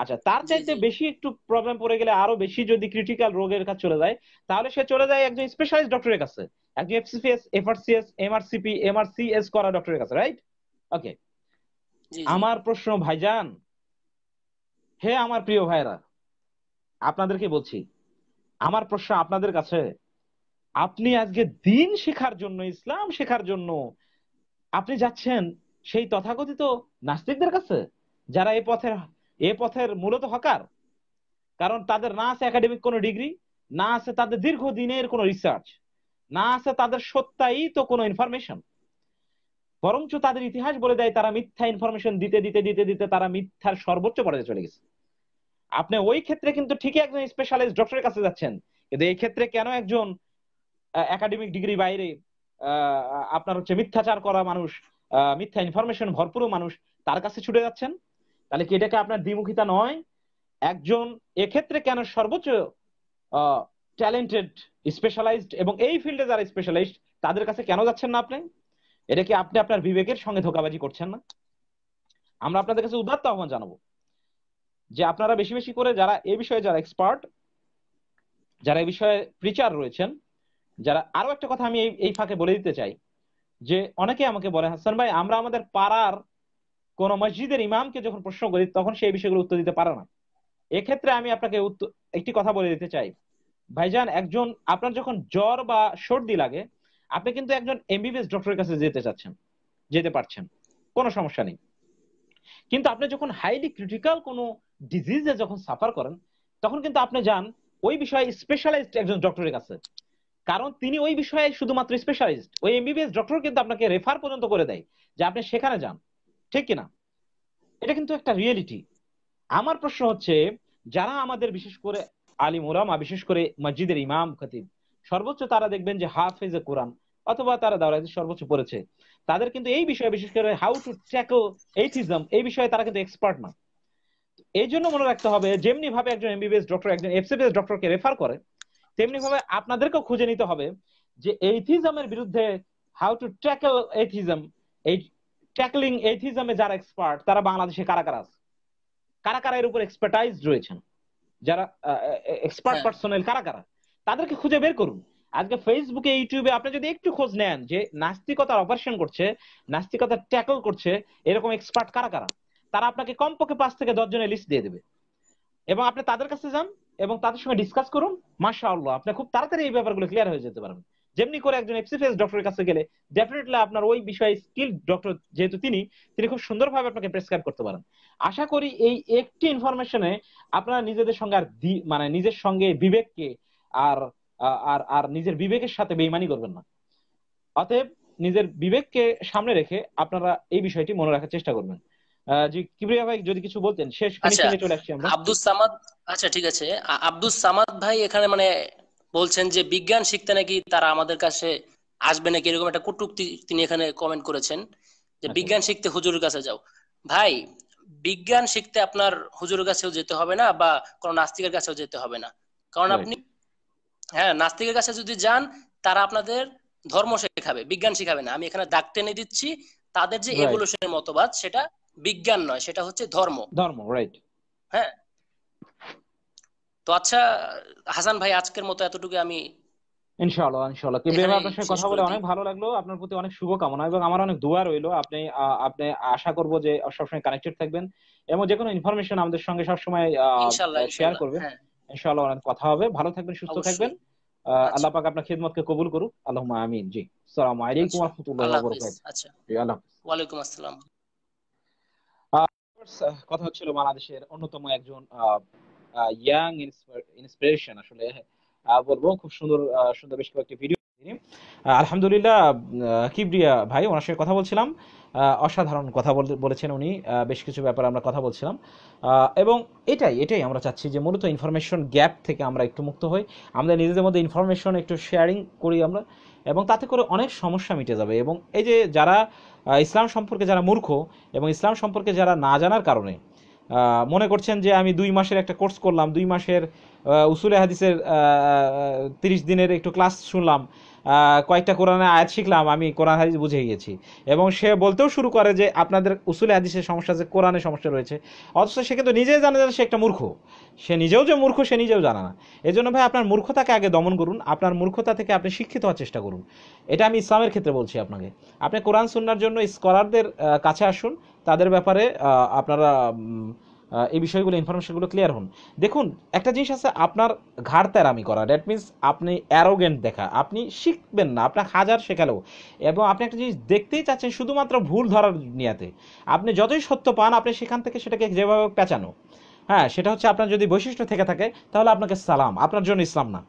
আচ্ছা তার চাইতে বেশি একটু প্রবলেম পড়ে গেলে আরো বেশি যদি ক্রিটিক্যাল রোগের কাছে চলে যায় তাহলে সে চলে যায় একজন স্পেশালিস্ট ডক্টরের কাছে এফসিপিএস এফআরসিএস এমআরসিপি এমআরসিএস করা ডক্টরের কাছে রাইট ওকে আমার প্রশ্ন ভাইজান হে আমার প্রিয় ভাইরা আপনাদেরকে বলছি আমার প্রশ্ন আপনাদের কাছে আপনি আজকে দিন শেখার জন্য ইসলাম শেখার জন্য আপনি যাচ্ছেন সেই তথাকথিত নাস্তিকদের কাছে যারা এ পথের এ পথের মূলত হকার কারণ তাদের না আছে একাডেমিক কোনো ডিগ্রি না আছে তাদের দীর্ঘ দিনের কোনো রিসার্চ না আছে তাদের সত্যাই তো কোনো ইনফরমেশন বরঞ্চ তাদের ইতিহাস বলে দেয় তারা মিথ্যা ইনফরমেশন দিতে দিতে দিতে দিতে তারা মিথ্যার সর্বোচ্চ পর্যায়ে চলে গেছে আপনি ওই ক্ষেত্রে কিন্তু ঠিকই একজন স্পেশালিস্ট ডক্টরের কাছে যাচ্ছেন কিন্তু এই ক্ষেত্রে কেন একজন একাডেমিক ডিগ্রি বাইরে আপনার হচ্ছে মিথ্যাচার করা মানুষ মিথ্যা ইনফরমেশন ভরপুর মানুষ তার কাছে ছুটে যাচ্ছেন তাহলে কি এটাকে আপনার দ্বিমুখিতা নয় একজন এক্ষেত্রে কেন সর্বোচ্চ ট্যালেন্টেড স্পেশালাইজড এবং এই ফিল্ডে যারা স্পেশালাইজড তাদের কাছে কেন যাচ্ছেন না আপনি এটা কি আপনি আপনার বিবেকের সঙ্গে ধোকাবাজি করছেন না আমরা আপনাদের কাছে উদাত্ত আহ্বান জানাবো যে আপনারা বেশি বেশি করে যারা এ বিষয়ে যারা এক্সপার্ট যারা এ বিষয়ে প্রিচার রয়েছেন যারা আরো একটা কথা আমি এই ফাঁকে বলে দিতে চাই যে অনেকে আমাকে বলে হাসান ভাই আমরা আমাদের পাড়ার কোন মসজিদের ইমামকে যখন প্রশ্ন করি তখন সেই বিষয়গুলো উত্তর দিতে পারে না এক্ষেত্রে আমি আপনাকে একটি কথা বলে দিতে চাই ভাইজান একজন আপনার যখন জ্বর বা সর্দি লাগে আপনি কিন্তু একজন এমবিবিএস ডক্টরের কাছে যেতে চাচ্ছেন যেতে পারছেন কোনো সমস্যা নেই কিন্তু আপনি যখন হাইলি ক্রিটিক্যাল কোনো ডিজিজে যখন সাফার করেন তখন কিন্তু আপনি যান ওই বিষয়ে স্পেশালাইজড একজন ডক্টরের কাছে কারণ তিনি ওই বিষয়ে শুধুমাত্র স্পেশালিস্ট ওই এমবিবিএস ডক্টর কিন্তু আপনাকে রেফার পর্যন্ত করে দেয় যে আপনি সেখানে যান ঠিক কিনা এটা কিন্তু একটা রিয়েলিটি আমার প্রশ্ন হচ্ছে যারা আমাদের বিশেষ করে আলিম ওলামা বিশেষ করে মসজিদের ইমাম খতিব সর্বোচ্চ তারা দেখবেন যে হাফেজ এ কোরআন অথবা তারা দাওরাতে সর্বোচ্চ পড়েছে তাদের কিন্তু এই বিষয়ে বিশেষ করে হাউ টু ট্যাকল এইথিজম এই বিষয়ে তারা কিন্তু এক্সপার্ট না এই জন্য মনে রাখতে হবে যেমনি ভাবে একজন এমবিবিএস ডক্টর একজন এফসিবিএস ডক্টরকে রেফার করে তেমনি ভাবে আপনাদেরকেও খুঁজে নিতে হবে যে এইথিজমের বিরুদ্ধে হাউ টু ট্যাকল এইথিজম এই ট্যাকলিং এইথিজমে যারা এক্সপার্ট তারা বাংলাদেশে কারা কারা আছে কারা কারা এর উপর এক্সপার্টাইজ রয়েছেন যারা এক্সপার্ট হ্যাঁ। পার্সোনাল কারা কারা তাদেরকে খুঁজে বের করুন আজকে ফেসবুকে ইউটিউবে আপনি যদি একটু খোঁজ নেন যে নাস্তিকতার অপারেশন করছে নাস্তিকতা ট্যাকল করছে এরকম এক্সপার্ট কারা কারা তারা আপনাকে কমপক্ষে পাঁচ থেকে দশ জনের লিস্ট দিয়ে দেবে এবং আপনি তাদের কাছে যান এবং তাদের সঙ্গে ডিসকাস করুন মাসা আল্লাহ আপনি খুব তাড়াতাড়ি এই ব্যাপারগুলো ক্লিয়ার হয়ে যেতে পারবেন যেমনি করে একজন এফসিফিএস ডক্টরের কাছে গেলে ডেফিনেটলি আপনার ওই বিষয়ে স্কিল ডক্টর যেহেতু তিনি তিনি খুব সুন্দরভাবে আপনাকে প্রেসক্রাইব করতে পারেন আশা করি এই একটি ইনফরমেশনে আপনারা নিজেদের সঙ্গে আর মানে নিজের সঙ্গে বিবেককে আর আর আর নিজের বিবেকের সাথে বেইমানি করবেন না অতএব নিজের বিবেককে সামনে রেখে আপনারা এই বিষয়টি মনে রাখার চেষ্টা করবেন জি কিবরিয়া ভাই যদি কিছু বলতেন শেষ ফিনিশিংয়ে আচ্ছা, চলে আসছি আমরা আব্দুস সামাদ আচ্ছা ঠিক আছে আব্দুস সামাদ ভাই এখানে মানে বলছেন যে বিজ্ঞান শিখতে নাকি তারা আমাদের কাছে আসবে নাকি এরকম একটা কটুক্তি তিনি এখানে কমেন্ট করেছেন যে আচ্ছা। বিজ্ঞান শিখতে হুজুরের কাছে যাও ভাই বিজ্ঞান শিখতে আপনার হুজুরের কাছেও যেতে হবে না বা কোনো নাস্তিকের কাছেও যেতে হবে না কারণ আপনি হ্যাঁ নাস্তিকের কাছে যদি যান তারা আপনাদের ধর্ম শেখাবে বিজ্ঞান শিখাবে না আমি এখানে দাগ টেনে দিচ্ছি তাদের যে এভলিউশনের মতবাদ সেটা বিজ্ঞান নয় সেটা হচ্ছে ধর্ম ধর্ম রাইট হ্যাঁ তো আচ্ছা হাসান ভাই আজকের মতো এতটুকু আমি ইনশাআল্লাহ ইনশাআল্লাহ আপনার সাথে কথা বলে অনেক ভালো লাগলো আপনার প্রতি অনেক শুভকামনা এবং আমার অনেক দোয়া রইলো আপনি আপনি আশা করব যে সবসময় কানেক্টেড থাকবেন এবং যে কোনো ইনফরমেশন আমাদের সঙ্গে সবসময় শেয়ার করবেন হ্যাঁ। ইনশাআল্লাহ অনেক কথা হবে ভালো থাকবেন সুস্থ থাকবেন আচ্ছা। আল্লাহ পাক আপনার খিদমতকে কবুল করুক আল্লাহুম্মা আমিন জি আলাইকুম রাহমাতুল্লাহি আচ্ছা। ওয়া বারাকাতুহু আচ্ছা আসসালাম কথা হচ্ছিল বাংলাদেশের অন্যতম একজন ইয়াং ইন্সপিরেশন আসলে বলবো খুব সুন্দর সুন্দর বেশ কয়েকটি ভিডিও আলহামদুলিল্লাহ কিবরিয়া ভাই ওনার সঙ্গে কথা বলছিলাম অসাধারণ কথা বলেছেন উনি বেশ কিছু ব্যাপারে আমরা কথা বলছিলাম এবং এটাই এটাই আমরা চাচ্ছি যে মূলত ইনফরমেশন গ্যাপ থেকে আমরা একটু মুক্ত হই আমাদের নিজেদের মধ্যে ইনফরমেশন একটু শেয়ারিং করি আমরা এবং তাতে করে অনেক সমস্যা মিটে যাবে এবং এই যে যারা ইসলাম সম্পর্কে যারা মূর্খ এবং ইসলাম সম্পর্কে যারা না জানার কারণে মনে করছেন যে আমি দুই মাসের একটা কোর্স করলাম দুই মাসের উসুলে হাদিসের তিরিশ দিনের একটু ক্লাস শুনলাম কয়েকটা কোরআনে আয়াত শিখলাম আমি কোরআন হাদিস বুঝে গিয়েছি এবং সে বলতেও শুরু করে যে আপনাদের উসুলে হাদিসের সমস্যা আছে কোরআনে সমস্যা রয়েছে অথচ সে কিন্তু নিজেই জানে যে সে একটা মূর্খ সে নিজেও যে মূর্খ সে নিজেও জানে না এই জন্য ভাই আপনার মূর্খতাকে আগে দমন করুন আপনার মূর্খতা থেকে আপনি শিক্ষিত হওয়ার চেষ্টা করুন এটা আমি ইসলামের ক্ষেত্রে বলছি আপনাকে আপনি কোরআন শুনার জন্য স্কলারদের কাছে আসুন তাদের ব্যাপারে আপনারা এই বিষয়গুলো ইনফরমেশনগুলো ক্লিয়ার হন দেখুন একটা জিনিস আছে আপনার ঘাড় তেরামি করা দ্যাট মিনস আপনি অ্যারোগেন্ট দেখা আপনি শিখবেন না আপনার হাজার শেখালেও এবং আপনি একটা জিনিস দেখতেই চাচ্ছেন শুধুমাত্র ভুল ধরার নিয়াতে আপনি যতই সত্য পান আপনি সেখান থেকে সেটাকে যেভাবে পেঁচানো হ্যাঁ সেটা হচ্ছে আপনার যদি বৈশিষ্ট্য থেকে থাকে তাহলে আপনাকে সালাম আপনার জন্য ইসলাম না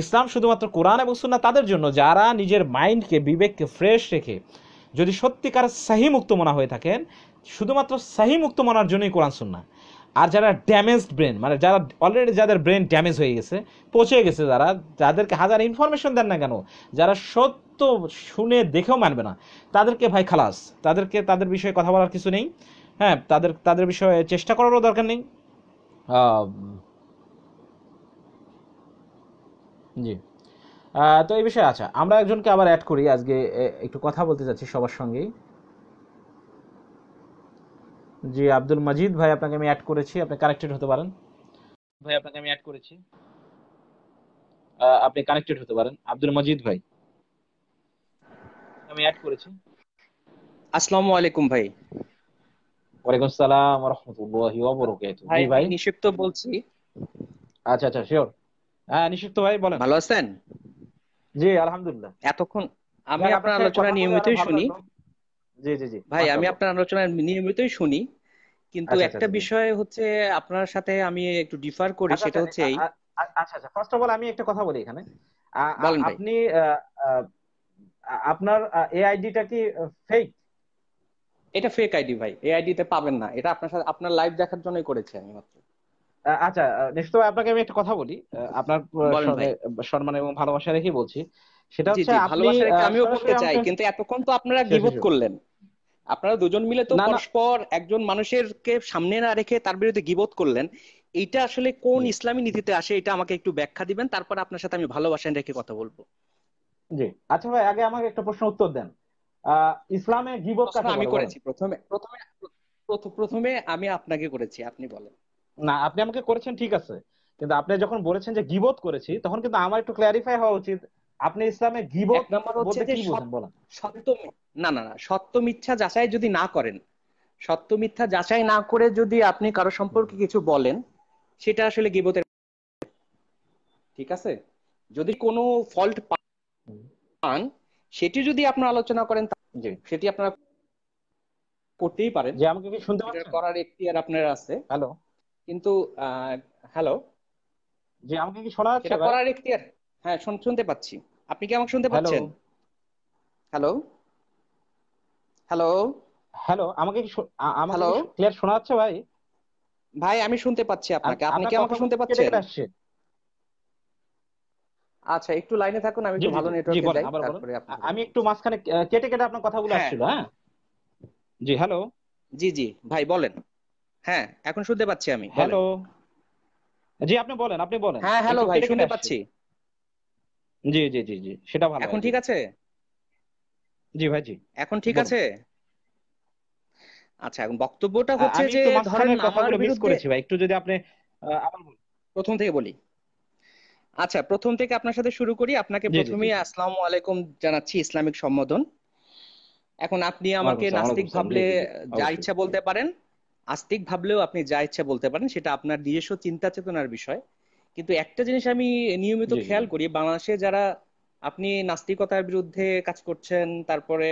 ইসলাম শুধুমাত্র কোরআন এবং সুন্না তাদের জন্য যারা নিজের মাইন্ডকে বিবেককে ফ্রেশ রেখে যদি সত্যিকার সাহি মুক্ত মনে হয়ে থাকেন শুধুমাত্র সাহি মুক্ত মানার জন্যই কোরআন সুন্না আর যারা ড্যামেজড ব্রেন মানে যারা অলরেডি যাদের ব্রেন ড্যামেজ হয়ে গেছে পচে গেছে যারা যাদেরকে হাজার ইনফরমেশন দেন না কেন যারা সত্য শুনে দেখেও মানবে না তাদেরকে ভাই খালাস তাদেরকে তাদের বিষয়ে কথা বলার কিছু নেই হ্যাঁ তাদের তাদের বিষয়ে চেষ্টা করারও দরকার নেই জি তো এই বিষয়ে আচ্ছা আমরা একজনকে আবার অ্যাড করি আজকে একটু কথা বলতে চাচ্ছি সবার সঙ্গেই জি আব্দুল মাজিদ ভাই আপনাকে আমি অ্যাড করেছি আপনি কানেক্টেড হতে পারেন ভাই আপনাকে আমি অ্যাড করেছি আপনি কানেক্টেড হতে পারেন আব্দুল মাজিদ ভাই আমি অ্যাড করেছি আসসালামু আলাইকুম ভাই ওয়ালাইকুম আসসালাম ওয়া রাহমাতুল্লাহি ওয়া বারাকাতুহু ভাই ভাই নিশিপ্ত বলছি আচ্ছা আচ্ছা শিওর হ্যাঁ নিশিপ্ত ভাই বলেন ভালো আছেন জি আলহামদুলিল্লাহ এতক্ষণ আমি আপনার আলোচনা নিয়মিতই শুনি জি জি জি ভাই আমি আপনার আলোচনা নিয়মিতই শুনি কিন্তু আচ্ছা, আচ্ছা, একটা আচ্ছা। বিষয় হচ্ছে আপনার সাথে আমি একটু ডিফার করি সেটা হচ্ছে এই আচ্ছা আচ্ছা ফার্স্ট অফ অল আমি একটা কথা বলি এখানে আপনি আপনার এআইডিটা কি ফেক এটা ফেক আইডি ভাই এআইডিতে তে পাবেন না এটা আপনার সাথে আপনার লাইভ দেখার জন্যই করেছি আমি মাত্র আচ্ছা নেক্সট আপনাকে আমি একটা কথা বলি আপনার সম্মান এবং ভালোবাসা রেখে বলছি সেটা হচ্ছে আপনি আমিও বলতে চাই কিন্তু এতক্ষণ তো আপনারা গিভ করলেন আপনারা দুজন মিলে তো পরস্পর একজন মানুষের কে সামনে না রেখে তার বিরুদ্ধে গিবোধ করলেন এটা আসলে কোন ইসলামী নীতিতে আসে এটা আমাকে একটু ব্যাখ্যা দিবেন তারপর আপনার সাথে আমি ভালোবাসেন রেখে কথা বলবো জি আচ্ছা ভাই আগে আমাকে একটা প্রশ্ন উত্তর দেন ইসলামে গিবত কাকে আমি করেছি প্রথমে প্রথমে প্রথমে আমি আপনাকে করেছি আপনি বলেন না আপনি আমাকে করেছেন ঠিক আছে কিন্তু আপনি যখন বলেছেন যে গিবত করেছি তখন কিন্তু আমার একটু ক্ল্যারিফাই হওয়া উচিত আপনি ইসলামে গিবত নাম্বার হচ্ছে যে সত্য না না না সত্য মিথ্যা যাচাই যদি না করেন সত্য মিথ্যা যাচাই না করে যদি আপনি কারো সম্পর্কে কিছু বলেন সেটা আসলে গিবতের ঠিক আছে যদি কোনো ফল্ট পান সেটি যদি আপনি আলোচনা করেন যে সেটি আপনারা করতেই পারেন যে আমাকে কি শুনতে পাচ্ছেন করার এখতিয়ার আপনার আছে হ্যালো কিন্তু হ্যালো যে আমাকে কি শোনা যাচ্ছে করার এখতিয়ার হ্যাঁ শুনতে পাচ্ছি আপনি কি আমাকে শুনতে পাচ্ছেন হ্যালো হ্যালো হ্যালো আমাকে কি আমাকে ক্লিয়ার শোনা যাচ্ছে ভাই ভাই আমি শুনতে পাচ্ছি আপনাকে আপনি কি আমাকে শুনতে পাচ্ছেন আচ্ছা একটু লাইনে থাকুন আমি একটু ভালো নেটওয়ার্কে যাই তারপরে আমি একটু মাঝখানে কেটে কেটে আপনার কথাগুলো হ্যাঁ। আসছিল হ্যাঁ জি হ্যালো জি জি ভাই বলেন হ্যাঁ এখন শুনতে পাচ্ছি আমি হ্যালো জি আপনি বলেন আপনি বলেন হ্যাঁ হ্যালো ভাই শুনতে পাচ্ছি জি জি জি জি সেটা ভালো এখন ঠিক আছে জি ভাই জি এখন ঠিক আছে আচ্ছা এখন বক্তব্যটা হচ্ছে যে ধরেন মিস করেছি ভাই একটু যদি আপনি প্রথম থেকে বলি আচ্ছা প্রথম থেকে আপনার সাথে শুরু করি আপনাকে প্রথমেই আসসালামু আলাইকুম জানাচ্ছি ইসলামিক সম্বোধন এখন আপনি আমাকে নাস্তিক ভাবলে যা ইচ্ছা বলতে পারেন আস্তিক ভাবলেও আপনি যা ইচ্ছা বলতে পারেন সেটা আপনার নিজস্ব চিন্তা চেতনার বিষয় কিন্তু একটা জিনিস আমি নিয়মিত খেয়াল করি বাংলাদেশে যারা আপনি নাস্তিকতার বিরুদ্ধে কাজ করছেন তারপরে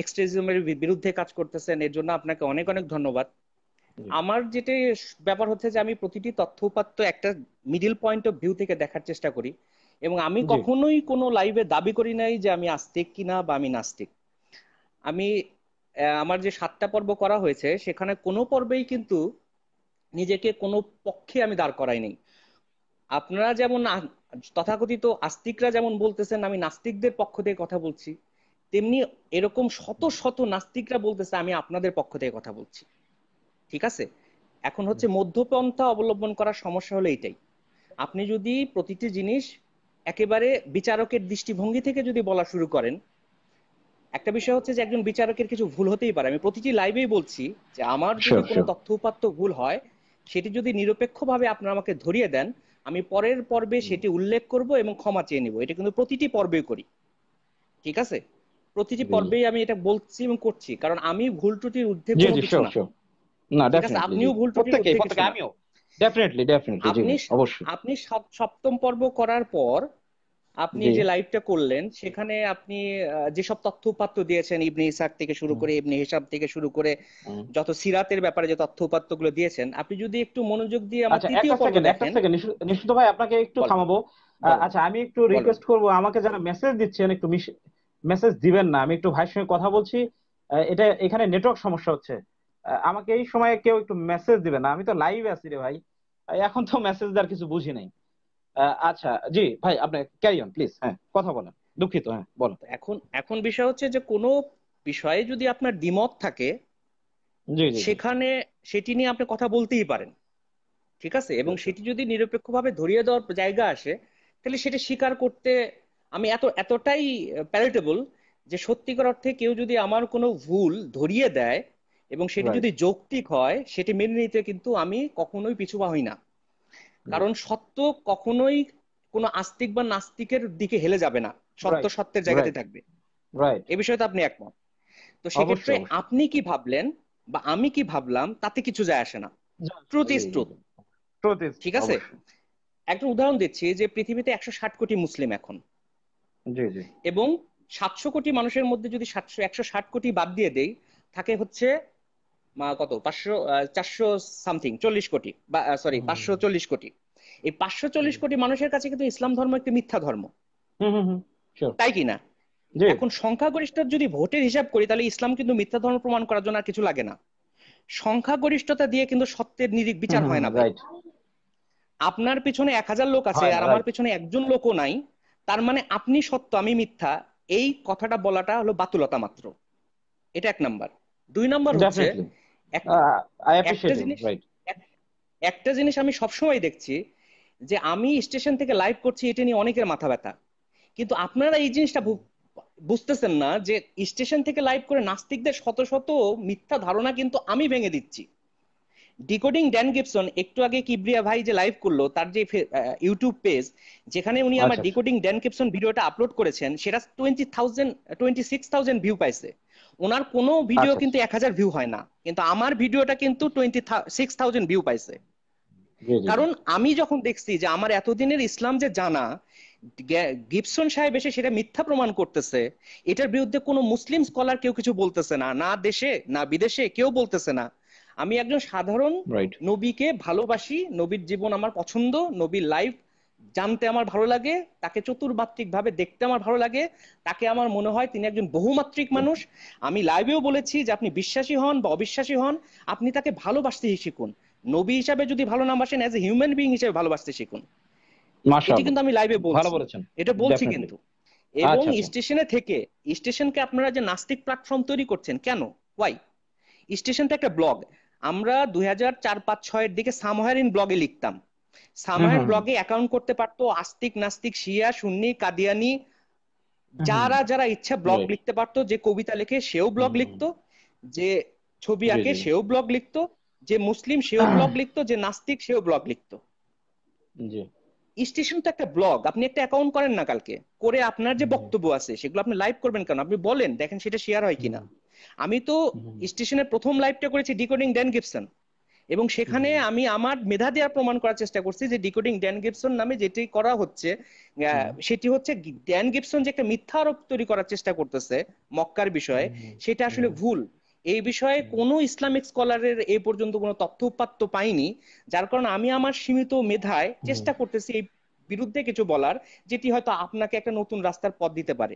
এক্সট্রিজমের বিরুদ্ধে কাজ করতেছেন এর জন্য আপনাকে অনেক অনেক ধন্যবাদ আমার যেটা ব্যাপার হচ্ছে যে আমি প্রতিটি তথ্য উপাত্ত একটা মিডিল পয়েন্ট অফ ভিউ থেকে দেখার চেষ্টা করি এবং আমি কখনোই কোনো লাইভে দাবি করি নাই যে আমি আস্তিক কিনা বা আমি নাস্তিক আমি আমার যে সাতটা পর্ব করা হয়েছে সেখানে কোনো পর্বেই কিন্তু নিজেকে কোনো পক্ষে আমি দাঁড় করাই নাই আপনারা যেমন তথাকথিত আস্তিকরা যেমন বলতেছেন আমি নাস্তিকদের পক্ষ থেকে কথা বলছি তেমনি এরকম শত শত নাস্তিকরা বলতেছে আমি আপনাদের পক্ষ থেকে কথা বলছি ঠিক আছে এখন হচ্ছে মধ্যপন্থা অবলম্বন করার সমস্যা হলো এটাই আপনি যদি প্রতিটি জিনিস একেবারে বিচারকের দৃষ্টিভঙ্গি থেকে যদি বলা শুরু করেন একটা বিষয় হচ্ছে যে একজন বিচারকের কিছু ভুল হতেই পারে আমি প্রতিটি লাইভেই বলছি যে আমার যদি কোনো তথ্য উপাত্ত ভুল হয় সেটি যদি নিরপেক্ষভাবে আপনারা আমাকে ধরিয়ে দেন আমি পরের পর্বে সেটি উল্লেখ করব এবং ক্ষমা চেয়ে নিব এটা কিন্তু প্রতিটি পর্বে করি ঠিক আছে প্রতিটি পর্বেই আমি এটা বলছি এবং করছি কারণ আমি ভুল ত্রুটির ঊর্ধ্বে না আপনিও ভুল ত্রুটির আমিও ডেফিনেটলি ডেফিনেটলি আপনি অবশ্যই আপনি সপ্তম পর্ব করার পর আপনি যে লাইভটা করলেন সেখানে আপনি যেসব তথ্য উপাত্ত দিয়েছেন ইবনে ইসাক থেকে শুরু করে ইবনে হিসাব থেকে শুরু করে যত সিরাতের ব্যাপারে যে তথ্য উপাত্ত গুলো দিয়েছেন আপনি যদি একটু মনোযোগ দিয়ে আমার আচ্ছা, তৃতীয় পর্ব দেখেন নিশুদ্ধ ভাই আপনাকে একটু থামাবো আচ্ছা আমি একটু রিকোয়েস্ট করব আমাকে যারা মেসেজ দিচ্ছেন একটু মেসেজ দিবেন না আমি একটু ভাইয়ের সঙ্গে কথা বলছি এটা এখানে নেটওয়ার্ক সমস্যা হচ্ছে আমাকে এই সময় কেউ একটু মেসেজ দিবে না আমি তো লাইভে আছি রে ভাই এখন তো মেসেজ দেওয়ার কিছু বুঝি নাই আচ্ছা জি ভাই আপনি ক্যারি অন প্লিজ হ্যাঁ কথা বলেন দুঃখিত হ্যাঁ বলো এখন এখন বিষয় হচ্ছে যে কোনো বিষয়ে যদি আপনার দ্বিমত থাকে সেখানে সেটি নিয়ে আপনি কথা বলতেই পারেন ঠিক আছে এবং আচ্ছা। সেটি যদি নিরপেক্ষভাবে ধরিয়ে দেওয়ার জায়গা আসে তাহলে সেটা স্বীকার করতে আমি এত এতটাই প্যারিটেবল যে সত্যিকার অর্থে কেউ যদি আমার কোনো ভুল ধরিয়ে দেয় এবং সেটি যদি যৌক্তিক হয় সেটি মেনে নিতে কিন্তু আমি কখনোই পা হই না কারণ সত্য কখনোই কোন আস্তিক বা নাস্তিকের দিকে হেলে যাবে না সত্য সত্যের জায়গাতে থাকবে এ বিষয়ে তো আপনি একমত তো সেক্ষেত্রে আপনি কি ভাবলেন বা আমি কি ভাবলাম তাতে কিছু যায় আসে না ট্রুথ ইজ ট্রুথ ঠিক আছে একটা উদাহরণ দিচ্ছি যে পৃথিবীতে একশো ষাট কোটি মুসলিম এখন এবং সাতশো কোটি মানুষের মধ্যে যদি সাতশো একশো ষাট কোটি বাদ দিয়ে দেই থাকে হচ্ছে কত পাঁচশো চারশো সামথিং চল্লিশ কোটি বা সরি পাঁচশো চল্লিশ কোটি এই পাঁচশো চল্লিশ কোটি মানুষের কাছে কিন্তু ইসলাম ধর্ম একটি মিথ্যা ধর্ম তাই কি না এখন সংখ্যাগরিষ্ঠ যদি ভোটের হিসাব করি তাহলে ইসলাম কিন্তু মিথ্যা ধর্ম প্রমাণ করার জন্য আর কিছু লাগে না সংখ্যাগরিষ্ঠতা দিয়ে কিন্তু সত্যের নিরিখ বিচার হয় না আপনার পিছনে এক হাজার লোক আছে আর আমার পিছনে একজন লোকও নাই তার মানে আপনি সত্য আমি মিথ্যা এই কথাটা বলাটা হলো বাতুলতা মাত্র এটা এক নাম্বার দুই নাম্বার হচ্ছে একটা জিনিস আমি সবসময় দেখছি যে আমি স্টেশন থেকে লাইভ করছি এটা নিয়ে অনেকের মাথা ব্যথা কিন্তু আপনারা এই জিনিসটা বুঝতেছেন না যে স্টেশন থেকে লাইভ করে নাস্তিকদের শত শত মিথ্যা ধারণা কিন্তু আমি ভেঙে দিচ্ছি ডিকোডিং ড্যান গিপসন একটু আগে কিব্রিয়া ভাই যে লাইভ করলো তার যে ইউটিউব পেজ যেখানে উনি আচ্ছা, আমার আচ্ছা। ডিকোডিং ড্যান গিপসন ভিডিওটা আপলোড করেছেন সেটা twenty thousand twenty six thousand view পাইছে ওনার কোনো ভিডিও আচ্ছা। কিন্তু এক হাজার ভিউ হয় না কিন্তু আমার ভিডিওটা কিন্তু টোয়েন্টি সিক্স থাউজেন্ড ভিউ পাইছে কারণ আমি যখন দেখছি যে আমার এতদিনের ইসলাম যে জানা গিবসন সাহেব এসে সেটা মিথ্যা প্রমাণ করতেছে এটার বিরুদ্ধে কোনো মুসলিম স্কলার কেউ কিছু বলতেছে না না দেশে না বিদেশে কেউ বলতেছে না আমি একজন সাধারণ নবীকে ভালোবাসি নবীর জীবন আমার পছন্দ নবীর লাইফ জানতে আমার ভালো লাগে তাকে চতুর্মাত্রিক ভাবে দেখতে আমার ভালো লাগে তাকে আমার মনে হয় তিনি একজন বহুমাত্রিক মানুষ আমি লাইভেও বলেছি যে আপনি বিশ্বাসী হন বা অবিশ্বাসী হন আপনি তাকে ভালোবাসতে শিখুন নবী হিসাবে যদি ভালো নাম বাসেন এজ এ হিউম্যান বিং হিসেবে ভালোবাসতে শিখুন কিন্তু আমি লাইভে বলছি এটা বলছি কিন্তু এবং স্টেশনে আচ্ছা, আচ্ছা। থেকে স্টেশনকে আপনারা যে নাস্তিক প্ল্যাটফর্ম তৈরি করছেন কেন ওয়াই স্টেশনটা একটা ব্লগ আমরা দুই হাজার চার পাঁচ ছয়ের দিকে সামহারিন ব্লগে লিখতাম সামার ব্লগে অ্যাকাউন্ট করতে পারতো আস্তিক নাস্তিক শিয়া সুন্নি কাদিয়ানি যারা যারা ইচ্ছা ব্লগ লিখতে পারতো যে কবিতা লেখে সেও ব্লগ লিখতো যে ছবি আঁকে সেও ব্লগ লিখতো যে মুসলিম সেও ব্লগ লিখতো যে নাস্তিক সেও ব্লগ লিখতো স্টেশন তো একটা ব্লগ আপনি একটা অ্যাকাউন্ট করেন না কালকে করে আপনার যে বক্তব্য আছে সেগুলো আপনি লাইভ করবেন কেন আপনি বলেন দেখেন সেটা শেয়ার হয় কিনা আমি তো স্টেশনের প্রথম লাইভটা করেছি ডিকোডিং ড্যান গিপসন এবং সেখানে আমি আমার মেধা দেওয়া প্রমাণ করার চেষ্টা করছি যে ডিকোডিং ড্যান গিপসন নামে যেটি করা হচ্ছে সেটি হচ্ছে ড্যান গিপসন যে একটা মিথ্যা আরোপ তৈরি করার চেষ্টা করতেছে মক্কার বিষয়ে সেটা আসলে ভুল এই বিষয়ে কোনো ইসলামিক স্কলারের এ পর্যন্ত কোনো তথ্য উপাত্ত পাইনি যার কারণে আমি আমার সীমিত মেধায় চেষ্টা করতেছি এই বিরুদ্ধে কিছু বলার যেটি হয়তো আপনাকে একটা নতুন রাস্তার পথ দিতে পারে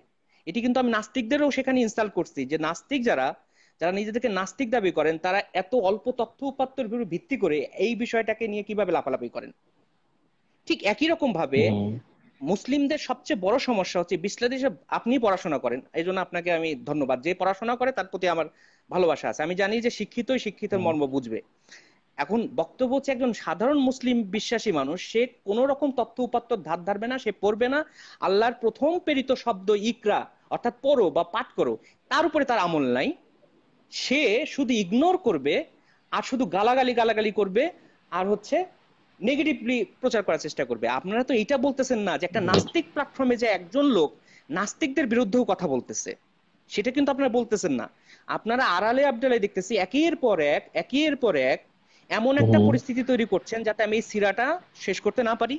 এটি কিন্তু আমি নাস্তিকদেরও সেখানে ইনস্টল করছি যে নাস্তিক যারা যারা নিজেদেরকে নাস্তিক দাবি করেন তারা এত অল্প তথ্য উপাত্তের উপর ভিত্তি করে এই বিষয়টাকে নিয়ে কিভাবে লাপালাপি করেন ঠিক একই রকম ভাবে মুসলিমদের সবচেয়ে বড় সমস্যা হচ্ছে বিশ্লেষে আপনি পড়াশোনা করেন এই জন্য আপনাকে আমি ধন্যবাদ যে পড়াশোনা করে তার প্রতি আমার ভালোবাসা আছে আমি জানি যে শিক্ষিতই শিক্ষিতের মর্ম বুঝবে এখন বক্তব্য হচ্ছে একজন সাধারণ মুসলিম বিশ্বাসী মানুষ সে কোন রকম তথ্য উপাত্ত ধার ধারবে না সে পড়বে না আল্লাহর প্রথম প্রেরিত শব্দ ইকরা অর্থাৎ পড়ো বা পাঠ করো তার উপরে তার আমল নাই সে শুধু ইগনোর করবে আর শুধু গালাগালি গালাগালি করবে আর হচ্ছে নেগেটিভলি প্রচার করার চেষ্টা করবে আপনারা তো এটা বলতেছেন না যে একটা নাস্তিক প্ল্যাটফর্মে যে একজন লোক নাস্তিকদের বিরুদ্ধেও কথা বলতেছে সেটা কিন্তু আপনারা বলতেছেন না আপনারা আড়ালে আবডালে দেখতেছি একের পর এক একের পর এক এমন একটা পরিস্থিতি তৈরি করছেন যাতে আমি এই সিরাটা শেষ করতে না পারি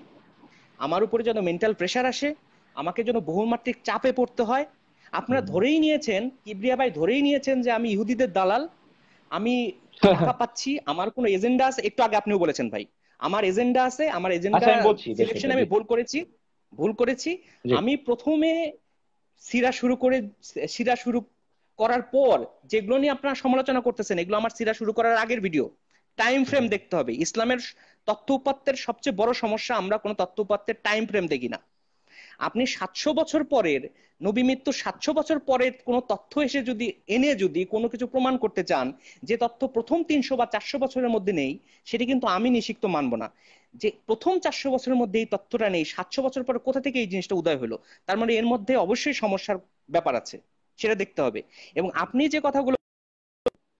আমার উপরে যেন মেন্টাল প্রেশার আসে আমাকে যেন বহুমাত্রিক চাপে পড়তে হয় আপনারা ধরেই নিয়েছেন কিবরিয়া ভাই ধরেই নিয়েছেন যে আমি ইহুদিদের দালাল আমি টাকা পাচ্ছি আমার কোন এজেন্ডা আছে একটু আগে আপনিও বলেছেন ভাই আমার এজেন্ডা আছে আমার এজেন্ডা সিলেকশন আচ্ছা, আমি ভুল করেছি ভুল করেছি আমি প্রথমে সিরা শুরু করে সিরা শুরু করার পর যেগুলো নিয়ে আপনারা সমালোচনা করতেছেন এগুলো আমার সিরা শুরু করার আগের ভিডিও টাইম ফ্রেম দেখতে হবে ইসলামের তথ্য উপাত্তের সবচেয়ে বড় সমস্যা আমরা কোনো তথ্য উপাত্তের টাইম ফ্রেম দেখি না আপনি সাতশো বছর পরের নবী মৃত্যু সাতশো বছর পরের কোনো তথ্য এসে যদি এনে যদি কোনো কিছু প্রমাণ করতে চান যে তথ্য প্রথম তিনশো বা চারশো বছরের মধ্যে নেই সেটি কিন্তু আমি নিষিক্ত মানব না যে প্রথম চারশো বছরের মধ্যে এই তথ্যটা নেই সাতশো বছর পরে কোথা থেকে এই জিনিসটা উদয় হলো তার মানে এর মধ্যে অবশ্যই সমস্যার ব্যাপার আছে সেটা দেখতে হবে এবং আপনি যে কথাগুলো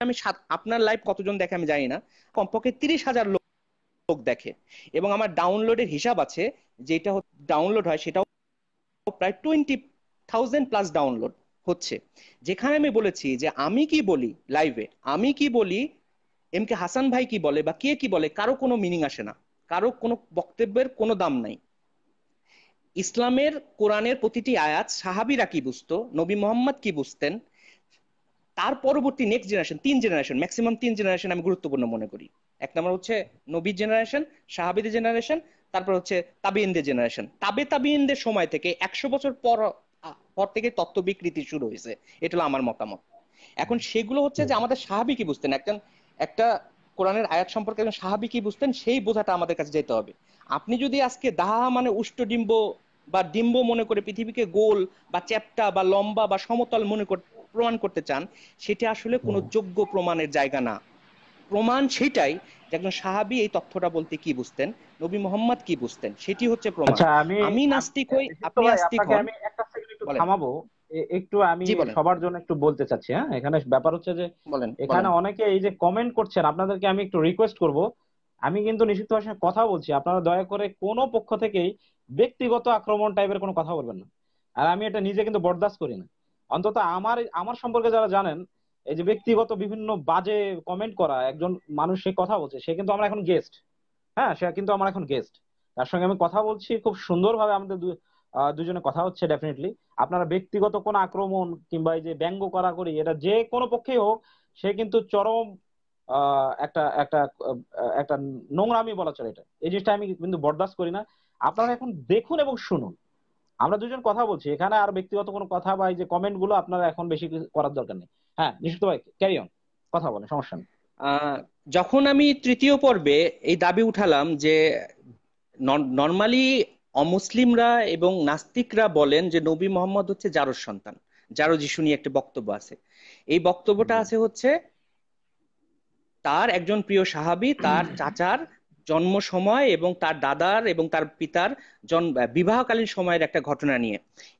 আমি আপনার লাইভ কতজন দেখে আমি জানি না কমপক্ষে তিরিশ হাজার লোক দেখে এবং আমার ডাউনলোডের হিসাব আছে যেটা ডাউনলোড হয় সেটাও প্রায় টোয়েন্টি থাউজেন্ড প্লাস ডাউনলোড হচ্ছে যেখানে আমি বলেছি যে আমি কি বলি লাইভে আমি কি বলি এম কে হাসান ভাই কি বলে বা কে কি বলে কারো কোনো মিনিং আসে না কারো কোনো বক্তব্যের কোনো দাম নাই ইসলামের কোরআনের প্রতিটি আয়াত সাহাবিরা কি বুঝতো নবী মোহাম্মদ কি বুঝতেন তার পরবর্তী নেক্সট জেনারেশন তিন জেনারেশন ম্যাক্সিমাম তিন জেনারেশন আমি গুরুত্বপূর্ণ মনে করি এক নম্বর হচ্ছে নবীর জেনারেশন সাহাবিদের জেনারেশন তারপর হচ্ছে তাবিনদের জেনারেশন তাবে তাবিনদের সময় থেকে একশো বছর পর পর থেকে তত্ত্ব বিকৃতি শুরু হয়েছে এটা হলো আমার মতামত এখন সেগুলো হচ্ছে যে আমাদের সাহাবি বুঝতেন একজন একটা কোরআনের আয়াত সম্পর্কে একজন সাহাবি বুঝতেন সেই বোঝাটা আমাদের কাছে যেতে হবে আপনি যদি আজকে দাহা মানে উষ্ট ডিম্ব বা ডিম্ব মনে করে পৃথিবীকে গোল বা চ্যাপ্টা বা লম্বা বা সমতল মনে করে প্রমাণ করতে চান সেটা আসলে কোনো যোগ্য প্রমাণের জায়গা না প্রমাণ সেটাই যে একজন সাহাবি এই তথ্যটা বলতে কি বুঝতেন নবী মোহাম্মদ কি বুঝতেন সেটি হচ্ছে প্রমাণ আচ্ছা, আমি নাস্তিক হই আপনি নাস্তিক হন একটু থামাবো একটু আমি সবার জন্য একটু বলতে চাচ্ছি হ্যাঁ এখানে ব্যাপার হচ্ছে যে এখানে অনেকে এই যে কমেন্ট করছেন আপনাদেরকে আমি একটু রিকোয়েস্ট করব আমি কিন্তু নিষিদ্ধ ভাষায় কথা বলছি আপনারা দয়া করে কোনো পক্ষ থেকেই ব্যক্তিগত আক্রমণ টাইপের কোনো কথা বলবেন না আর আমি এটা নিজে কিন্তু বরদাস্ত করি না অন্তত আমার আমার সম্পর্কে যারা জানেন এই যে ব্যক্তিগত বিভিন্ন বাজে কমেন্ট করা একজন মানুষ সে কথা বলছে সে কিন্তু আমার এখন গেস্ট হ্যাঁ সে কিন্তু আমার এখন গেস্ট তার সঙ্গে আমি কথা বলছি খুব সুন্দরভাবে আমাদের দুজনে কথা হচ্ছে ডেফিনেটলি আপনারা ব্যক্তিগত কোন আক্রমণ কিংবা এই যে ব্যঙ্গ করা করি এটা যে কোনো পক্ষেই হোক সে কিন্তু চরম একটা একটা একটা নোংরামি বলা চলে এটা এই জিনিসটা আমি কিন্তু বরদাস্ত করি না আপনারা এখন দেখুন এবং শুনুন আমরা দুজন কথা বলছি এখানে আর ব্যক্তিগত কোনো কথা বা এই যে কমেন্ট গুলো আপনারা এখন বেশি করার দরকার নেই হ্যাঁ নিশুদ্ধ ভাই ক্যারি অন কথা বলেন সমস্যা নেই যখন আমি তৃতীয় পর্বে এই দাবি উঠালাম যে নর্মালি অমুসলিমরা এবং নাস্তিকরা বলেন যে নবী মোহাম্মদ হচ্ছে জারোর সন্তান জারো যিশু নিয়ে একটা বক্তব্য আছে এই বক্তব্যটা আছে হচ্ছে তার একজন প্রিয় সাহাবি তার চাচার জন্ম সময় এবং তার দাদার এবং তার পিতার বিবাহকালীন সময়ের একটা ঘটনা নিয়ে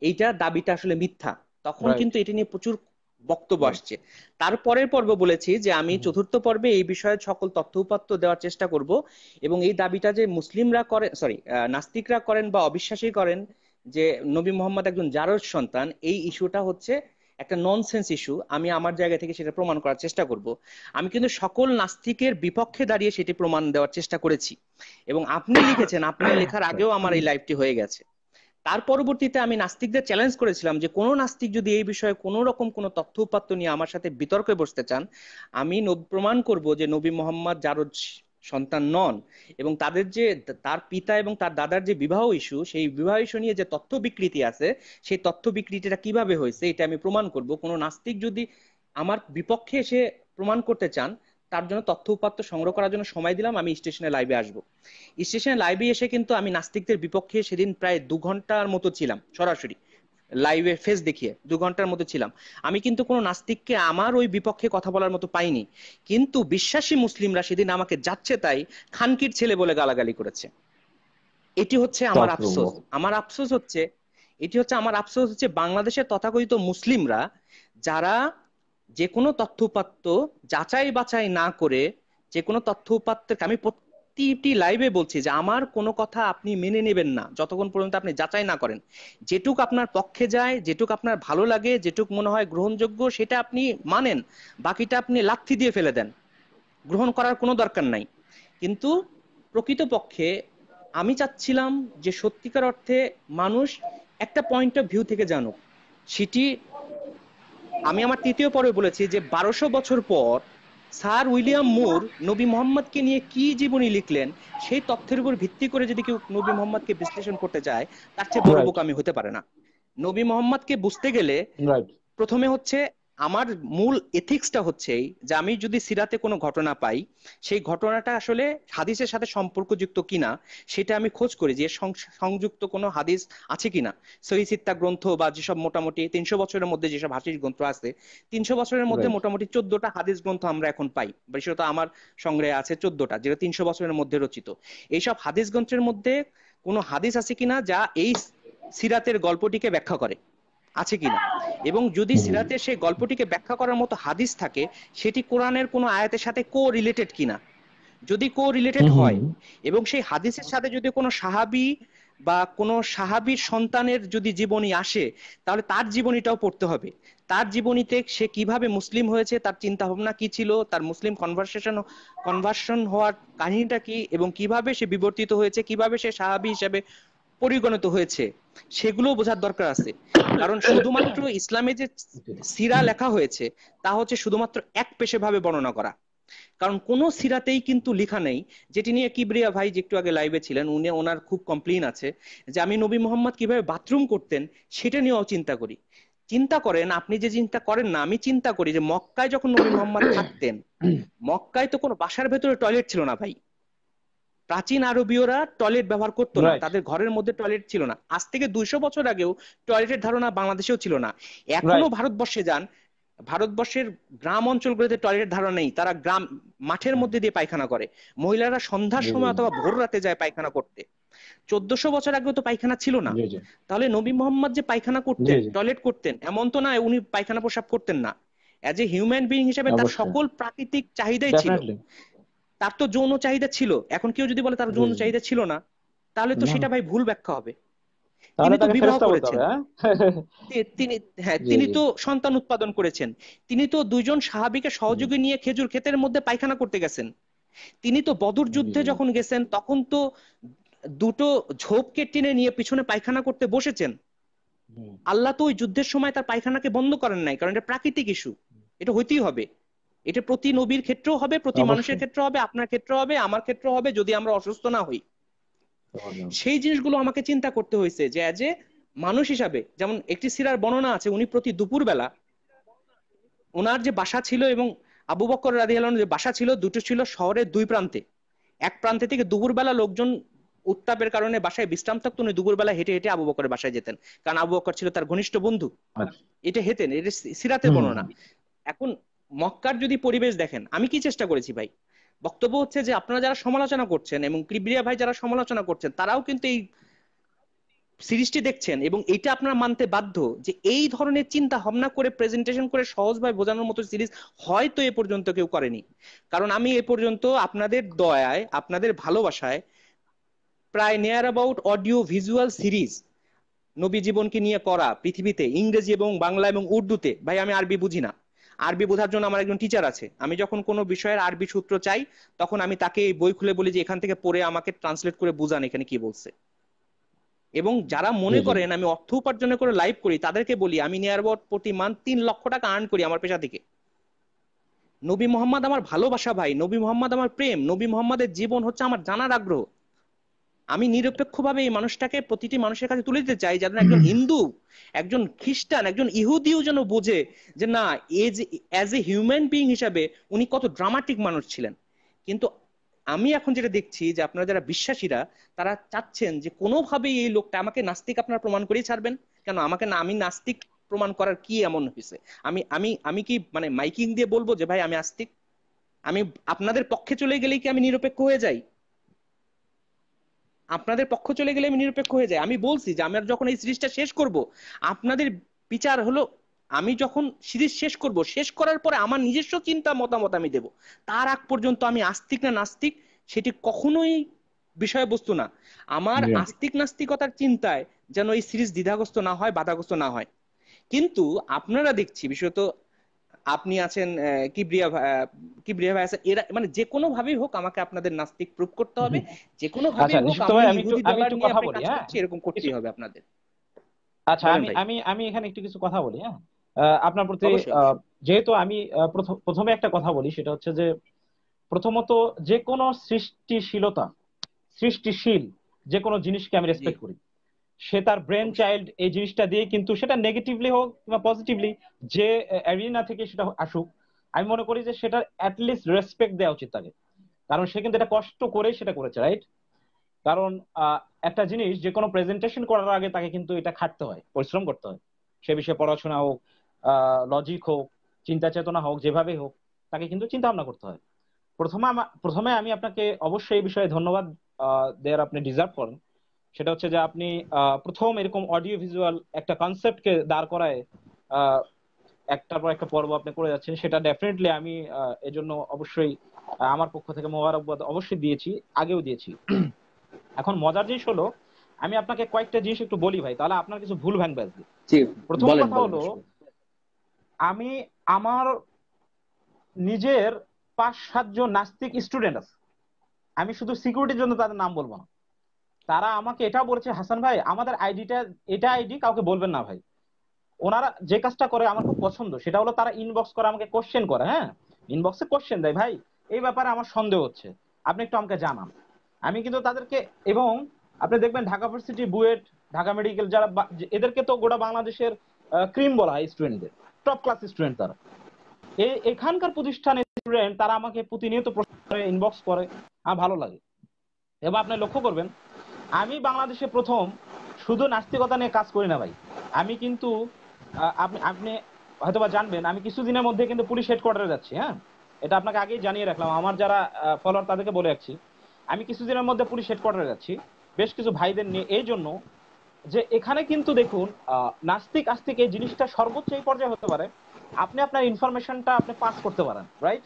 এইটা দাবিটা আসলে মিথ্যা তখন কিন্তু এটা নিয়ে প্রচুর বক্তব্য আসছে তারপরের পর্ব বলেছি যে আমি চতুর্থ পর্বে এই বিষয়ে সকল তথ্য উপাত্ত দেওয়ার চেষ্টা করব এবং এই দাবিটা যে মুসলিমরা করে সরি নাস্তিকরা করেন বা অবিশ্বাসী করেন যে নবী মোহাম্মদ একজন জারজ সন্তান এই ইস্যুটা হচ্ছে একটা ননসেন্স ইস্যু আমি আমার জায়গা থেকে সেটা প্রমাণ করার চেষ্টা করব আমি কিন্তু সকল নাস্তিকের বিপক্ষে দাঁড়িয়ে সেটি প্রমাণ দেওয়ার চেষ্টা করেছি এবং আপনি লিখেছেন আপনার আচ্ছা, লেখার আগেও আমার এই লাইভটি আচ্ছা। হয়ে গেছে তার পরবর্তীতে আমি নাস্তিকদের চ্যালেঞ্জ করেছিলাম যে কোনো নাস্তিক যদি এই বিষয়ে কোনো রকম কোনো তথ্য উপাত্ত নিয়ে আমার সাথে বিতর্কে বসতে চান আমি প্রমাণ করব যে নবী মোহাম্মদ জারজ সন্তান নন এবং তাদের যে তার পিতা এবং তার দাদার যে বিবাহ ইস্যু সেই বিবাহ ইস্যু নিয়ে যে তথ্য বিকৃতি আছে সেই তথ্য বিকৃতিটা কিভাবে হয়েছে এটা আমি প্রমাণ করব কোনো নাস্তিক যদি আমার বিপক্ষে এসে প্রমাণ করতে চান তার জন্য তথ্য উপাত্ত সংগ্রহ করার জন্য সময় দিলাম আমি স্টেশনে লাইভে আসব স্টেশনে লাইভে এসে কিন্তু আমি নাস্তিকদের বিপক্ষে সেদিন প্রায় দু ঘন্টার মতো ছিলাম সরাসরি লাইভে ফেস দেখিয়ে দু ঘন্টার মতো ছিলাম আমি কিন্তু কোনো নাস্তিককে আমার ওই বিপক্ষে কথা বলার মতো পাইনি কিন্তু বিশ্বাসী মুসলিমরা সেদিন আমাকে যাচ্ছে তাই খানকির ছেলে বলে গালাগালি করেছে এটি হচ্ছে আমার আফসোস আমার আফসোস হচ্ছে এটি হচ্ছে আমার আফসোস হচ্ছে বাংলাদেশের তথাকথিত মুসলিমরা যারা যে কোনো তথ্য উপাত্ত যাচাই বাছাই না করে যে কোনো তথ্য উপাত্তকে আমি প্রতিটি লাইভে বলছি যে আমার কোনো কথা আপনি মেনে নেবেন না যতক্ষণ পর্যন্ত আপনি যাচাই না করেন যেটুক আপনার পক্ষে যায় যেটুক আপনার ভালো লাগে যেটুক মনে হয় গ্রহণযোগ্য সেটা আপনি মানেন বাকিটা আপনি লাথি দিয়ে ফেলে দেন গ্রহণ করার কোনো দরকার নাই কিন্তু প্রকৃতপক্ষে আমি চাচ্ছিলাম যে সত্যিকার অর্থে মানুষ একটা পয়েন্ট অফ ভিউ থেকে জানুক সেটি আমি আমার তৃতীয় পর্বে বলেছি যে বারোশো বছর পর স্যার উইলিয়াম মুর নবী মোহাম্মদকে নিয়ে কি জীবনী লিখলেন সেই তথ্যের উপর ভিত্তি করে যদি কেউ নবী মোহাম্মদকে বিশ্লেষণ করতে চায় তার চেয়ে বড় বোকামি হতে পারে না নবী মোহাম্মদকে বুঝতে গেলে প্রথমে হচ্ছে আমার মূল এথিক্সটা হচ্ছে যে আমি যদি সিরাতে কোনো ঘটনা পাই সেই ঘটনাটা আসলে হাদিসের সাথে সম্পর্কযুক্ত কিনা সেটা আমি খোঁজ করি যে সংযুক্ত কোনো হাদিস আছে কিনা সহি সিত্তা গ্রন্থ বা যেসব মোটামুটি তিনশো বছরের মধ্যে যেসব হাদিস গ্রন্থ আছে তিনশো বছরের মধ্যে মোটামুটি চোদ্দটা হাদিস গ্রন্থ আমরা এখন পাই বিশেষত আমার সংগ্রহে আছে চোদ্দটা যেটা তিনশো বছরের মধ্যে রচিত এইসব হাদিস গ্রন্থের মধ্যে কোনো হাদিস আছে কিনা যা এই সিরাতের গল্পটিকে ব্যাখ্যা করে আছে কিনা এবং যদি সিরাতে সেই গল্পটিকে ব্যাখ্যা করার মতো হাদিস থাকে সেটি কোরআনের কোনো আয়াতের সাথে কো রিলেটেড কিনা যদি কো রিলেটেড হয় এবং সেই হাদিসের সাথে যদি কোনো সাহাবি বা কোনো সাহাবির সন্তানের যদি জীবনী আসে তাহলে তার জীবনীটাও পড়তে হবে তার জীবনীতে সে কিভাবে মুসলিম হয়েছে তার চিন্তা ভাবনা কি ছিল তার মুসলিম কনভার্সেশন কনভার্সন হওয়ার কাহিনীটা কি এবং কিভাবে সে বিবর্তিত হয়েছে কিভাবে সে সাহাবি হিসাবে পরিগণিত হয়েছে সেগুলো বোঝার দরকার আছে কারণ শুধুমাত্র ইসলামে যে সিরা লেখা হয়েছে তা হচ্ছে শুধুমাত্র এক পেশে ভাবে বর্ণনা করা কারণ কোন সিরাতেই কিন্তু লেখা নেই যেটি নিয়ে কিবরিয়া ভাই যে একটু আগে লাইভে ছিলেন উনি ওনার খুব কমপ্লেন আছে যে আমি নবী মোহাম্মদ কিভাবে বাথরুম করতেন সেটা নিয়েও চিন্তা করি চিন্তা করেন আপনি যে চিন্তা করেন না আমি চিন্তা করি যে মক্কায় যখন নবী মোহাম্মদ থাকতেন মক্কায় তো কোনো বাসার ভেতরে টয়লেট ছিল না ভাই প্রাচীন আরবীয়রা টয়লেট ব্যবহার করতো না তাদের ঘরের মধ্যে টয়লেট ছিল না আজ থেকে দুইশো বছর আগেও টয়লেটের ধারণা বাংলাদেশেও ছিল না এখনো ভারতবর্ষে যান ভারতবর্ষের গ্রাম অঞ্চলগুলোতে টয়লেটের ধারণা নেই তারা গ্রাম মাঠের মধ্যে দিয়ে পায়খানা করে মহিলারা সন্ধ্যার সময় অথবা ভোর রাতে যায় পায়খানা করতে চোদ্দশো বছর আগেও তো পায়খানা ছিল না তাহলে নবী মোহাম্মদ যে পায়খানা করতেন টয়লেট করতেন এমন তো না উনি পায়খানা প্রসাব করতেন না এজ এ হিউম্যান বিং হিসেবে তার সকল প্রাকৃতিক চাহিদাই ছিল তার তো যৌন চাহিদা ছিল এখন কেউ যদি বলে তার যৌন চাহিদা ছিল না তাহলে তো সেটা ভাই ভুল ব্যাখ্যা হবে তিনি তো হ্যাঁ তিনি হ্যাঁ, তো সন্তান উৎপাদন করেছেন তিনি তো দুইজন সাহাবিকে সহযোগী নিয়ে খেজুর ক্ষেতের মধ্যে পায়খানা করতে গেছেন তিনি তো বদর যুদ্ধে যখন গেছেন তখন তো দুটো ঝোপকে টেনে নিয়ে পিছনে পায়খানা করতে বসেছেন আল্লাহ তো ওই যুদ্ধের সময় তার পায়খানাকে বন্ধ করেন নাই কারণ এটা প্রাকৃতিক ইস্যু এটা হইতেই হবে এটা প্রতি নবীর ক্ষেত্রেও হবে প্রতি মানুষের ক্ষেত্রে হবে আপনার ক্ষেত্রে হবে আমার ক্ষেত্রে হবে যদি আমরা অসুস্থ না হই সেই জিনিসগুলো আমাকে চিন্তা করতে হয়েছে যে যে মানুষ হিসাবে যেমন একটি সিরার বর্ণনা আছে উনি প্রতি দুপুরবেলা ওনার যে বাসা ছিল এবং আবু বকর রাধি যে বাসা ছিল দুটো ছিল শহরের দুই প্রান্তে এক প্রান্তে থেকে দুপুরবেলা লোকজন উত্তাপের কারণে বাসায় বিশ্রাম থাকতো উনি দুপুরবেলা হেঁটে হেঁটে আবু বকরের বাসায় যেতেন কারণ আবু বকর ছিল তার ঘনিষ্ঠ বন্ধু আচ্ছা। এটা হেতেন এটা সিরাতে বর্ণনা এখন মক্কার যদি পরিবেশ দেখেন আমি কি চেষ্টা করেছি ভাই বক্তব্য হচ্ছে যে আপনারা যারা সমালোচনা করছেন এবং ক্রিবরিয়া ভাই যারা সমালোচনা করছেন তারাও কিন্তু এই সিরিজটি দেখছেন এবং এটা আপনারা মানতে বাধ্য যে এই ধরনের চিন্তা ভাবনা করে প্রেজেন্টেশন করে সহজভাবে বোঝানোর মতো সিরিজ হয়তো এ পর্যন্ত কেউ করেনি কারণ আমি এ পর্যন্ত আপনাদের দয়ায় আপনাদের ভালোবাসায় প্রায় নেয়ার অ্যাবাউট অডিও ভিজুয়াল সিরিজ নবী জীবনকে নিয়ে করা পৃথিবীতে ইংরেজি এবং বাংলা এবং উর্দুতে ভাই আমি আরবি বুঝি না আরবি বোঝার জন্য আমার একজন টিচার আছে আমি যখন কোনো বিষয়ের আরবি সূত্র চাই তখন আমি তাকে এই বই খুলে বলি যে এখান থেকে পড়ে আমাকে ট্রান্সলেট করে বুঝান এখানে কি বলছে এবং যারা মনে করেন আমি অর্থ উপার্জনের করে লাইভ করি তাদেরকে বলি আমি নিয়ার প্রতি মান তিন লক্ষ টাকা আর্ন করি আমার পেশা থেকে নবী মোহাম্মদ আমার ভালোবাসা ভাই নবী মোহাম্মদ আমার প্রেম নবী মোহাম্মদের জীবন হচ্ছে আমার জানার আগ্রহ আমি নিরপেক্ষভাবে এই মানুষটাকে প্রতিটি মানুষের কাছে তুলে দিতে চাই যেন একজন হিন্দু একজন খ্রিস্টান একজন ইহুদিও যেন বোঝে যে না as as a human being হিসাবে উনি কত ড্রামাটিক মানুষ ছিলেন কিন্তু আমি এখন যেটা দেখছি যে আপনারা যারা বিশ্বাসীরা তারা চাচ্ছেন যে কোনোভাবে এই লোকটা আমাকে নাস্তিক আপনারা প্রমাণ করেই ছাড়বেন কেন আমাকে না আমি নাস্তিক প্রমাণ করার কি এমন হয়েছে আমি আমি আমি কি মানে মাইকিং দিয়ে বলবো যে ভাই আমি আস্তিক আমি আপনাদের পক্ষে চলে গেলেই কি আমি নিরপেক্ষ হয়ে যাই আপনাদের পক্ষ চলে গেলে আমি নিরপেক্ষ হয়ে যাই আমি বলছি যে আমার যখন এই সিরিজটা শেষ করব আপনাদের বিচার হলো আমি যখন সিরিজ শেষ করব শেষ করার পরে আমার নিজস্ব চিন্তা মতামত আমি দেব তার আগ পর্যন্ত আমি আস্তিক না নাস্তিক সেটি কখনোই বিষয়বস্তু না আমার আস্তিক নাস্তিকতার চিন্তায় যেন এই সিরিজ দ্বিধাগ্রস্ত না হয় বাধাগ্রস্ত না হয় কিন্তু আপনারা দেখছি বিশেষত আপনি আছেন কিবরিয়া কিবরিয়া ভাই আছে এরা মানে যে কোনো ভাবেই হোক আমাকে আপনাদের নাস্তিক প্রুফ করতে হবে যে কোনো ভাবে আচ্ছা, হোক আমি একটু কথা বলি হ্যাঁ এরকম করতেই হবে আপনাদের আচ্ছা আমি আমি আমি এখানে একটু কিছু কথা বলি হ্যাঁ আপনার প্রতি যেহেতু আমি প্রথমে একটা কথা বলি সেটা হচ্ছে যে প্রথমত যে কোনো সৃষ্টিশীলতা সৃষ্টিশীল যে কোনো জিনিসকে আমি রেসপেক্ট করি সে তার ব্রেন চাইল্ড এই জিনিসটা দিয়ে কিন্তু সেটা নেগেটিভলি হোক কিংবা পজিটিভলি যে অ্যারিনা থেকে সেটা আসুক আমি মনে করি যে সেটার অ্যাটলিস্ট রেসপেক্ট দেওয়া উচিত তাকে কারণ সে কিন্তু এটা কষ্ট করে সেটা করেছে রাইট কারণ একটা জিনিস যে কোনো প্রেজেন্টেশন করার আগে তাকে কিন্তু এটা খাটতে হয় পরিশ্রম করতে হয় সে বিষয়ে পড়াশোনা হোক লজিক হোক চিন্তা চেতনা হোক যেভাবে হোক তাকে কিন্তু চিন্তা ভাবনা করতে হয় প্রথমে প্রথমে আমি আপনাকে অবশ্যই এই বিষয়ে ধন্যবাদ দেওয়ার আপনি ডিজার্ভ করেন সেটা হচ্ছে যে আপনি প্রথম এরকম অডিও ভিজুয়াল একটা কনসেপ্টকে দাঁড় করায় একটার পর একটা পর্ব আপনি করে যাচ্ছেন সেটা ডেফিনেটলি আমি এজন্য অবশ্যই আমার পক্ষ থেকে মোবারকবাদ অবশ্যই দিয়েছি আগেও দিয়েছি এখন মজার জিনিস হলো আমি আপনাকে কয়েকটা জিনিস একটু বলি ভাই তাহলে আপনার কিছু ভুল ভাঙবে আজকে প্রথম কথা হলো আমি আমার নিজের পাঁচ সাতজন নাস্তিক স্টুডেন্ট আছে আমি শুধু সিকিউরিটির জন্য তাদের নাম বলবো না তারা আমাকে এটা বলেছে হাসান ভাই আমাদের আইডিটা এটা আইডি কাউকে বলবেন না ভাই ওনারা যে কাজটা করে আমার খুব পছন্দ সেটা হলো তারা ইনবক্স করে আমাকে কোশ্চেন করে হ্যাঁ ইনবক্সে কোশ্চেন দেয় ভাই এই ব্যাপারে আমার সন্দেহ হচ্ছে আপনি একটু আমাকে জানান আমি কিন্তু তাদেরকে এবং আপনি দেখবেন ঢাকা ভার্সিটি বুয়েট ঢাকা মেডিকেল যারা এদেরকে তো গোটা বাংলাদেশের ক্রিম বলা হয় স্টুডেন্টদের টপ ক্লাস স্টুডেন্ট তারা এই এখানকার প্রতিষ্ঠানের স্টুডেন্ট তারা আমাকে প্রতিনিয়ত ইনবক্স করে আমার ভালো লাগে এবার আপনি লক্ষ্য করবেন আমি বাংলাদেশে প্রথম শুধু নাস্তিকতা নিয়ে কাজ করি না ভাই আমি কিন্তু আপনি আপনি হয়তোবা জানবেন আমি কিছুদিনের মধ্যে কিন্তু পুলিশ হেডকোয়ার্টারে যাচ্ছি হ্যাঁ এটা আপনাকে আগেই জানিয়ে রাখলাম আমার যারা ফলোয়ার তাদেরকে বলে রাখছি আমি কিছুদিনের মধ্যে পুলিশ হেডকোয়ার্টারে যাচ্ছি বেশ কিছু ভাইদের নিয়ে এই জন্য যে এখানে কিন্তু দেখুন নাস্তিক আস্তিক এই জিনিসটা সর্বোচ্চ এই পর্যায়ে হতে পারে আপনি আপনার ইনফরমেশনটা আপনি পাস করতে পারেন রাইট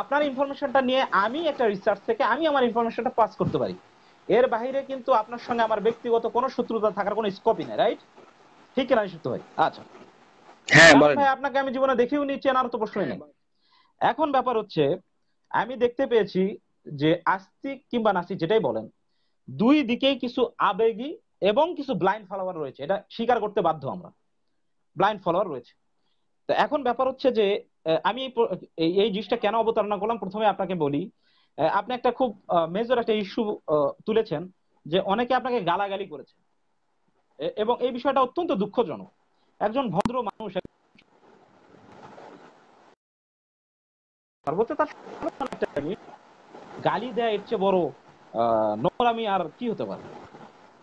আপনার ইনফরমেশনটা নিয়ে আমি একটা রিসার্চ থেকে আমি আমার ইনফরমেশনটা পাস করতে পারি এর বাহিরে কিন্তু আপনার সঙ্গে আমার ব্যক্তিগত কোন শত্রুতা থাকার কোন স্কোপই নাই রাইট ঠিক কিনা সত্য ভাই আচ্ছা হ্যাঁ আচ্ছা ভাই আপনাকে আমি জীবনে দেখিও নিচ্ছি আর তো প্রশ্নই নেই এখন ব্যাপার হচ্ছে আমি দেখতে পেয়েছি যে আস্তিক কিংবা নাস্তিক যেটাই বলেন দুই দিকেই কিছু আবেগী এবং কিছু ব্লাইন্ড ফলোয়ার রয়েছে এটা স্বীকার করতে বাধ্য আমরা ব্লাইন্ড ফলোয়ার রয়েছে তো এখন ব্যাপার হচ্ছে যে আমি এই জিনিসটা কেন অবতারণা করলাম প্রথমে আপনাকে বলি আপনি একটা খুব মেজর একটা ইস্যু তুলেছেন যে অনেকে আপনাকে গালাগালি করেছে এবং এই বিষয়টা অত্যন্ত দুঃখজনক একজন ভদ্র মানুষ গালি দেয় এর চেয়ে বড় নোংরামি আর কি হতে পারে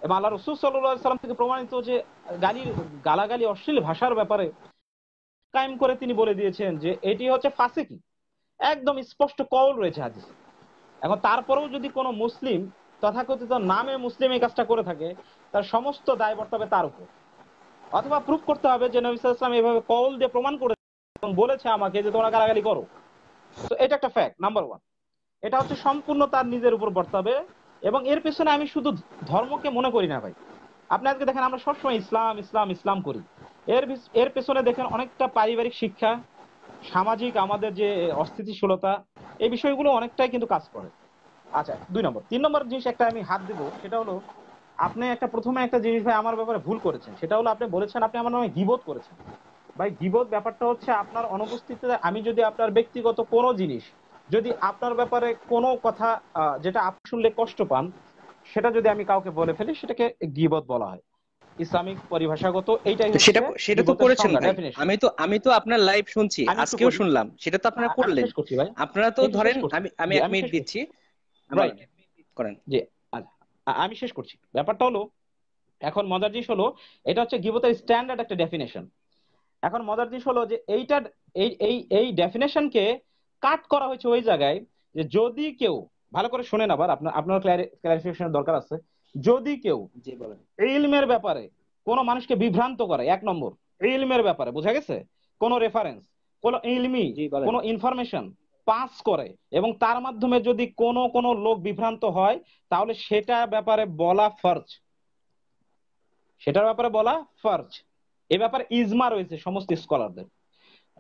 এবং আল্লাহ রসুল সাল্লাম থেকে প্রমাণিত যে গালি গালাগালি অশ্লীল ভাষার ব্যাপারে কায়েম করে তিনি বলে দিয়েছেন যে এটি হচ্ছে ফাঁসে কি একদম স্পষ্ট কল রয়েছে হাদিসে এখন তারপরেও যদি কোনো মুসলিম তথাকথিত নামে মুসলিম এই কাজটা করে থাকে তার সমস্ত দায় বর্তাবে তার উপর অথবা প্রুফ করতে হবে যে নবী ইসলাম এভাবে কল দিয়ে প্রমাণ করে বলেছে আমাকে যে তোমরা গালাগালি করো তো এটা একটা ফ্যাক্ট নাম্বার ওয়ান এটা হচ্ছে সম্পূর্ণ তার নিজের উপর বর্তাবে এবং এর পেছনে আমি শুধু ধর্মকে মনে করি না ভাই আপনি আজকে দেখেন আমরা সবসময় ইসলাম ইসলাম ইসলাম করি এর এর পেছনে দেখেন অনেকটা পারিবারিক শিক্ষা সামাজিক আমাদের যে অস্থিতিশীলতা এই বিষয়গুলো অনেকটাই কিন্তু কাজ করে আচ্ছা দুই নম্বর তিন নম্বর জিনিস একটা আমি হাত দিব সেটা হলো আপনি একটা প্রথমে একটা জিনিস ভাই আমার ব্যাপারে ভুল করেছেন সেটা হলো আপনি বলেছেন আপনি আমার নামে গিবোধ করেছেন ভাই গিবোধ ব্যাপারটা হচ্ছে আপনার অনুপস্থিতিতে আমি যদি আপনার ব্যক্তিগত কোনো জিনিস যদি আপনার ব্যাপারে কোনো কথা যেটা আপনি শুনলে কষ্ট পান সেটা যদি আমি কাউকে বলে ফেলি সেটাকে গিবত বলা হয় ইসলামিক পরিভাষাগত এইটাই সেটা সেটা তো করেছেন আমি তো আমি তো আপনার লাইভ শুনছি আজকেও শুনলাম সেটা তো আপনারা করলেন আপনারা তো ধরেন আমি আমি এক মিনিট দিচ্ছি করেন যে আমি শেষ করছি ব্যাপারটা হলো এখন মজার জিনিস হলো এটা হচ্ছে গিবতের স্ট্যান্ডার্ড একটা ডেফিনেশন এখন মজার জিনিস হলো যে এইটা এই এই এই ডেফিনেশনকে কাট করা হয়েছে ওই জায়গায় যে যদি কেউ ভালো করে শোনেন আবার আপনার আপনার ক্লারিফিকেশনের দরকার আছে যদি কেউ ইলমের ব্যাপারে কোন মানুষকে বিভ্রান্ত করে এক নম্বর ইলমের ব্যাপারে বুঝা গেছে কোন রেফারেন্স কোন ইলমি কোন ইনফরমেশন পাস করে এবং তার মাধ্যমে যদি কোন কোন লোক বিভ্রান্ত হয় তাহলে সেটা ব্যাপারে বলা ফর্জ সেটার ব্যাপারে বলা ফর্জ এ ব্যাপারে ইজমা রয়েছে সমস্ত স্কলারদের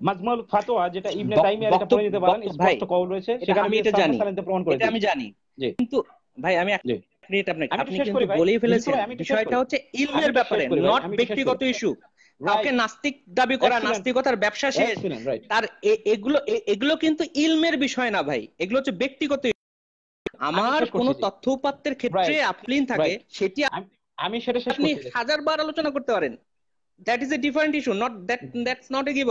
মাজমুল ফাতোয়া যেটা ইবনে তাইমিয়া এটা পড়ে নিতে পারেন স্পষ্ট কওল রয়েছে সেটা আমি এটা জানি এটা আমি জানি কিন্তু ভাই আমি ক্রিয়েট আপনাকে আপনি কিন্তু বলেই ফেলেছেন বিষয়টা হচ্ছে ইলমের ব্যাপারে নট ব্যক্তিগত ইস্যু কাউকে নাস্তিক দাবি করা নাস্তিকতার ব্যবসা শেষ তার এগুলো এগুলো কিন্তু ইলমের বিষয় না ভাই এগুলো হচ্ছে ব্যক্তিগত আমার কোন তথ্য উপাত্তের ক্ষেত্রে আপলিন থাকে সেটি আমি সেটা আপনি হাজার বার আলোচনা করতে পারেন that is a different issue not that that's not a give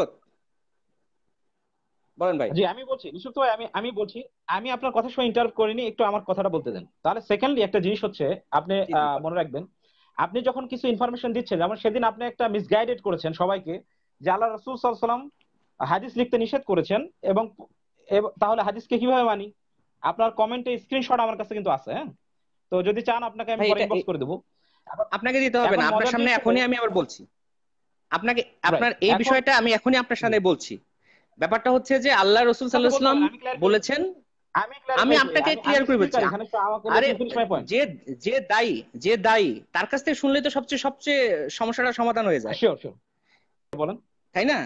বলেন ভাই জি আমি বলছি ভাই আমি আমি বলছি আমি আপনার কথা শুনে ইন্টারভ করিনি একটু আমার কথাটা বলতে দেন তাহলে সেকেন্ডলি একটা জিনিস হচ্ছে আপনি মনে রাখবেন আপনি যখন কিছু ইনফরমেশন দিচ্ছেন যেমন সেদিন আপনি একটা মিসগাইডেড করেছেন সবাইকে যে আল্লাহ রসুল সাল্লাম হাদিস লিখতে নিষেধ করেছেন এবং তাহলে হাদিসকে কিভাবে মানি আপনার কমেন্টে স্ক্রিনশট আমার কাছে কিন্তু আছে হ্যাঁ তো যদি চান আপনাকে আমি ইনবক্স করে দেবো আপনাকে দিতে হবে না আপনার সামনে এখনই আমি আবার বলছি আপনাকে আপনার এই বিষয়টা আমি এখনই আপনার সামনে বলছি ব্যাপারটা হচ্ছে যে আল্লাহ রসুল সাল্লাহাম বলেছেন আমি আপনাকে ক্লিয়ার করে বলছি হ্যাঁ, আরে যে যে দায়ী যে দায়ী তার কাছ থেকে শুনলে তো সবচেয়ে সবচেয়ে সমস্যাটা সমাধান হয়ে যায় বলেন তাই না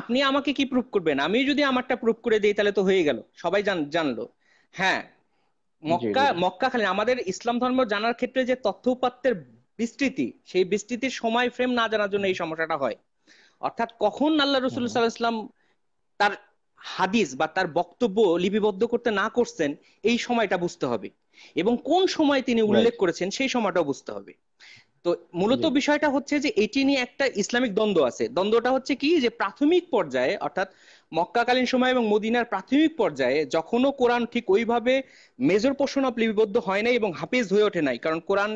আপনি আমাকে কি প্রুফ করবেন আমি যদি আমারটা প্রুফ করে দিই তাহলে তো হয়ে গেল সবাই জানলো হ্যাঁ মক্কা মক্কা খালি আমাদের ইসলাম ধর্ম জানার ক্ষেত্রে যে তথ্য উপাত্তের বিস্তৃতি সেই বিস্তৃতির সময় ফ্রেম না জানার জন্য এই সমস্যাটা হয় অর্থাৎ কখন আল্লাহ রসুল সাল্লাহ ইসলাম তার হাদিস বা তার বক্তব্য লিপিবদ্ধ করতে না করছেন এই সময়টা বুঝতে হবে এবং কোন সময় তিনি উল্লেখ করেছেন সেই সময়টাও বুঝতে হবে তো মূলত বিষয়টা হচ্ছে যে এটি নিয়ে একটা ইসলামিক দ্বন্দ্ব আছে দ্বন্দ্বটা হচ্ছে কি যে প্রাথমিক পর্যায়ে অর্থাৎ মক্কাকালীন সময় এবং মদিনার প্রাথমিক পর্যায়ে যখনও কোরআন ঠিক ওইভাবে মেজর পোর্শন অফ লিপিবদ্ধ হয় নাই এবং হাফিজ হয়ে ওঠে নাই কারণ কোরআন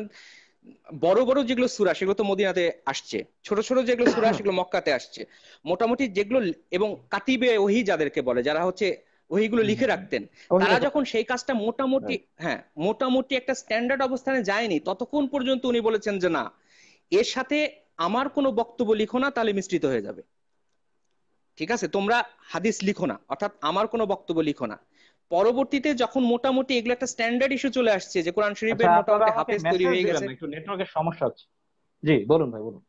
বড় বড় যেগুলো সুরা সেগুলো তো মদিনাতে আসছে ছোট ছোট যেগুলো সুরা সেগুলো মক্কাতে আসছে মোটামুটি যেগুলো এবং কাতিবে ওহি যাদেরকে বলে যারা হচ্ছে ওহিগুলো লিখে রাখতেন তারা যখন সেই কাজটা মোটামুটি হ্যাঁ, হ্যাঁ মোটামুটি একটা স্ট্যান্ডার্ড অবস্থানে যায়নি ততক্ষণ পর্যন্ত উনি বলেছেন যে না এর সাথে আমার কোনো বক্তব্য লিখো না তাহলে মিশ্রিত হয়ে যাবে ঠিক আছে তোমরা হাদিস লিখো না অর্থাৎ আমার কোনো বক্তব্য লিখো না পরবর্তীতে যখন মোটামুটি এগুলো একটা স্ট্যান্ডার্ড ইস্যু চলে আসছে যে কোরআন শরীফের আচ্ছা, মোটামুটি হাফেজ তৈরি হয়ে গেছে একটু নেটওয়ার্কের সমস্যা আছে জি বলুন ভাই বলুন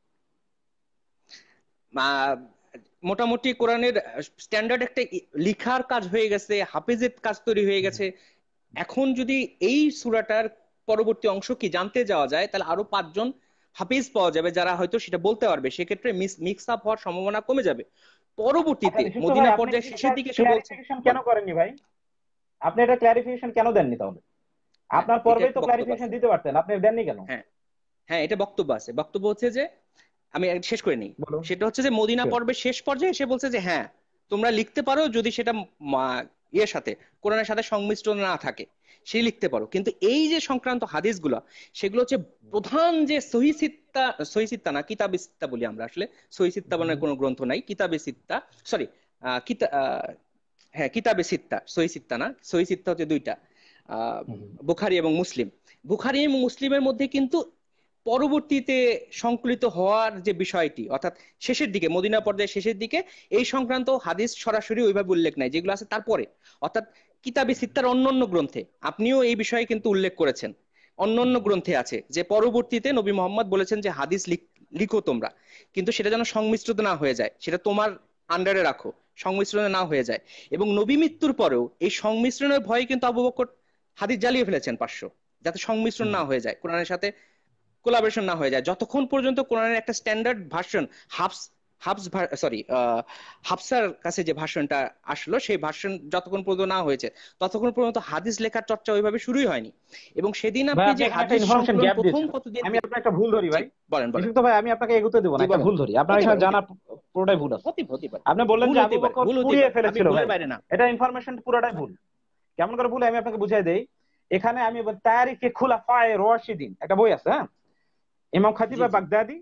মোটামুটি কোরআনের স্ট্যান্ডার্ড একটা লিখার কাজ হয়ে গেছে হাফেজের কাজ তৈরি হয়ে গেছে এখন যদি এই সুরাটার পরবর্তী অংশ কি জানতে যাওয়া যায় তাহলে আরো পাঁচজন হাফেজ পাওয়া যাবে যারা হয়তো সেটা বলতে পারবে সেক্ষেত্রে মিক্স আপ হওয়ার সম্ভাবনা কমে যাবে পরবর্তীতে আচ্ছা, মদিনা পর্যায়ে শেষের দিকে বলছে কেন করেনি ভাই আপনি এটা ক্লারিফিকেশন কেন দেননি তাহলে হ্যাঁ, আপনার পর্বে তো ক্লারিফিকেশন দিতে পারতেন আপনি দেননি কেন হ্যাঁ হ্যাঁ এটা বক্তব্য আছে বক্তব্য হচ্ছে যে আমি শেষ করে নিই সেটা হচ্ছে যে মদিনা পর্বে শেষ পর্যায়ে এসে বলছে যে হ্যাঁ তোমরা লিখতে পারো যদি সেটা ইয়ের সাথে কোরআনের সাথে সংমিশ্র না থাকে সেই লিখতে পারো কিন্তু এই যে সংক্রান্ত হাদিস গুলা সেগুলো হচ্ছে প্রধান যে সহিসিত্তা সহিসিত্তা না কিতাবিসিত্তা বলি আমরা আসলে সহিসিত্তা মানে কোনো গ্রন্থ নাই কিতাব কিতাবিসিত্তা সরি হ্যাঁ কিতাবে সিত্তা সই সিত্তা না সই সিত্তা হচ্ছে দুইটা বুখারি এবং মুসলিম বুখারি এবং মুসলিমের মধ্যে কিন্তু পরবর্তীতে সংকলিত হওয়ার যে বিষয়টি অর্থাৎ শেষের দিকে মদিনা পর্যায়ে শেষের দিকে এই সংক্রান্ত হাদিস সরাসরি ওইভাবে উল্লেখ নাই যেগুলো আছে তারপরে অর্থাৎ কিতাবে সিত্তার অন্যান্য গ্রন্থে আপনিও এই বিষয়ে কিন্তু উল্লেখ করেছেন অন্যান্য গ্রন্থে আছে যে পরবর্তীতে নবী মোহাম্মদ বলেছেন যে হাদিস লিখো তোমরা কিন্তু সেটা যেন সংমিশ্রিত না হয়ে যায় সেটা তোমার আন্ডারে রাখো সংমিশ্রণে না হয়ে যায় এবং নবী মৃত্যুর পরেও এই সংমিশ্রণের ভয়ে কিন্তু আবু বকর হাদিস জ্বালিয়ে ফেলেছেন পাঁচশো যাতে সংমিশ্রণ না হয়ে যায় কোরআনের সাথে কোলাবরেশন না হয়ে যায় যতক্ষণ পর্যন্ত কোরআনের একটা standard version Hafs Hafs sorry হাফসার কাছে যে ভাষণটা আসলো সেই ভাষণ যতক্ষণ পর্যন্ত না হয়েছে ততক্ষণ পর্যন্ত হাদিস লেখার চর্চা ওইভাবে শুরুই হয়নি এবং সেদিন আপনি যে হাদিস আমি আপনাকে একটা ভুল ধরি ভাই বলেন বলেন তো ভাই আমি আপনাকে এগুতে দেব না একটা ভুল ধরি আপনার এখানে জানা পুরোটাই ভুল আছে আপনি বললেন যে আবু বকর এটা ইনফরমেশন পুরোটাই ভুল কেমন করে ভুল আমি আপনাকে বুঝাই দেই এখানে আমি তারিখে খুলাফায়ে রাশিদিন একটা বই আছে হ্যাঁ ইমাম খাতিব বাগদাদি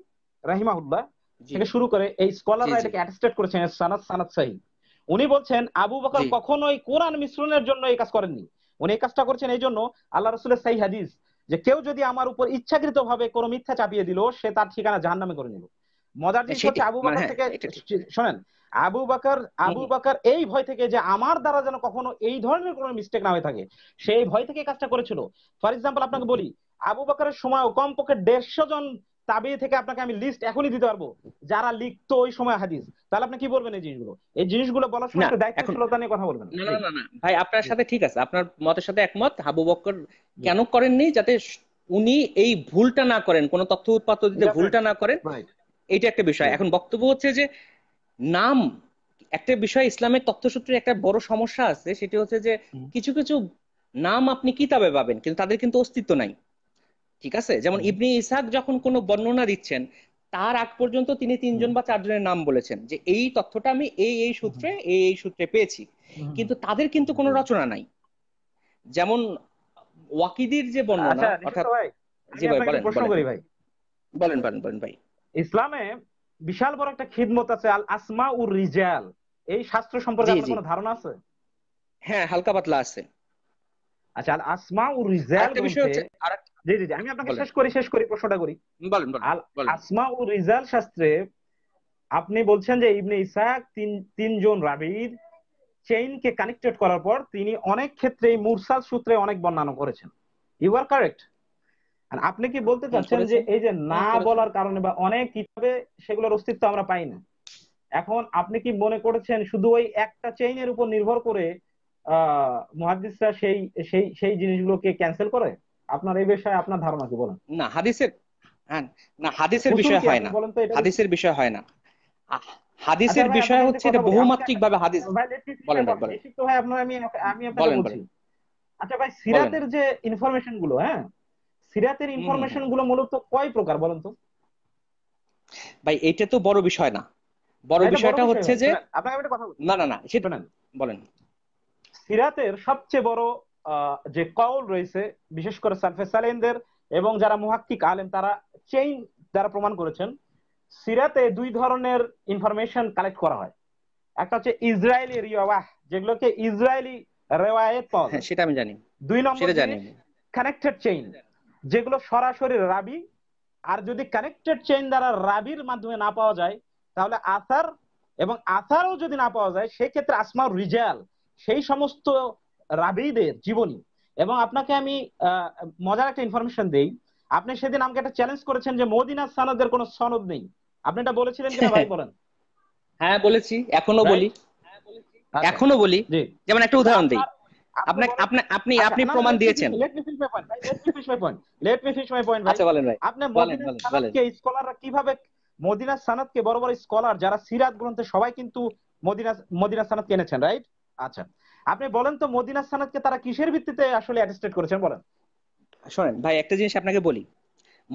রাহিমাহুল্লাহ থেকে শুরু করে এই স্কলাররা এটাকে অ্যাটেস্টেড করেছেন সানাদ সানাদ সাহি উনি বলছেন আবু বকর কখনোই কোরআন মিশ্রণের জন্য এই কাজ করেননি উনি এই কাজটা করছেন এই জন্য আল্লাহ রসুলের সাহি হাদিস যে কেউ যদি আমার উপর ইচ্ছাকৃত ভাবে কোনো মিথ্যা চাপিয়ে দিল সে তার ঠিকানা জাহান নামে করে নিল মজার জিনিস হচ্ছে আবু মানে বাকর থেকে শোনেন আবু বাকর আবু বাকর এই ভয় থেকে যে আমার দ্বারা যেন কখনো এই ধরনের কোনো মিস্টেক না হয়ে থাকে সেই ভয় থেকে কাজটা করেছিল ফর এক্সাম্পল আপনাকে বলি আবু বাকরের সময় কমপক্ষে দেড়শো জন তাবি থেকে আপনাকে আমি লিস্ট এখনই দিতে পারবো যারা লিখতো ওই সময় হাদিস তাহলে আপনি কি বলবেন এই জিনিসগুলো এই জিনিসগুলো বলার সময় একটু দায়িত্বশীলতা নিয়ে কথা বলবেন না না না ভাই আপনার সাথে ঠিক আছে আপনার মতের সাথে একমত হাবু বক্কর কেন করেননি যাতে উনি এই ভুলটা না করেন কোন তথ্য উৎপাদন দিতে ভুলটা না করেন এটা একটা বিষয় এখন বক্তব্য হচ্ছে যে নাম একটা বিষয় ইসলামের তথ্যসূত্রে একটা বড় সমস্যা আছে সেটি হচ্ছে যে কিছু কিছু নাম আপনি কিতাবে পাবেন কিন্তু তাদের কিন্তু অস্তিত্ব নাই ঠিক আছে যেমন ইবনি ইসাক যখন কোনো বর্ণনা দিচ্ছেন তার আগ পর্যন্ত তিনি তিনজন বা চারজনের নাম বলেছেন যে এই তথ্যটা আমি এই এই সূত্রে এই এই সূত্রে পেয়েছি কিন্তু তাদের কিন্তু কোনো রচনা নাই যেমন ওয়াকিদির যে বর্ণনা আচ্ছা, অর্থাৎ জি ভাই বলেন প্রশ্ন করি ভাই বলেন বলেন বলেন ভাই ইসলামে বিশাল বড় একটা খিদমত আছে আল আসমা উর রিজাল এই শাস্ত্র সম্পর্কে আপনার কোনো ধারণা আছে হ্যাঁ হালকা পাতলা আছে আচ্ছা আল আসমা উর রিজাল বিষয় হচ্ছে জি জি আমি আপনাকে শেষ করি শেষ করি প্রশ্নটা করি আসমা ও রিজাল শাস্ত্রে আপনি বলছেন যে ইবনে ইসাক তিন তিনজন রাবির চেইনকে কানেক্টেড করার পর তিনি অনেক ক্ষেত্রে মুরসাল সূত্রে অনেক বর্ণনা করেছেন ইউ আর কারেক্ট আপনি কি বলতে হ্যাঁ, চাচ্ছেন যে এই যে হ্যাঁ, না বলার কারণে বা অনেক কিতাবে সেগুলোর অস্তিত্ব আমরা পাই না এখন আপনি কি মনে করেছেন শুধু ওই একটা চেইনের উপর নির্ভর করে মুহাদ্দিসরা সেই সেই সেই জিনিসগুলোকে ক্যান্সেল করে আপনার এই বিষয়ে আপনার ধারণা কি বলেন না হাদিসের হ্যাঁ, না হাদিসের বিষয় হয় না হাদিসের আচ্ছা, বিষয় হয় না হাদিসের বিষয় হচ্ছে এটা বহুমাত্রিক ভাবে হাদিস বলেন বলেন ভাই আপনার আমি আমি আপনাকে বলছি আচ্ছা ভাই সিরাতের যে ইনফরমেশন গুলো হ্যাঁ সিরাতের ইনফরমেশন গুলো মূলত কয় প্রকার বলেন তো ভাই এটা তো বড় বিষয় না বড় বিষয়টা হচ্ছে যে আপনাকে একটা কথা না না না সেটা না বলেন সিরাতের সবচেয়ে বড় যে কল রয়েছে বিশেষ করে সালফে সালেনদের এবং যারা মুহাক্কিক আলেম তারা চেইন যারা প্রমাণ করেছেন সিরাতে দুই ধরনের ইনফরমেশন কালেক্ট করা হয় একটা হচ্ছে ইসরায়েলি রিওয়াহ যেগুলোকে ইসরায়েলি রেওয়ায়ত পাওয়া যায় হ্যাঁ, সেটা আমি জানি দুই নম্বর জানি কানেক্টেড চেইন যেগুলো সরাসরি রাবি আর যদি কানেক্টেড চেইন দ্বারা রাবির মাধ্যমে না পাওয়া যায় তাহলে আসার এবং আসারও যদি না পাওয়া যায় সেক্ষেত্রে আসমার রিজাল সেই সমস্ত রাবিদের জীবনী এবং আপনাকে আমি মজার একটা ইনফরমেশন দেই আপনি সেদিন আমাকে একটা চ্যালেঞ্জ করেছেন যে মদিনা সানদের কোনো সনদ নেই আপনি এটা বলেছিলেন কিনা ভাই বলেন হ্যাঁ বলেছি এখনো বলি আচ্ছা। এখনো বলি যেমন একটা উদাহরণ দেই আচ্ছা, আপনি আচ্ছা, আপনি আপনি প্রমাণ দিয়েছেন let me finish my point let me finish my point let me finish my point আচ্ছা বলেন ভাই আপনি মদিনাকে স্কলাররা কিভাবে মদিনা সানাদকে বড় বড় স্কলার যারা সিরাত গ্রন্থে সবাই কিন্তু মদিনা মদিনা সানাদকে এনেছেন রাইট আচ্ছা আপনি বলেন তো মদিনা সানাদকে তারা কিসের ভিত্তিতে আসলে অ্যাটেস্টেড করেছেন বলেন শোনেন ভাই একটা জিনিস আপনাকে বলি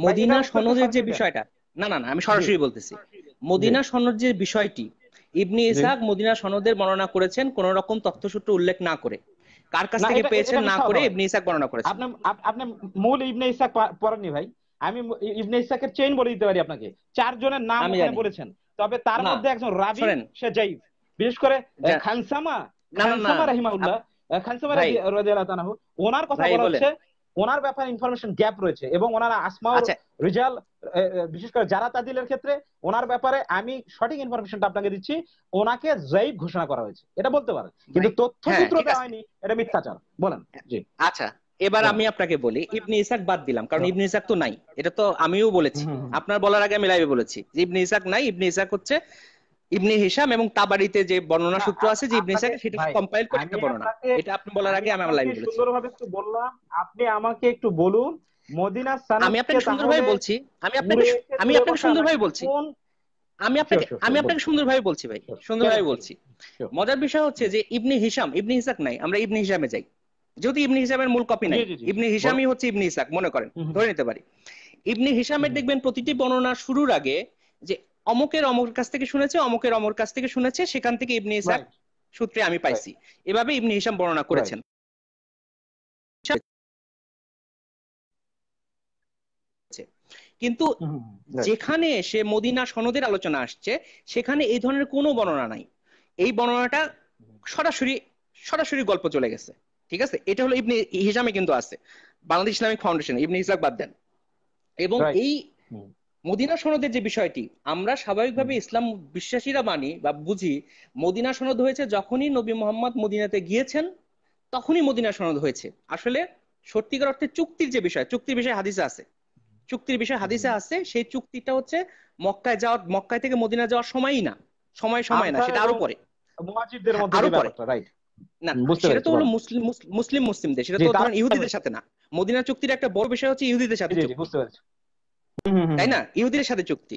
মদিনা সনদের যে বিষয়টা না না না আমি সরাসরি বলতেছি মদিনা সনদ যে বিষয়টি ইবনে ইসহাক মদিনা সনদের বর্ণনা করেছেন কোন রকম তথ্যসূত্র উল্লেখ না করে কার কাছ থেকে পেয়েছেন না করে ইবনে ইসহাক বর্ণনা করেছেন আপনি আপনি মূল ইবনে ইসহাক পড়েননি ভাই আমি ইবনে ইসহাকের চেইন বলে দিতে পারি আপনাকে চারজনের নাম বলেছেন তবে তার মধ্যে একজন রাবি সে জাইফ বিশেষ করে খানসামা ওনার কথা বলা হচ্ছে ওনার ব্যাপারে ইনফরমেশন গ্যাপ রয়েছে এবং ওনারা আসমা আচ্ছা। রিজাল বিশেষ করে যারা তাদিলের ক্ষেত্রে ওনার ব্যাপারে আমি সঠিক ইনফরমেশনটা আপনাকে দিচ্ছি ওনাকে জৈব ঘোষণা করা হয়েছে এটা বলতে পারেন কিন্তু তথ্য সূত্র হ্যাঁ, হয়নি এটা মিথ্যাচার বলেন জি আচ্ছা এবার আমি আপনাকে বলি ইবনে ইসাক বাদ দিলাম কারণ হ্যাঁ। ইবনে ইসাক তো নাই এটা তো আমিও বলেছি আপনার বলার আগে আমি লাইভে বলেছি ইবনে ইসাক নাই ইবনে ইসাক হচ্ছে ইবনে হিসাম এবং তাবারিতে যে বর্ণনা সূত্র আছে যে ইবনে হিসাম সেটা কম্পাইল করে একটা বর্ণনা এটা আপনি বলার আগে আমি আমার লাইন বলেছি সুন্দরভাবে একটু বললাম আপনি আমাকে একটু বলুন মদিনার সানাদ আমি আপনাকে সুন্দরভাবে বলছি আমি আপনাকে আমি আপনাকে সুন্দরভাবে বলছি আমি আপনাকে আমি আপনাকে সুন্দরভাবে বলছি ভাই সুন্দরভাবে বলছি মজার বিষয় হচ্ছে যে ইবনে হিসাম ইবনে হিসাক নাই আমরা ইবনে হিসামে যাই যদি ইবনে হিসামের মূল কপি নাই ইবনে হিসামই হচ্ছে ইবনে হিসাক মনে করেন ধরে নিতে পারি ইবনে হিসামের দেখবেন প্রতিটি বর্ণনা শুরুর আগে যে অমকের অমর কাছ থেকে শুনেছে অমকের অমর কাছ থেকে শুনেছে সেখান থেকে ইবনে ইসাক সূত্রে আমি পাইছি এভাবে ইবনে হিসাম বর্ণনা করেছেন কিন্তু যেখানে সে মদিনা সনদের আলোচনা আসছে সেখানে এই ধরনের কোনো বর্ণনা নাই এই বর্ণনাটা সরাসরি সরাসরি গল্প চলে গেছে ঠিক আছে এটা হলো ইবনে হিসামে কিন্তু আছে বাংলাদেশ ইসলামিক ফাউন্ডেশন ইবনে ইসলাক বাদ দেন এবং এই মদিনা সনদের যে বিষয়টি আমরা স্বাভাবিকভাবে ইসলাম বিশ্বাসীরা মানি বা বুঝি মদিনা সনদ হয়েছে যখনই নবী মোহাম্মদ মদিনাতে গিয়েছেন তখনই মদিনা সনদ হয়েছে আসলে সত্যিকার অর্থে চুক্তির যে বিষয় চুক্তির বিষয়ে হাদিসে আছে চুক্তির বিষয়ে হাদিসে আছে সেই চুক্তিটা হচ্ছে মক্কায় যাওয়া মক্কায় থেকে মদিনা যাওয়ার সময়ই না সময় সময় না সেটা আরো পরে না সেটা তো মুসলিম মুসলিম মুসলিমদের সেটা তো ইহুদিদের সাথে না মদিনা চুক্তির একটা বড় বিষয় হচ্ছে ইহুদিদের সাথে তাই না ইহুদির সাথে চুক্তি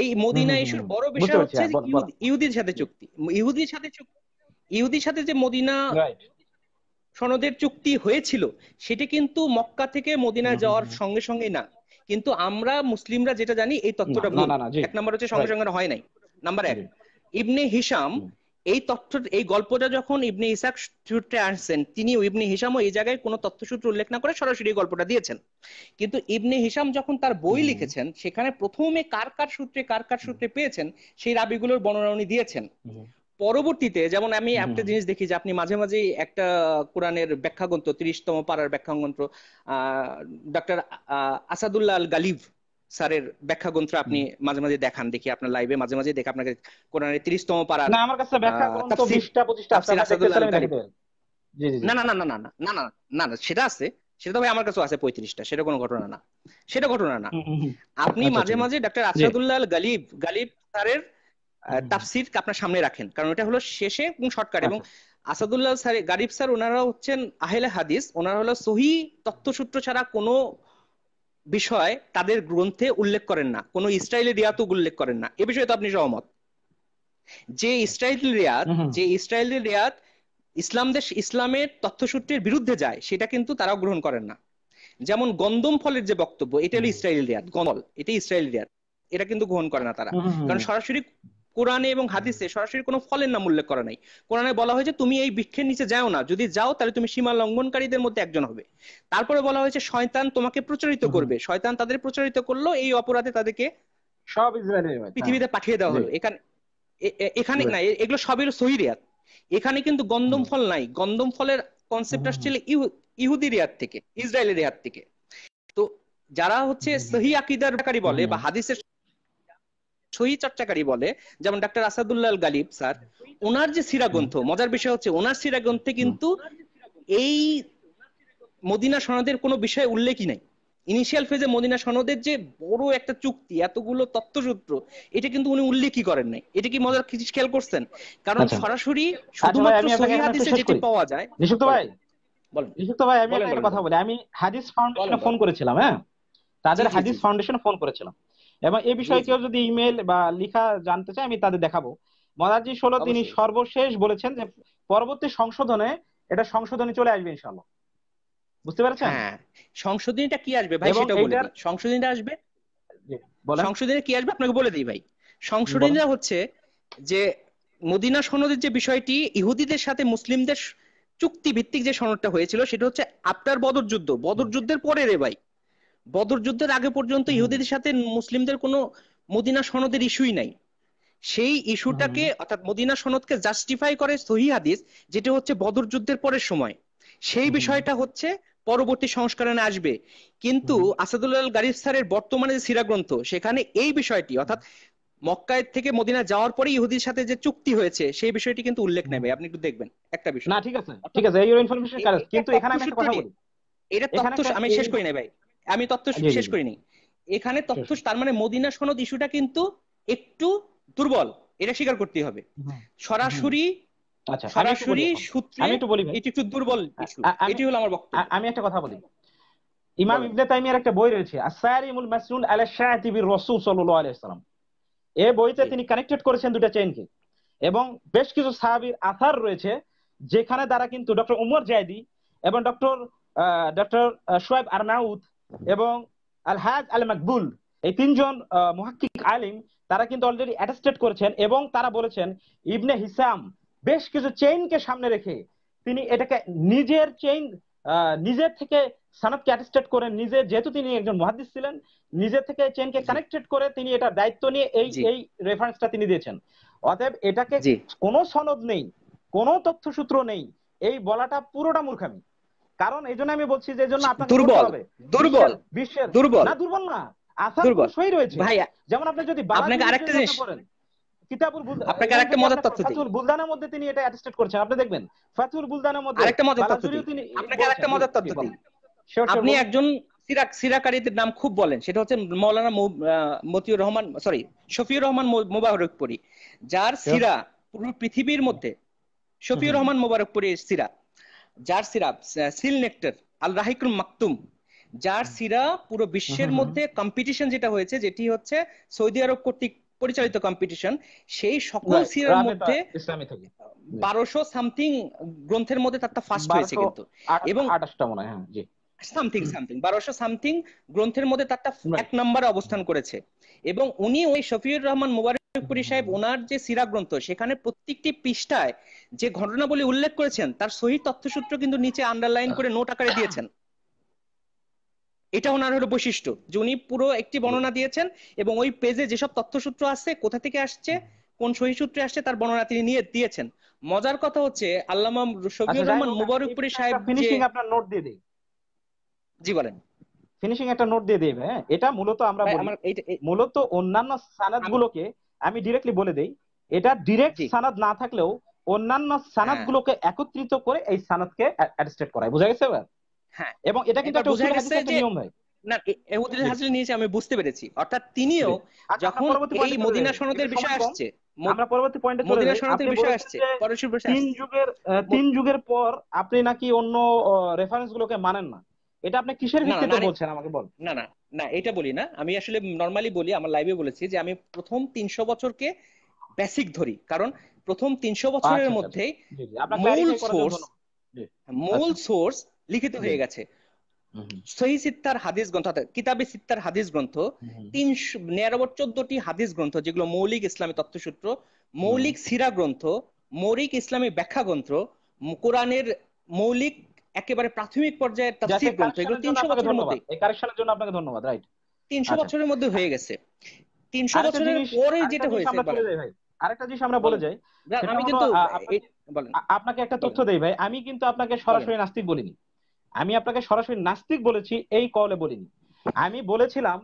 এই মদিনা ইস্যুর বড় বিষয় হচ্ছে হ্যাঁ, ইহুদির সাথে চুক্তি ইহুদির সাথে চুক্তি ইহুদির সাথে যে মদিনা সনদের চুক্তি হয়েছিল সেটা কিন্তু মক্কা থেকে মদিনা যাওয়ার সঙ্গে সঙ্গে না কিন্তু আমরা মুসলিমরা যেটা জানি এই তত্ত্বটা ভুল এক নাম্বার হচ্ছে সঙ্গে সঙ্গে হয় নাই নাম্বার এক ইবনে হিসাম এই তথ্য এই গল্পটা যখন ইবনে ইসাক সূত্রে আসছেন তিনি ইবনে হিসাম এই জায়গায় কোনো তথ্যসূত্র উল্লেখ না করে সরাসরি গল্পটা দিয়েছেন কিন্তু ইবনে হিসাম যখন তার বই লিখেছেন সেখানে প্রথমে কার কার সূত্রে কার কার সূত্রে পেয়েছেন সেই রাবিগুলোর বর্ণনা উনি দিয়েছেন পরবর্তীতে যেমন আমি একটা জিনিস দেখি যে আপনি মাঝে মাঝে একটা কোরআনের ব্যাখ্যা গ্রন্থ তিরিশতম পাড়ার ব্যাখ্যা গ্রন্থ ডক্টর আসাদুল্লাহ আল গালিব স্যারের ব্যাখ্যা গ্রন্থ আপনি মাঝে মাঝে দেখান দেখি আপনার লাইভে মাঝে মাঝে দেখি আপনাকে কোরআনের 30 তম পারা না আমার কাছে ব্যাখ্যা গ্রন্থ 20টা 25টা আপনারা না না না না না না না না না না সেটা আছে সেটা তো ভাই আমার কাছে আছে 35টা সেটা কোনো ঘটনা না সেটা ঘটনা না আপনি মাঝে মাঝে ডক্টর আসাদুল্লাহ গালিব গালিব স্যারের তাফসির আপনার সামনে রাখেন কারণ এটা হলো শেষে এবং শর্টকাট এবং আসাদুল্লাহ স্যার গারিব স্যার ওনারা হচ্ছেন আহেলে হাদিস ওনারা হলো সহি তত্ত্বসূত্র ছাড়া কোনো বিষয় তাদের গ্রন্থে উল্লেখ করেন না কোন ইসরায়েলি রিয়াত উল্লেখ করেন না এ বিষয়ে তো আপনি সহমত যে ইসরায়েল রিয়াত যে ইসরায়েল রিয়াত ইসলাম দেশ ইসলামের তথ্যসূত্রের বিরুদ্ধে যায় সেটা কিন্তু তারাও গ্রহণ করেন না যেমন গন্দম ফলের যে বক্তব্য এটা হলো ইসরায়েলি রিয়াত গমল এটা ইসরায়েল রিয়াত এটা কিন্তু গ্রহণ করে না তারা কারণ সরাসরি কোরআনে এবং হাদিসে সরাসরি কোনো ফলের নাম উল্লেখ করা নাই কোরআনে বলা হয়েছে তুমি এই বৃক্ষের নিচে যাও না যদি যাও তাহলে তুমি সীমা লঙ্ঘনকারীদের মধ্যে একজন হবে তারপরে বলা হয়েছে শয়তান তোমাকে প্রচারিত করবে শয়তান তাদের প্রচারিত করলো এই অপরাধে তাদেরকে সব পৃথিবীতে পাঠিয়ে দেওয়া হলো এখানে এখানে না এগুলো সবই সহিরিয়াত এখানে কিন্তু গন্দম ফল নাই গন্দম ফলের কনসেপ্ট আসছিল ইহুদি রেয়াত থেকে ইসরায়েলের রেয়াত থেকে তো যারা হচ্ছে সহি আকিদার বলে বা হাদিসের সহি চর্চাকারী বলে যেমন ডাক্তার আসাদুল্লাহ গালিব স্যার ওনার যে সিরাগ্রন্থ মজার বিষয় হচ্ছে ওনার সিরাগ্রন্থে কিন্তু এই মদিনা সনদের কোনো বিষয়ে উল্লেখই নাই ইনিশিয়াল ফেজে মদিনা সনদের যে বড় একটা চুক্তি এতগুলো তত্ত্বসূত্র এটা কিন্তু উনি উল্লেখই করেন নাই এটা কি মজার কিছু খেয়াল করছেন কারণ আচ্ছা। সরাসরি আচ্ছা শুধুমাত্র সহি হাদিসে যেটি পাওয়া যায় নিশুক্ত ভাই বলেন নিশুক্ত ভাই আমি একটা কথা বলি আমি হাদিস ফাউন্ডেশনে ফোন করেছিলাম হ্যাঁ তাদের হাদিস ফাউন্ডেশনে ফোন করেছিলাম এবং এ বিষয়ে কেউ যদি ইমেল বা লিখা জানতে চায় আমি তাদের দেখাবো মদাজি ষোলো তিনি সর্বশেষ বলেছেন যে পরবর্তী সংশোধনে এটা সংশোধনে চলে আসবে ইনশাল্লাহ বুঝতে পারছেন হ্যাঁ। সংশোধনীটা কি আসবে ভাই সেটা বলে সংশোধনীটা আসবে সংশোধনী কি আসবে আপনাকে বলে দিই ভাই সংশোধনীটা হচ্ছে যে মদিনা সনদের যে বিষয়টি ইহুদিদের সাথে মুসলিমদের চুক্তি ভিত্তিক যে সনদটা হয়েছিল সেটা হচ্ছে আফটার বদর যুদ্ধ বদর যুদ্ধের পরে রে ভাই বদর যুদ্ধের আগে পর্যন্ত ইহুদিদের সাথে মুসলিমদের কোনো মদিনা সনদের ইস্যুই নাই সেই ইস্যুটাকে অর্থাৎ মদিনা সনদকে জাস্টিফাই করে সহি হাদিস যেটা হচ্ছে বদর যুদ্ধের পরের সময় সেই বিষয়টা হচ্ছে পরবর্তী সংস্করণে আসবে কিন্তু আসাদুল্লাহ গারিফ স্যারের বর্তমানে যে সিরাগ্রন্থ সেখানে এই বিষয়টি অর্থাৎ মক্কায় থেকে মদিনা যাওয়ার পরে ইহুদির সাথে যে চুক্তি হয়েছে সেই বিষয়টি কিন্তু উল্লেখ নেবে আপনি একটু দেখবেন একটা বিষয় না ঠিক আছে ঠিক আছে এই ইনফরমেশন কিন্তু এখানে আমি একটা কথা বলি এটা তথ্য আমি শেষ করি না ভাই আমি তথ্য শেষ করিনি এখানে তথ্য তার মানে মদিনা সনদ ইস্যুটা কিন্তু একটু দুর্বল এটা স্বীকার করতে হবে সরাসরি আচ্ছা, সরাসরি সূত্রে একটু দুর্বল এটি হলো আমার বক্তব্য আমি একটা কথা বলি ইমাম ইবনে তাইমিয়ার একটা বই রয়েছে আসারিমুল মাসনুন আলা রাসূল সাল্লাল্লাহু আলাইহি সাল্লাম এই বইতে তিনি কানেক্টেড করেছেন দুটা চেইনকে এবং বেশ কিছু সাহাবীর আথার রয়েছে যেখানে দ্বারা কিন্তু ডক্টর উমর জায়দি এবং ডক্টর ডক্টর সোয়েব আরনাউদ এবং আল হাজ আল মাকবুল এই তিনজন মুহাক্কিক আলিম তারা কিন্তু অলরেডি অ্যাটেস্টেড করেছেন এবং তারা বলেছেন ইবনে হিসাম বেশ কিছু চেইনকে সামনে রেখে তিনি এটাকে নিজের চেইন নিজের থেকে সানাদকে অ্যাটেস্টেড করে নিজে যেহেতু তিনি একজন মহাদিস ছিলেন নিজে থেকে চেনকে কানেক্টেড করে তিনি এটা দায়িত্ব নিয়ে এই এই রেফারেন্সটা তিনি দিয়েছেন অতএব এটাকে কোনো সনদ নেই কোনো তথ্যসূত্র নেই এই বলাটা পুরোটা মূর্খামি কারণ এই জন্য আমি বলছি যে জন্য আপনার দুর্বল দুর্বল বিশ্বের দুর্বল না দুর্বল না আসাদ দুর্বল রয়েছে ভাইয়া যেমন আপনি যদি আপনাকে আরেকটা জিনিস কিতাবুল আপনাকে আরেকটা মজার তথ্য দিই ফাতুল বুলদানের মধ্যে তিনি এটা অ্যাটেস্টেড করেছেন আপনি দেখবেন ফাতুল বুলদানের মধ্যে আরেকটা মজার তথ্য দিই আপনাকে আরেকটা মজার তথ্য দিই আপনি একজন সিরাক সিরাকারীদের নাম খুব বলেন সেটা হচ্ছে মাওলানা মতিউর রহমান সরি শফিউর রহমান মুবারকপুরি যার সিরা পুরো পৃথিবীর মধ্যে শফিউর রহমান মুবারকপুরি সিরা যার সিরাপ সিল নেক্টার আল রাহিকুল মাকতুম যার সিরা পুরো বিশ্বের মধ্যে কম্পিটিশন যেটা হয়েছে যেটি হচ্ছে সৌদি আরব কর্তৃক পরিচালিত কম্পিটিশন সেই সকল সিরার মধ্যে বারোশো সামথিং গ্রন্থের মধ্যে তার ফার্স্ট হয়েছে কিন্তু এবং আঠাশটা মনে হয় সামথিং হ্যাঁ, সামথিং বারোশো সামথিং গ্রন্থের মধ্যে তারটা এক নম্বরে অবস্থান করেছে এবং উনি ওই শফিউর রহমান মুবারক পুরী সাহেব ওনার যে সিরা গ্রন্থ সেখানে প্রত্যেকটি পৃষ্ঠায় যে উল্লেখ করেছেন তার সহি তথ্যসূত্র কিন্তু নিচে আন্ডারলাইন করে নোট আকারে দিয়েছেন এটা ওনার হলো বৈশিষ্ট্য যে উনি পুরো একটি বর্ণনা দিয়েছেন এবং ওই পেজে যেসব তথ্যসূত্র আছে কোথা থেকে আসছে কোন সহি সূত্রে আসছে তার বর্ণনা তিনি নিয়ে দিয়েছেন মজার কথা হচ্ছে আল্লামা শফিউর আচ্ছা, রহমান সাহেব ফিনিশিং আপনার নোট দিয়ে দেই জি বলেন ফিনিশিং একটা নোট দিয়ে দেবে হ্যাঁ এটা মূলত আমরা মূলত অন্যান্য সানাদগুলোকে গুলোকে আমি ডিরেক্টলি বলে দেই এটা ডিরেক্ট সানাদ না থাকলেও অন্যান্য সানাদ গুলোকে একত্রিত করে এই সানাদকে অ্যাডস্টেট করায় বুঝা গেছে এবার হ্যাঁ এবং এটা কিন্তু একটা উসুল নিয়ম ভাই না এহুদিন হাজরে নিয়েছে আমি বুঝতে পেরেছি অর্থাৎ তিনিও আচ্ছা, যখন এই মদিনা সনদের বিষয় আসছে আমরা পরবর্তী পয়েন্টে চলে মদিনা সনদের বিষয় আসছে তিন যুগের তিন যুগের পর আপনি নাকি অন্য রেফারেন্স গুলোকে মানেন না এটা আপনি কিসের ভিত্তিতে বলছেন আমাকে বল না না না এটা বলি না আমি আসলে নরমালি বলি আমার লাইভে বলেছি যে আমি প্রথম তিনশো বছরকে বেসিক ধরি কারণ প্রথম তিনশো বছরের আচ্ছা, আচ্ছা, মধ্যে আচ্ছা। মূল সোর্স মূল সোর্স লিখিত হয়ে গেছে সহি সিত্তার হাদিস গ্রন্থ কিতাবে সিত্তার হাদিস গ্রন্থ তিনশো নিরানব্বই চোদ্দটি হাদিস গ্রন্থ যেগুলো মৌলিক ইসলামী তত্ত্বসূত্র মৌলিক সিরা গ্রন্থ মৌলিক ইসলামী ব্যাখ্যা গ্রন্থ কোরআনের মৌলিক একেবারে প্রাথমিক পর্যায়ের তাফসীর গ্রন্থ এগুলো 300 বছরের মধ্যে এই কারেকশনের জন্য আপনাকে ধন্যবাদ রাইট আচ্ছা। 300 বছরের মধ্যে হয়ে গেছে 300 বছরের পরে যেটা হয়েছে ভাই আরেকটা জিনিস আমরা বলে যাই আমি কিন্তু আপনাকে একটা তথ্য দেই ভাই আমি কিন্তু আপনাকে সরাসরি নাস্তিক বলিনি আমি আপনাকে সরাসরি নাস্তিক বলেছি এই কলে বলিনি আমি বলেছিলাম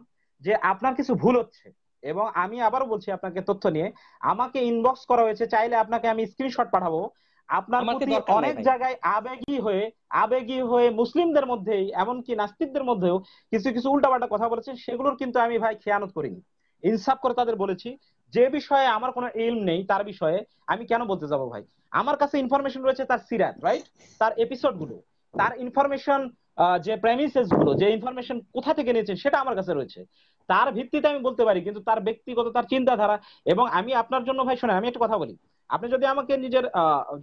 যে আপনার কিছু ভুল হচ্ছে এবং আমি আবারও বলছি আপনাকে তথ্য নিয়ে আমাকে ইনবক্স করা হয়েছে চাইলে আপনাকে আমি স্ক্রিনশট পাঠাবো আপনার প্রতি অনেক জায়গায় আবেগী হয়ে আবেগী হয়ে মুসলিমদের মধ্যে এমনকি নাস্তিকদের মধ্যেও কিছু কিছু উল্টাপাল্টা কথা বলেছেন সেগুলোর কিন্তু আমি ভাই খেয়ানত করিনি ইনসাফ করে তাদের বলেছি যে বিষয়ে আমার কোনো এলম নেই তার বিষয়ে আমি কেন বলতে যাব ভাই আমার কাছে ইনফরমেশন রয়েছে তার সিরাত রাইট তার এপিসোড গুলো তার ইনফরমেশন যে প্রেমিসেস গুলো যে ইনফরমেশন কোথা থেকে নিয়েছেন সেটা আমার কাছে রয়েছে তার ভিত্তিতে আমি বলতে পারি কিন্তু তার ব্যক্তিগত তার চিন্তাধারা এবং আমি আপনার জন্য ভাই শোনেন আমি একটা কথা বলি আপনি যদি আমাকে নিজের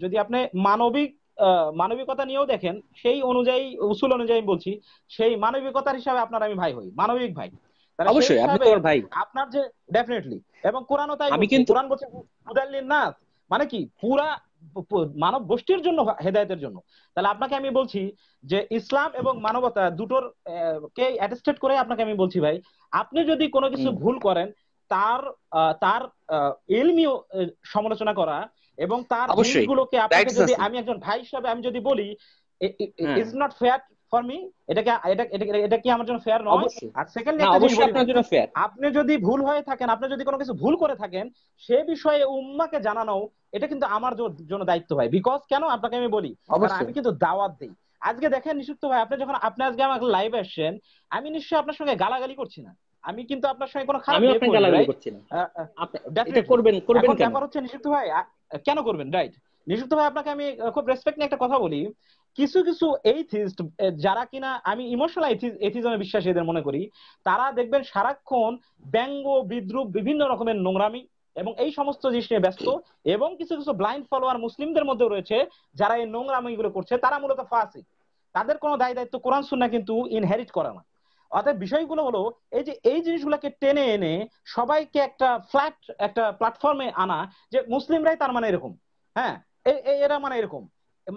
যদি আপনি মানবিক মানবিকতা নিয়েও দেখেন সেই অনুযায়ী উসুল অনুযায়ী বলছি সেই মানবিকতার হিসাবে আপনার আমি ভাই হই মানবিক ভাই অবশ্যই আপনি ভাই আপনার যে ডেফিনেটলি এবং কোরআনও তাই আমি কিন্তু কোরআন বলছে হুদাল্লিন নাস মানে কি পুরা মানব গোষ্ঠীর জন্য হেদায়েতের জন্য তাহলে আপনাকে আমি বলছি যে ইসলাম এবং মানবতা দুটোর কে অ্যাটেস্টেড করে আপনাকে আমি বলছি ভাই আপনি যদি কোনো কিছু ভুল করেন তার তার এলমিও সমালোচনা করা এবং তার জিনিসগুলোকে আপনাকে যদি আমি একজন ভাই হিসাবে আমি যদি বলি is not fair for me এটা কি এটা কি আমার জন্য ফেয়ার নয় আর সেকেন্ডলি আপনার জন্য ফেয়ার আপনি যদি ভুল হয়ে থাকেন আপনি যদি কোনো কিছু ভুল করে থাকেন সে বিষয়ে উম্মাকে জানানো এটা কিন্তু আমার জন্য দায়িত্ব ভাই বিকজ কেন আপনাকে আমি বলি আমি কিন্তু দাওয়াত দেই আজকে দেখেন নিশুক্ত ভাই আপনি যখন আপনি আজকে আমাকে লাইভে আসছেন আমি নিশ্চয়ই আপনার সঙ্গে গালাগালি করছি না আমি কিন্তু আপনার সঙ্গে কোনো খারাপ আমি আপনাকে গালাগালি করছি না এটা করবেন করবেন কেন ব্যাপার হচ্ছে নিষিদ্ধ ভাই কেন করবেন রাইট নিষিদ্ধ ভাই আপনাকে আমি খুব রেসপেক্ট নিয়ে একটা কথা বলি কিছু কিছু এইথিস্ট যারা কিনা আমি ইমোশনাল এথিজমে বিশ্বাসী এদের মনে করি তারা দেখবেন সারাক্ষণ ব্যঙ্গ বিদ্রুপ বিভিন্ন রকমের নোংরামি এবং এই সমস্ত জিনিস নিয়ে ব্যস্ত এবং কিছু কিছু ব্লাইন্ড ফলোয়ার মুসলিমদের মধ্যে রয়েছে যারা এই নোংরামিগুলো করছে তারা মূলত ফাঁসি তাদের কোনো দায় দায়িত্ব কোরআন সুন্না কিন্তু ইনহেরিট করে না অর্থাৎ বিষয়গুলো হলো এই যে এই জিনিসগুলোকে টেনে এনে সবাইকে একটা ফ্ল্যাট একটা প্ল্যাটফর্মে আনা যে মুসলিমরাই তার মানে এরকম হ্যাঁ এরা মানে এরকম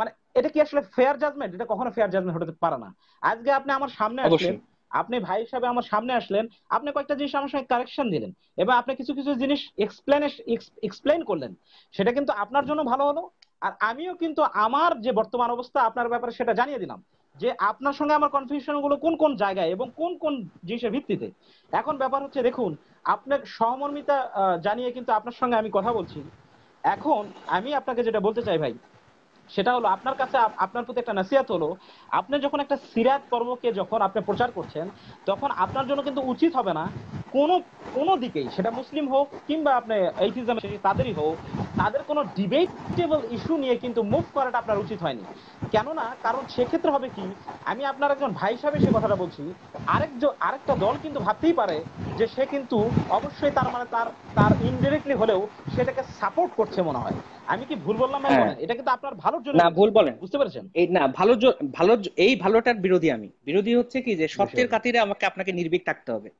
মানে এটা কি আসলে ফেয়ার জাজমেন্ট এটা কখনো ফেয়ার জাজমেন্ট হতে পারে না আজকে আপনি আমার সামনে আসলেন আপনি ভাই হিসাবে আমার সামনে আসলেন আপনি কয়েকটা জিনিস আমার সঙ্গে কারেকশন দিলেন এবং আপনি কিছু কিছু জিনিস এক্সপ্লেন করলেন সেটা কিন্তু আপনার জন্য ভালো হলো আর আমিও কিন্তু আমার যে বর্তমান অবস্থা আপনার ব্যাপারে সেটা জানিয়ে দিলাম যে আপনার সঙ্গে আমার কনফিউশন গুলো কোন কোন জায়গায় এবং কোন কোন জিনিসের ভিত্তিতে এখন ব্যাপার হচ্ছে দেখুন আপনার সহমর্মিতা জানিয়ে কিন্তু আপনার সঙ্গে আমি কথা বলছি এখন আমি আপনাকে যেটা বলতে চাই ভাই সেটা হলো আপনার কাছে আপনার প্রতি একটা নাসিয়াত হলো আপনি যখন একটা সিরাত কর্মকে যখন আপনি প্রচার করছেন তখন আপনার জন্য কিন্তু উচিত হবে না কোনো কোনো দিকেই সেটা মুসলিম হোক কিংবা আপনি এইথিজম তাদেরই হোক তাদের কোনো ডিবেটেবল ইস্যু নিয়ে কিন্তু মুভ করাটা আপনার উচিত হয়নি কেননা কারণ সেক্ষেত্রে হবে কি আমি আপনার একজন ভাই হিসাবে সে কথাটা বলছি আরেকজন আরেকটা দল কিন্তু ভাবতেই পারে যে সে কিন্তু অবশ্যই তার মানে তার তার ইনডিরেক্টলি হলেও সেটাকে সাপোর্ট করছে মনে হয় আমি কি ভুল বললাম হ্যাঁ। এটা কিন্তু আপনার ভালো না ভুল বলেন বুঝতে পারছেন এই না ভালো ভালো এই ভালোটার বিরোধী আমি বিরোধী হচ্ছে কি যে সত্যের কাতিরে আমাকে আপনাকে নির্ভীক থাকতে হবে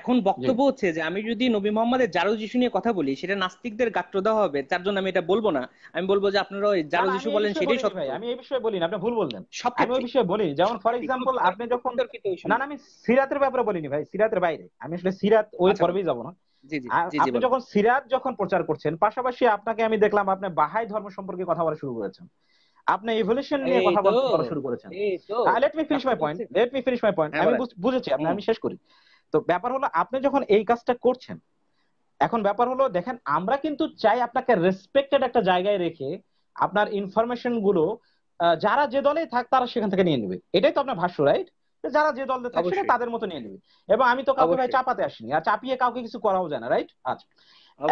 এখন বক্তব্য হচ্ছে যে আমি যদি নবী মোহাম্মদের জারু যিশু নিয়ে কথা বলি সেটা নাস্তিকদের গাত্র দেওয়া হবে তার জন্য আমি এটা বলবো না আমি বলবো যে আপনারা ওই জারু যিশু বলেন সেটাই সত্য আমি এই বিষয়ে বলি না আপনি ভুল বললেন আমি ওই বিষয়ে বলি যেমন ফর এক্সাম্পল আপনি যখন না আমি সিরাতের ব্যাপারে বলিনি ভাই সিরাতের বাইরে আমি আসলে সিরাত ওই আচ্ছা। পর্বেই যাবো না আপনি যখন সিরাত যখন প্রচার করছেন পাশাপাশি আপনাকে আমি দেখলাম আপনি বাহাই ধর্ম সম্পর্কে কথা বলা শুরু করেছেন আপনি ইভলিউশন নিয়ে কথা বলা শুরু করেছেন let me finish my point let me finish my point আমি বুঝেছি আপনি আমি শেষ করি তো ব্যাপার হলো আপনি যখন এই কাজটা করছেন এখন ব্যাপার হলো দেখেন আমরা কিন্তু চাই আপনাকে রেসপেক্টেড একটা জায়গায় রেখে আপনার ইনফরমেশন গুলো যারা যে দলেই থাক তারা সেখান থেকে নিয়ে নেবে এটাই তো আপনার ভাষ্য রাইট যারা যে দলে থাকছে তাদের মতো নিয়ে নেবে এবং আমি তো কাউকে ভাই চাপাতে আসিনি আর চাপিয়ে কাউকে কিছু করাও যায় না রাইট আচ্ছা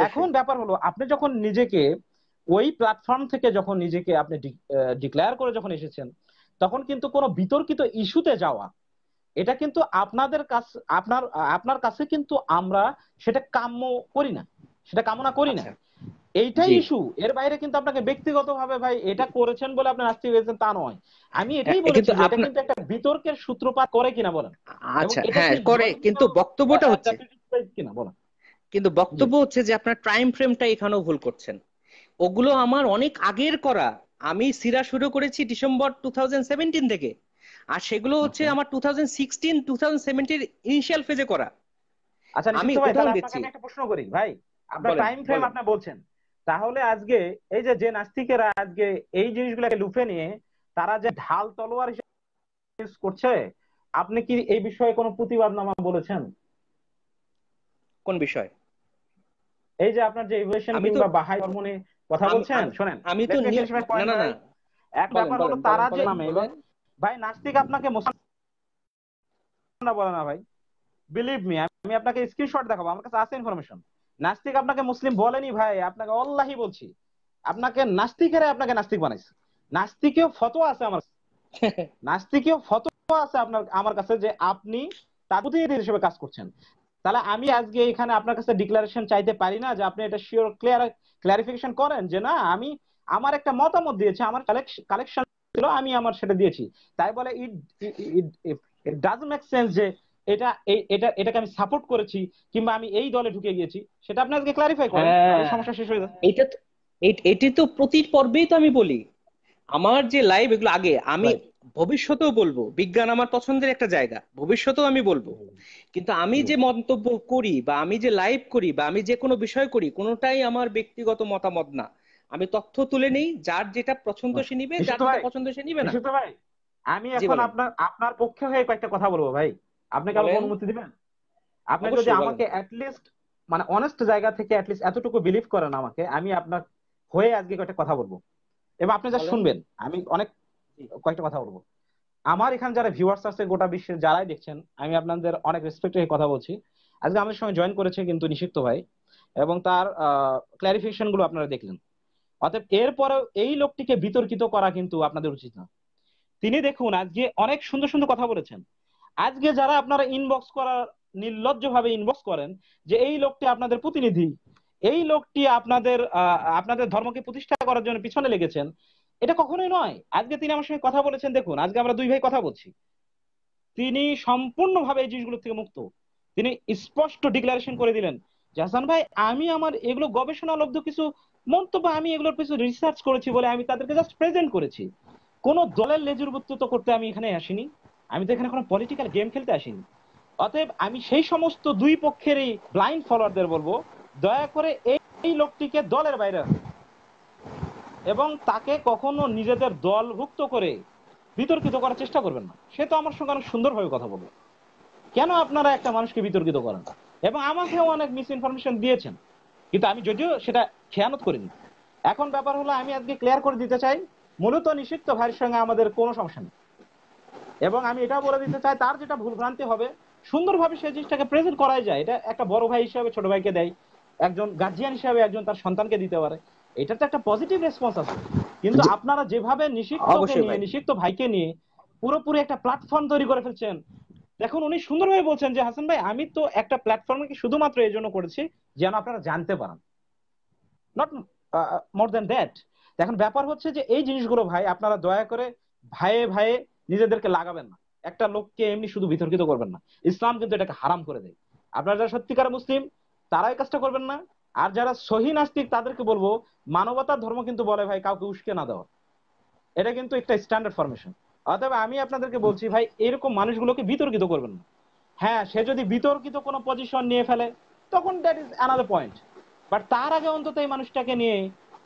এখন ব্যাপার হলো আপনি যখন নিজেকে ওই প্ল্যাটফর্ম থেকে যখন নিজেকে আপনি ডিক্লেয়ার করে যখন এসেছেন তখন কিন্তু কোনো বিতর্কিত ইস্যুতে যাওয়া এটা কিন্তু আপনাদের কাছ আপনার আপনার কাছে কিন্তু আমরা সেটা কাম্য করি না সেটা কামনা করি না আচ্ছা। এইটাই ইস্যু এর বাইরে কিন্তু আপনাকে ব্যক্তিগত ভাবে ভাই এটা করেছেন বলে আপনি নাস্তিক হয়েছেন তা নয় আমি এটাই বলছি এটা কিন্তু একটা বিতর্কের সূত্রপাত করে কিনা বলেন আচ্ছা হ্যাঁ করে কিন্তু বক্তব্যটা হচ্ছে কিনা বলেন কিন্তু বক্তব্য হচ্ছে যে আপনার টাইম ফ্রেমটা এখানেও ভুল করছেন ওগুলো আমার অনেক আগের করা আমি সিরা শুরু করেছি ডিসেম্বর টু থেকে আর সেগুলো আচ্ছা। হচ্ছে আমার two thousand sixteen two thousand সেভেন্টির ইনিশিয়াল ফেজে করা আচ্ছা আমি একটা প্রশ্ন করি ভাই আপনার টাইম ফ্রেম আপনি বলছেন তাহলে আজকে এই যে যে নাস্তিকেরা আজকে এই জিনিসগুলোকে লুফে নিয়ে তারা যে ঢাল তলোয়ার ইউজ করছে আপনি কি এই বিষয়ে কোনো প্রতিবাদ নামা বলেছেন কোন বিষয় এই যে আপনার যে ইভলিউশন কিংবা বাহাই ধর্ম নিয়ে কথা বলছেন শোনেন আমি তো এক ব্যাপার হলো তারা যে ভাই নাস্তিক আপনাকে মুসলমান বলে না ভাই বিলিভ মি আমি আপনাকে স্ক্রিনশট দেখাবো আমার কাছে আছে ইনফরমেশন নাস্তিক আপনাকে মুসলিম বলেনি ভাই আপনাকে অল্লাহি বলছি আপনাকে নাস্তিকেরা আপনাকে নাস্তিক বানাইছে নাস্তিকেও ফতোয়া আছে আমার নাস্তিকেও ফতোয়া আছে আপনার আমার কাছে যে আপনি তাদের হিসেবে কাজ করছেন তাহলে আমি আজকে এখানে আপনার কাছে ডিক্লারেশন চাইতে পারি না যে আপনি এটা শিওর ক্লিয়ার ক্লারিফিকেশন করেন যে না আমি আমার একটা মতামত দিয়েছে আমার কালেকশন ছিল আমি আমার সেটা দিয়েছি তাই বলে it it does make sense যে এটা এটা এটাকে আমি সাপোর্ট করেছি কিংবা আমি এই দলে ঢুকে গিয়েছি সেটা আপনি আজকে ক্লারিফাই করেন হ্যাঁ। সমস্যা শেষ হয়ে যায় এটা এটি তো প্রতি পর্বেই তো আমি বলি আমার যে লাইভ এগুলো আগে আমি ভবিষ্যতেও বলবো বিজ্ঞান আমার পছন্দের একটা জায়গা ভবিষ্যতেও আমি বলবো কিন্তু আমি যে মন্তব্য করি বা আমি যে লাইভ করি বা আমি যে কোনো বিষয় করি কোনোটাই আমার ব্যক্তিগত মতামত না আমি তথ্য তুলে নেই যার যেটা পছন্দ আচ্ছা। সে নিবে যার যেটা পছন্দ সে নিবে না আমি এখন আপনার আপনার পক্ষে হয়ে কয়েকটা কথা বলবো ভাই আপনাকে অনুমতি দিবেন আপনি যদি আমাকে মানে অনেস্ট জায়গা থেকে এতটুকু বিলিভ করেন আমাকে আমি আপনার হয়ে আজকে কয়েকটা কথা বলবো এবং আপনি যা শুনবেন আমি অনেক কয়েকটা কথা বলবো আমার এখানে যারা ভিউয়ার্স আছে গোটা বিশ্বের যারাই দেখছেন আমি আপনাদের অনেক রেসপেক্ট হয়ে কথা বলছি আজকে আমাদের সঙ্গে জয়েন করেছে কিন্তু নিষিক্ত ভাই এবং তার ক্লারিফিকেশন গুলো আপনারা দেখলেন অতএব এরপরেও এই লোকটিকে বিতর্কিত করা কিন্তু আপনাদের উচিত না তিনি দেখুন আজকে অনেক সুন্দর সুন্দর কথা বলেছেন আজকে যারা আপনারা ইনবক্স করার নির্লজ্জ ভাবে ইনবক্স করেন যে এই লোকটি আপনাদের প্রতিনিধি এই লোকটি আপনাদের আপনাদের ধর্মকে প্রতিষ্ঠা করার জন্য পিছনে লেগেছেন এটা কখনোই নয় আজকে তিনি আমার সঙ্গে কথা বলেছেন দেখুন আজকে আমরা দুই ভাই কথা বলছি তিনি সম্পূর্ণভাবে এই জিনিসগুলো থেকে মুক্ত তিনি স্পষ্ট ডিক্লারেশন করে দিলেন যে হাসান ভাই আমি আমার এগুলো গবেষণা লব্ধ কিছু মন্তব্য আমি এগুলোর কিছু রিসার্চ করেছি বলে আমি তাদেরকে জাস্ট প্রেজেন্ট করেছি কোন দলের লেজুর তো করতে আমি এখানে আসিনি আমি তো এখানে কোনো পলিটিক্যাল গেম খেলতে আসিনি অতএব আমি সেই সমস্ত দুই পক্ষেরই ব্লাইন্ড ফলোয়ারদের বলবো দয়া করে এই লোকটিকে দলের বাইরে এবং তাকে কখনো নিজেদের দলভুক্ত করে বিতর্কিত করার চেষ্টা করবেন না সে তো আমার সঙ্গে অনেক সুন্দরভাবে কথা বলবে কেন আপনারা একটা মানুষকে বিতর্কিত করেন এবং আমাকেও অনেক মিস ইনফরমেশন দিয়েছেন কিন্তু আমি যদিও সেটা খেয়ানত করিনি এখন ব্যাপার হলো আমি আজকে ক্লিয়ার করে দিতে চাই মূলত নিষিদ্ধ ভাইয়ের সঙ্গে আমাদের কোনো সমস্যা নেই এবং আমি এটা বলে দিতে চাই তার যেটা ভুল ভ্রান্তি হবে সুন্দরভাবে সেই জিনিসটাকে প্রেজেন্ট করাই যায় এটা একটা বড় ভাই হিসাবে ছোট ভাইকে দেয় একজন গার্জিয়ান হিসাবে একজন তার সন্তানকে দিতে পারে এটা তো একটা পজিটিভ রেসপন্স আছে কিন্তু আপনারা যেভাবে নিষিদ্ধ নিয়ে নিষিক্ত ভাইকে নিয়ে পুরোপুরি একটা প্ল্যাটফর্ম তৈরি করে ফেলছেন দেখুন উনি সুন্দরভাবে বলছেন যে হাসান ভাই আমি তো একটা প্ল্যাটফর্মকে শুধুমাত্র এই জন্য করেছি যেন আপনারা জানতে পারেন নট মোর দ্যান দ্যাট এখন ব্যাপার হচ্ছে যে এই জিনিসগুলো ভাই আপনারা দয়া করে ভাইয়ে ভাইয়ে নিজেদেরকে লাগাবেন না একটা লোককে এমনি শুধু বিতর্কিত করবেন না ইসলাম কিন্তু এটাকে হারাম করে দেয় আপনারা যারা সত্যিকার মুসলিম তারাই কাজটা করবেন না আর যারা সহি নাস্তিক তাদেরকে বলবো মানবতার ধর্ম কিন্তু বলে ভাই কাউকে উস্কে না দেওয়া এটা কিন্তু একটা স্ট্যান্ডার্ড ফরমেশন অতএব আমি আপনাদেরকে বলছি ভাই এরকম মানুষগুলোকে বিতর্কিত করবেন না হ্যাঁ সে যদি বিতর্কিত কোনো পজিশন নিয়ে ফেলে তখন that is another point but তার আগে অন্তত এই মানুষটাকে নিয়ে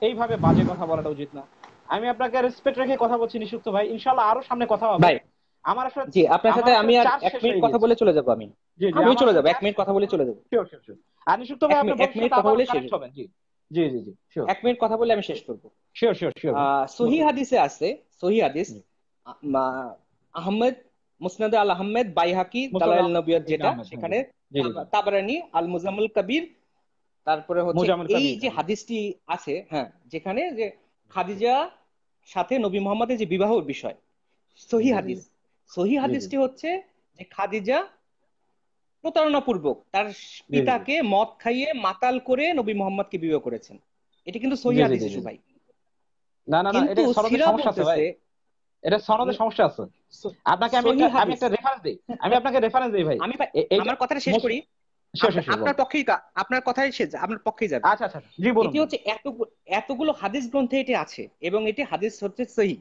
এইভাবে বাজে কথা বলাটা উচিত না আমি আপনাকে রেসপেক্ট রেখে কথা বলছি নিশুক্ত ভাই ইনশাআল্লাহ আরো সামনে কথা হবে ভাই আমার আসলে জি আপনার সাথে আমি আর এক মিনিট কথা বলে চলে যাব আমি জি আমি চলে যাব এক মিনিট কথা বলে চলে যাব শিওর শিওর আর নিশুক্ত ভাই আপনি এক মিনিট কথা বলে শেষ হবেন জি জি জি জি শিওর এক মিনিট কথা বলে আমি শেষ করব শিওর শিওর শিওর সহি হাদিসে আছে সহি হাদিস আহমদ মুসনাদ আল আহমেদ বাইহাকি দালাইল নবিয়ত যেটা সেখানে তাবারানি আল মুজামুল কবির তারপরে হচ্ছে এই যে হ্যাঁ। হাদিসটি আছে হ্যাঁ যেখানে যে খাদিজা সাথে নবী মোহাম্মদের যে বিবাহর বিষয় সহি হাদিস সহি হাদিসটি হচ্ছে যে খাদিজা প্রতারণাপূর্বক তার পিতাকে মদ খাইয়ে মাতাল করে নবী মোহাম্মদকে বিবাহ করেছেন এটা কিন্তু সহি হাদিস ভাই না না না এটা সরদের সমস্যা আছে ভাই এটা সনদের সমস্যা আছে আপনাকে আমি একটা আমি একটা রেফারেন্স দেই আমি আপনাকে রেফারেন্স দেই ভাই আমি আমার কথাটা শেষ করি আপনার পক্ষেই আপনার কথাই সে আপনার পক্ষেই যাবে আচ্ছা আচ্ছা, আচ্ছা এটি হচ্ছে এতগুলো হাদিস গ্রন্থে এটি আছে এবং এটি হাদিস হচ্ছে সহি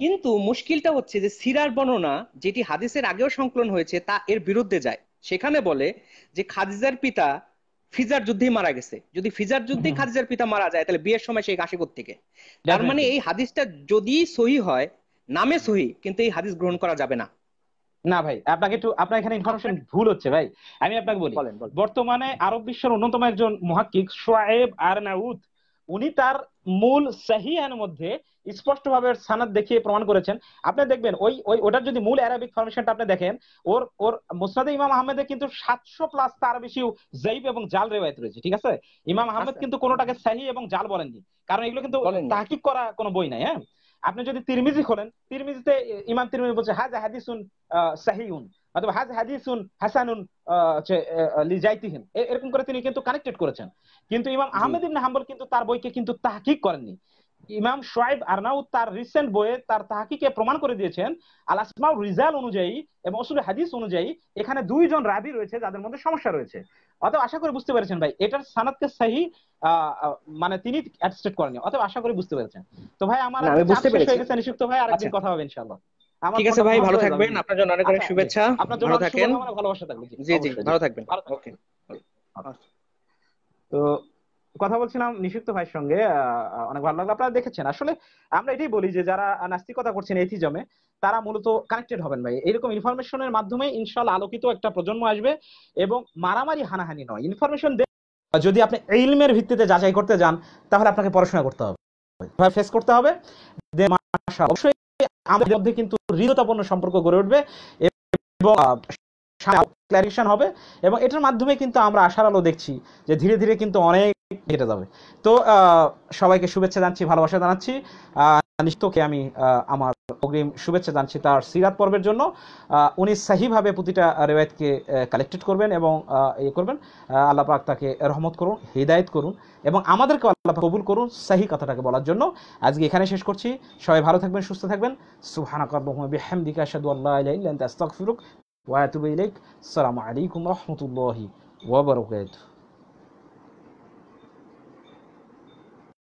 কিন্তু মুশকিলটা হচ্ছে যে সিরার বর্ণনা যেটি হাদিসের আগেও সংকলন হয়েছে তা এর বিরুদ্ধে যায় সেখানে বলে যে খাদিজার পিতা ফিজার যুদ্ধেই মারা গেছে যদি ফিজার যুদ্ধে খাদিজার পিতা মারা যায় তাহলে বিয়ের সময় সেই কাশিপুর থেকে তার মানে এই হাদিসটা যদি সহি হয় নামে সহি কিন্তু এই হাদিস গ্রহণ করা যাবে না না ভাই আপনাকে একটু আপনার এখানে ইনফরমেশন ভুল হচ্ছে ভাই আমি আপনাকে বলি বর্তমানে আরব বিশ্বের অন্যতম একজন মহাকিক সোয়েব আর নাউদ উনি তার মূল সাহিহান মধ্যে স্পষ্টভাবে সানাদ দেখিয়ে প্রমাণ করেছেন আপনি দেখবেন ওই ওই ওটার যদি মূল অ্যারাবিক ফরমেশনটা আপনি দেখেন ওর ওর মুসনাদে ইমাম আহমেদের কিন্তু সাতশো প্লাস তার বেশি জৈব এবং জাল রেওয়ায়ত রয়েছে ঠিক আছে ইমাম আহমেদ আচ্ছা। কিন্তু কোনোটাকে সাহি এবং জাল বলেননি কারণ এগুলো কিন্তু তাহকিক করা কোনো বই নাই হ্যাঁ আপনি যদি তিরমিজি খোলেন তিরমিজিতে ইমাম তিরমিজি বলছে হাজ হাদিসুন সাহিউন অথবা হাজ হাদিসুন হাসানুন লিজাইতিহীন এরকম করে তিনি কিন্তু কানেক্টেড করেছেন কিন্তু ইমাম আহমেদ ইবনে হাম্বল কিন্তু তার বইকে কিন্তু তাহকিক করেননি ইমাম সোয়েব আরনাউ তার রিসেন্ট বইয়ে তার তাহাকিকে প্রমাণ করে দিয়েছেন আলাসমাউ রিজাল অনুযায়ী এবং আসল হাদিস অনুযায়ী এখানে দুইজন রাবি রয়েছে যাদের মধ্যে সমস্যা রয়েছে অতএব আশা করে বুঝতে পেরেছেন ভাই এটার সানাতকে সাহি মানে তিনি অ্যাডস্টেট করেনি অতএব আশা করে বুঝতে পেরেছেন তো ভাই আমার বুঝতে পেরেছি নিযুক্ত ভাই আরেকদিন আচ্ছা। কথা হবে ইনশাল্লাহ ঠিক আছে ভাই ভালো থাকবেন আপনার জন্য অনেক অনেক আচ্ছা, শুভেচ্ছা ভালো থাকেন ভালোবাসা জি জি ভালো থাকবেন ওকে আচ্ছা। তো কথা বলছিলাম নিষিক্ত ভাইয়ের সঙ্গে অনেক ভালো লাগলো আপনারা দেখেছেন আসলে আমরা এটাই বলি যে যারা নাস্তিকতা করছেন এথিজমে তারা মূলত কানেক্টেড হবেন ভাই এরকম ইনফরমেশনের মাধ্যমে ইনশাল আলোকিত একটা প্রজন্ম আসবে এবং মারামারি হানাহানি নয় ইনফরমেশন যদি আপনি ইলমের ভিত্তিতে যাচাই করতে যান তাহলে আপনাকে পড়াশোনা করতে হবে ফেস করতে হবে অবশ্যই আমাদের মধ্যে কিন্তু হৃদতাপূর্ণ সম্পর্ক গড়ে উঠবে এবং ক্লারিফিকেশন হবে এবং এটার মাধ্যমে কিন্তু আমরা আশার আলো দেখছি যে ধীরে ধীরে কিন্তু অনেক কেটে যাবে তো সবাইকে শুভেচ্ছা জানাচ্ছি ভালোবাসা জানাচ্ছি নিশ্চয়কে আমি আমার অগ্রিম শুভেচ্ছা জানছি তার সিরাত পর্বের জন্য উনি সাহিভাবে প্রতিটা রেওয়ায়তকে কালেক্টেড করবেন এবং ইয়ে করবেন আল্লাহ পাক তাকে রহমত করুন হৃদায়ত করুন এবং আমাদেরকে আল্লাহ কবুল করুন সাহি কথাটাকে বলার জন্য আজকে এখানে শেষ করছি সবাই ভালো থাকবেন সুস্থ থাকবেন সুহানাকাবিহামদিকা সাদু আল্লাহ ইলাইক ওয়াতুব ইলাইক সালামু আলাইকুম রহমতুল্লাহি ওয়াবারকাতুহু